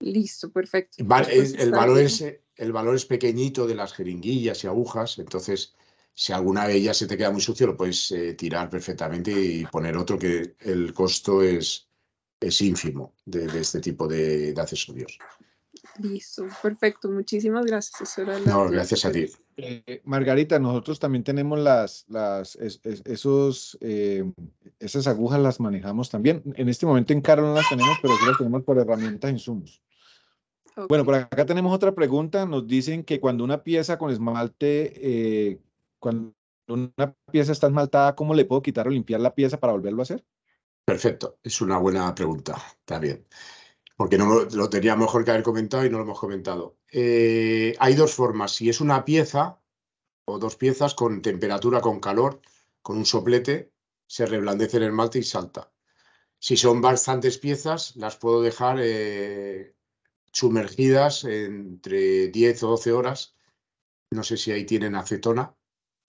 [SPEAKER 2] Listo, perfecto. Pues el, valor es,
[SPEAKER 1] el es pequeñito de las jeringuillas y agujas, entonces si alguna de ellas se te queda muy sucio lo puedes eh, tirar perfectamente y poner otro que el costo es, es ínfimo de, este tipo de,
[SPEAKER 3] de accesorios.
[SPEAKER 2] Listo, perfecto. Muchísimas gracias. gracias
[SPEAKER 3] a ti. Eh, Margarita, nosotros también tenemos las, las esos, em, esas agujas las manejamos también. En este momento en Caro no las tenemos, pero sí las tenemos por herramientas insumos. Bueno, por acá tenemos otra pregunta. Nos dicen que cuando una pieza con esmalte, eh, cuando una pieza está esmaltada, ¿cómo le puedo quitar o limpiar la pieza para volverlo a hacer?
[SPEAKER 1] Perfecto, es una buena pregunta. Está bien porque no lo tenía mejor que haber comentado y no lo hemos comentado. Eh, hay dos formas. Si es una pieza o dos piezas con temperatura, con calor, con un soplete, se reblandece el esmalte y salta. Si son bastantes piezas, las puedo dejar eh, sumergidas entre 10 o 12 horas. No sé si ahí tienen acetona,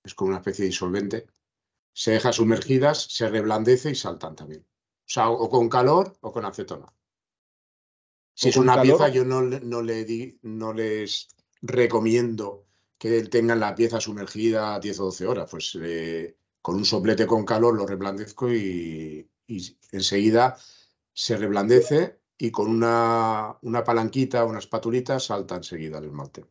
[SPEAKER 1] es como una especie de disolvente. Se deja sumergidas, se reblandece y saltan también. O sea, o con calor o con acetona. Si es una pieza, yo no, le di, no les recomiendo que tengan la pieza sumergida 10 o 12 horas. Pues eh, con un soplete con calor lo reblandezco y, enseguida se reblandece y con una, palanquita o una espatulita salta enseguida el esmalte.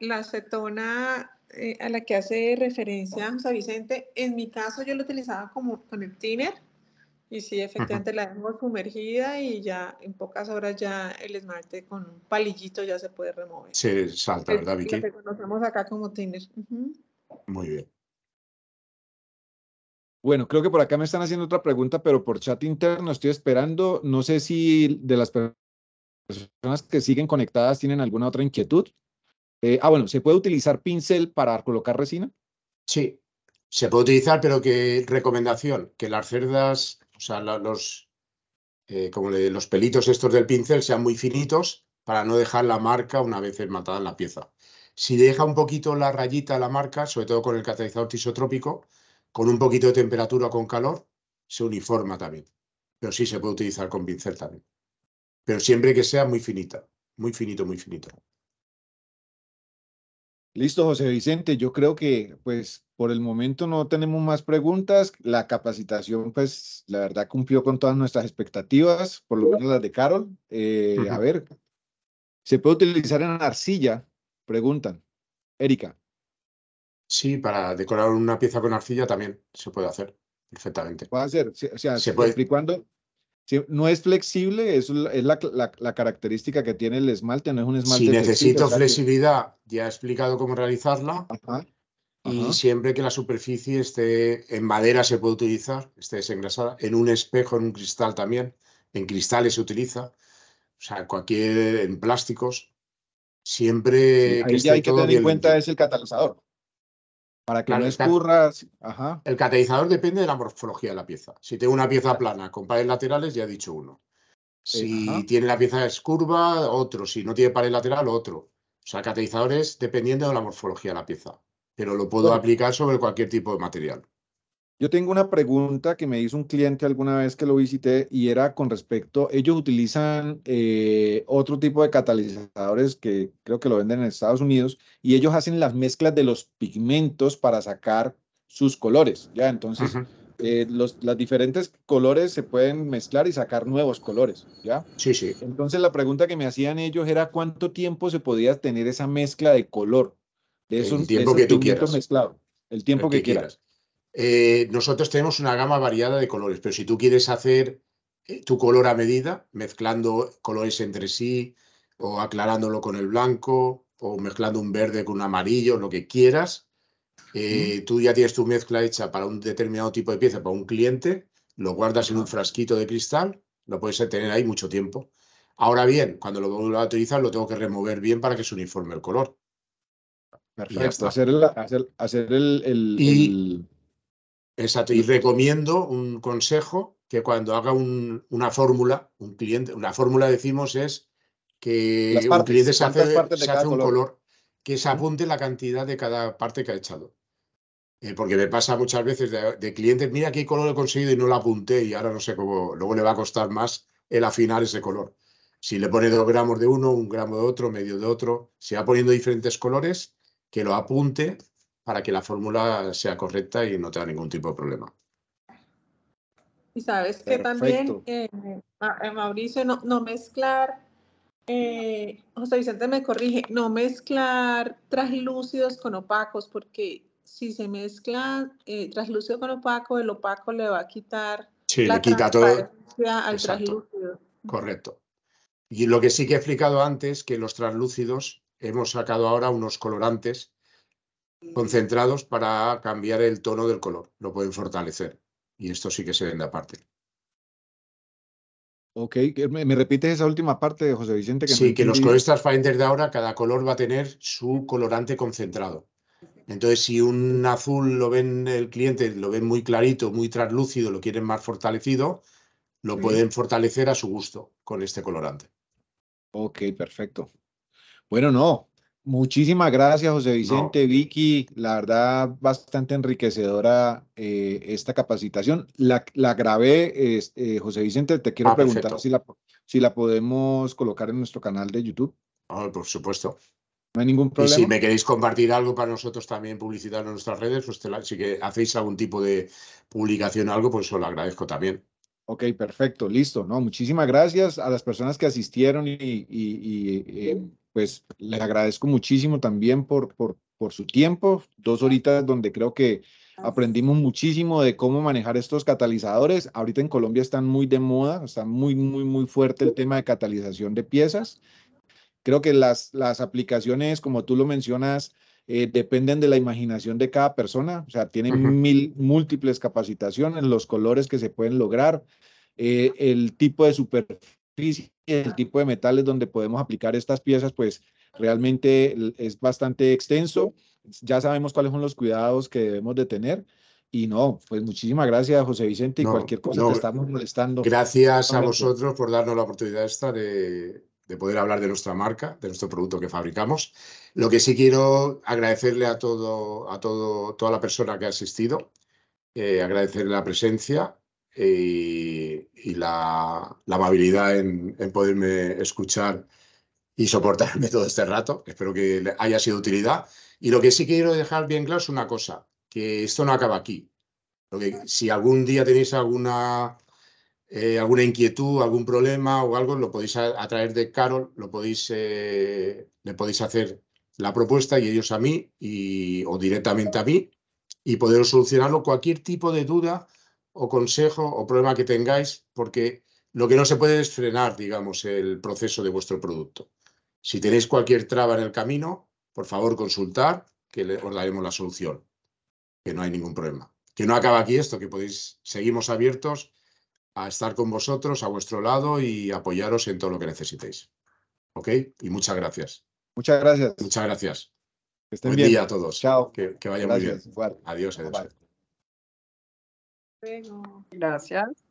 [SPEAKER 2] La, acetona eh, a la que hace referencia José Vicente, en mi caso yo lo utilizaba como con el thinner y sí, efectivamente la hemos sumergida y ya en pocas horas ya el esmalte con un palillito ya se puede remover.
[SPEAKER 3] Se salta, ¿verdad, Vicky? Lo
[SPEAKER 2] conocemos acá como thinner.
[SPEAKER 3] Muy bien. Bueno, creo que por acá me están haciendo otra pregunta, pero por chat interno estoy esperando. No sé si de las personas que siguen conectadas tienen alguna otra inquietud. Eh, ah, bueno, ¿se puede utilizar pincel para colocar resina? Sí, se puede utilizar, pero ¿qué
[SPEAKER 1] recomendación, que las cerdas o sea, los, eh, como los pelitos estos del pincel sean muy finitos para no dejar la marca una vez matada en la pieza. Si deja un poquito la rayita la marca, sobre todo con el catalizador tisotrópico, con un poquito de temperatura o con calor, se uniforma también. Pero sí se puede utilizar con pincel también.
[SPEAKER 3] Pero siempre que sea muy finita, muy finito, muy finito. Listo, José Vicente. Yo creo que pues por el momento no tenemos más preguntas. La capacitación pues la verdad cumplió con todas nuestras expectativas, por lo menos las de Carol. Eh, a ver, ¿se puede utilizar en arcilla? Preguntan.
[SPEAKER 1] Erika. Sí, para decorar una pieza con arcilla también se puede hacer
[SPEAKER 3] perfectamente. Puede hacer, o sea, se puede. explicar no es flexible, es, la, característica que tiene el esmalte, no es un esmalte. Si necesito flexibilidad, ya he explicado
[SPEAKER 1] cómo realizarla. y siempre que la superficie esté en madera se puede utilizar, esté desengrasada, en un espejo, en un cristal también, en cristales se utiliza, o sea, cualquier, en plásticos, siempre... ya hay que tener en cuenta
[SPEAKER 3] es el catalizador.
[SPEAKER 1] Para que no escurras El catalizador depende de la morfología de la pieza. Si tengo una pieza plana con paredes laterales, ya he dicho uno. Si tiene la pieza es curva, otro. Si no tiene pared lateral, otro. O sea, es dependiendo de la morfología de la pieza. Pero lo puedo aplicar sobre cualquier tipo de material.
[SPEAKER 3] Yo tengo una pregunta que me hizo un cliente alguna vez que lo visité y era con respecto, ellos utilizan eh, otro tipo de catalizadores que creo que lo venden en Estados Unidos y ellos hacen las mezclas de los pigmentos para sacar sus colores, ¿ya? Entonces, eh, los las diferentes colores se pueden mezclar y sacar nuevos colores, ¿ya? Sí, sí. Entonces, la pregunta que me hacían ellos era cuánto tiempo se podía tener esa mezcla de color, de el tiempo que tú quieras. el tiempo que, quieras. Eh, nosotros tenemos
[SPEAKER 1] una gama variada de colores, pero si tú quieres hacer eh, tu color a medida, mezclando colores entre sí o aclarándolo con el blanco o mezclando un verde con un amarillo, lo que quieras. Eh, tú ya tienes tu mezcla hecha para un determinado tipo de pieza, para un cliente, lo guardas en un frasquito de cristal, lo puedes tener ahí mucho tiempo. Ahora bien, cuando lo vuelvo a utilizar, lo tengo que remover bien para que se uniforme el color.
[SPEAKER 3] Perfecto. Y Hacer, hacer, el Exacto, y
[SPEAKER 1] recomiendo un consejo que cuando haga una fórmula, un cliente, una fórmula decimos es que un cliente se hace, un color. que se apunte la cantidad de cada parte que ha echado. Eh, porque me pasa muchas veces de, clientes, mira qué color he conseguido y no lo apunté y ahora no sé cómo, luego le va a costar más el afinar ese color. Si le pone dos gramos de uno, un gramo de otro, medio de otro, se va poniendo diferentes colores, que lo apunte para que la fórmula sea correcta y no tenga ningún tipo de problema.
[SPEAKER 2] Y sabes que también, eh, eh, Mauricio, no, mezclar, eh, José Vicente me corrige, no mezclar translúcidos con opacos, porque si se mezclan eh, con opaco, el opaco le va a quitar la le al translúcido.
[SPEAKER 1] Correcto. Y lo que sí que he explicado antes, que los translúcidos hemos sacado ahora unos colorantes concentrados para cambiar el tono del color, lo pueden fortalecer. Y esto sí que se vende aparte.
[SPEAKER 3] Ok, ¿Me, repite repites esa última parte de José Vicente? Que sí, que los colores
[SPEAKER 1] transparentes de ahora, cada color va a tener su colorante concentrado. Entonces, si un azul lo ven el cliente, lo ven muy clarito, muy translúcido, lo quieren más fortalecido, lo pueden fortalecer a su gusto con este colorante.
[SPEAKER 3] Ok, perfecto. Bueno, no, Muchísimas gracias, José Vicente, Vicky. La verdad, bastante enriquecedora eh, esta capacitación. La, grabé, este, José Vicente, te quiero ah, preguntar si la, podemos colocar en nuestro canal de YouTube. por supuesto. No hay ningún problema. Y si me
[SPEAKER 1] queréis compartir algo para nosotros también publicitar en nuestras redes, pues si que hacéis algún tipo de publicación algo, pues os lo agradezco también.
[SPEAKER 3] Ok, perfecto, listo. No, muchísimas gracias a las personas que asistieron y eh, pues le agradezco muchísimo también por, por, su tiempo, dos horitas donde creo que aprendimos muchísimo de cómo manejar estos catalizadores. Ahorita en Colombia están muy de moda, está muy, muy, muy fuerte el tema de catalización de piezas. Creo que las, las aplicaciones, como tú lo mencionas, eh, dependen de la imaginación de cada persona, o sea, tienen mil, múltiples capacitaciones, los colores que se pueden lograr, eh, el tipo de superficie el tipo de metales donde podemos aplicar estas piezas, pues realmente es bastante extenso. Ya sabemos cuáles son los cuidados que debemos de tener. Y no, pues muchísimas gracias, José Vicente, y cualquier cosa que te estamos molestando. Gracias a vosotros
[SPEAKER 1] por darnos la oportunidad esta de, de poder hablar de nuestra marca, de nuestro producto que fabricamos. Lo que sí quiero agradecerle a todo, a todo, toda la persona que ha asistido, eh, agradecerle la presencia eh, y, la, amabilidad en, poderme escuchar y soportarme todo este rato. Espero que haya sido utilidad. Y lo que sí quiero dejar bien claro es una cosa, que esto no acaba aquí. que si algún día tenéis alguna, eh, alguna inquietud, algún problema o algo, lo podéis atraer de Carol, lo podéis, eh, le podéis hacer la propuesta y ellos a mí o directamente a mí y poder solucionarlo cualquier tipo de duda o consejo o problema que tengáis, porque lo que no se puede es frenar, digamos, el proceso de vuestro producto. Si tenéis cualquier traba en el camino, por favor consultar, que le, os daremos la solución, que no hay ningún problema. Que no acaba aquí esto, que podéis, seguimos abiertos a estar con vosotros, a vuestro lado y apoyaros en todo lo que necesitéis. ¿Ok? Y muchas gracias. Muchas gracias. Muchas gracias. Que estén Buen bien. día a todos. Chao. Que, vaya muy bien. Adiós. adiós.
[SPEAKER 4] Gracias.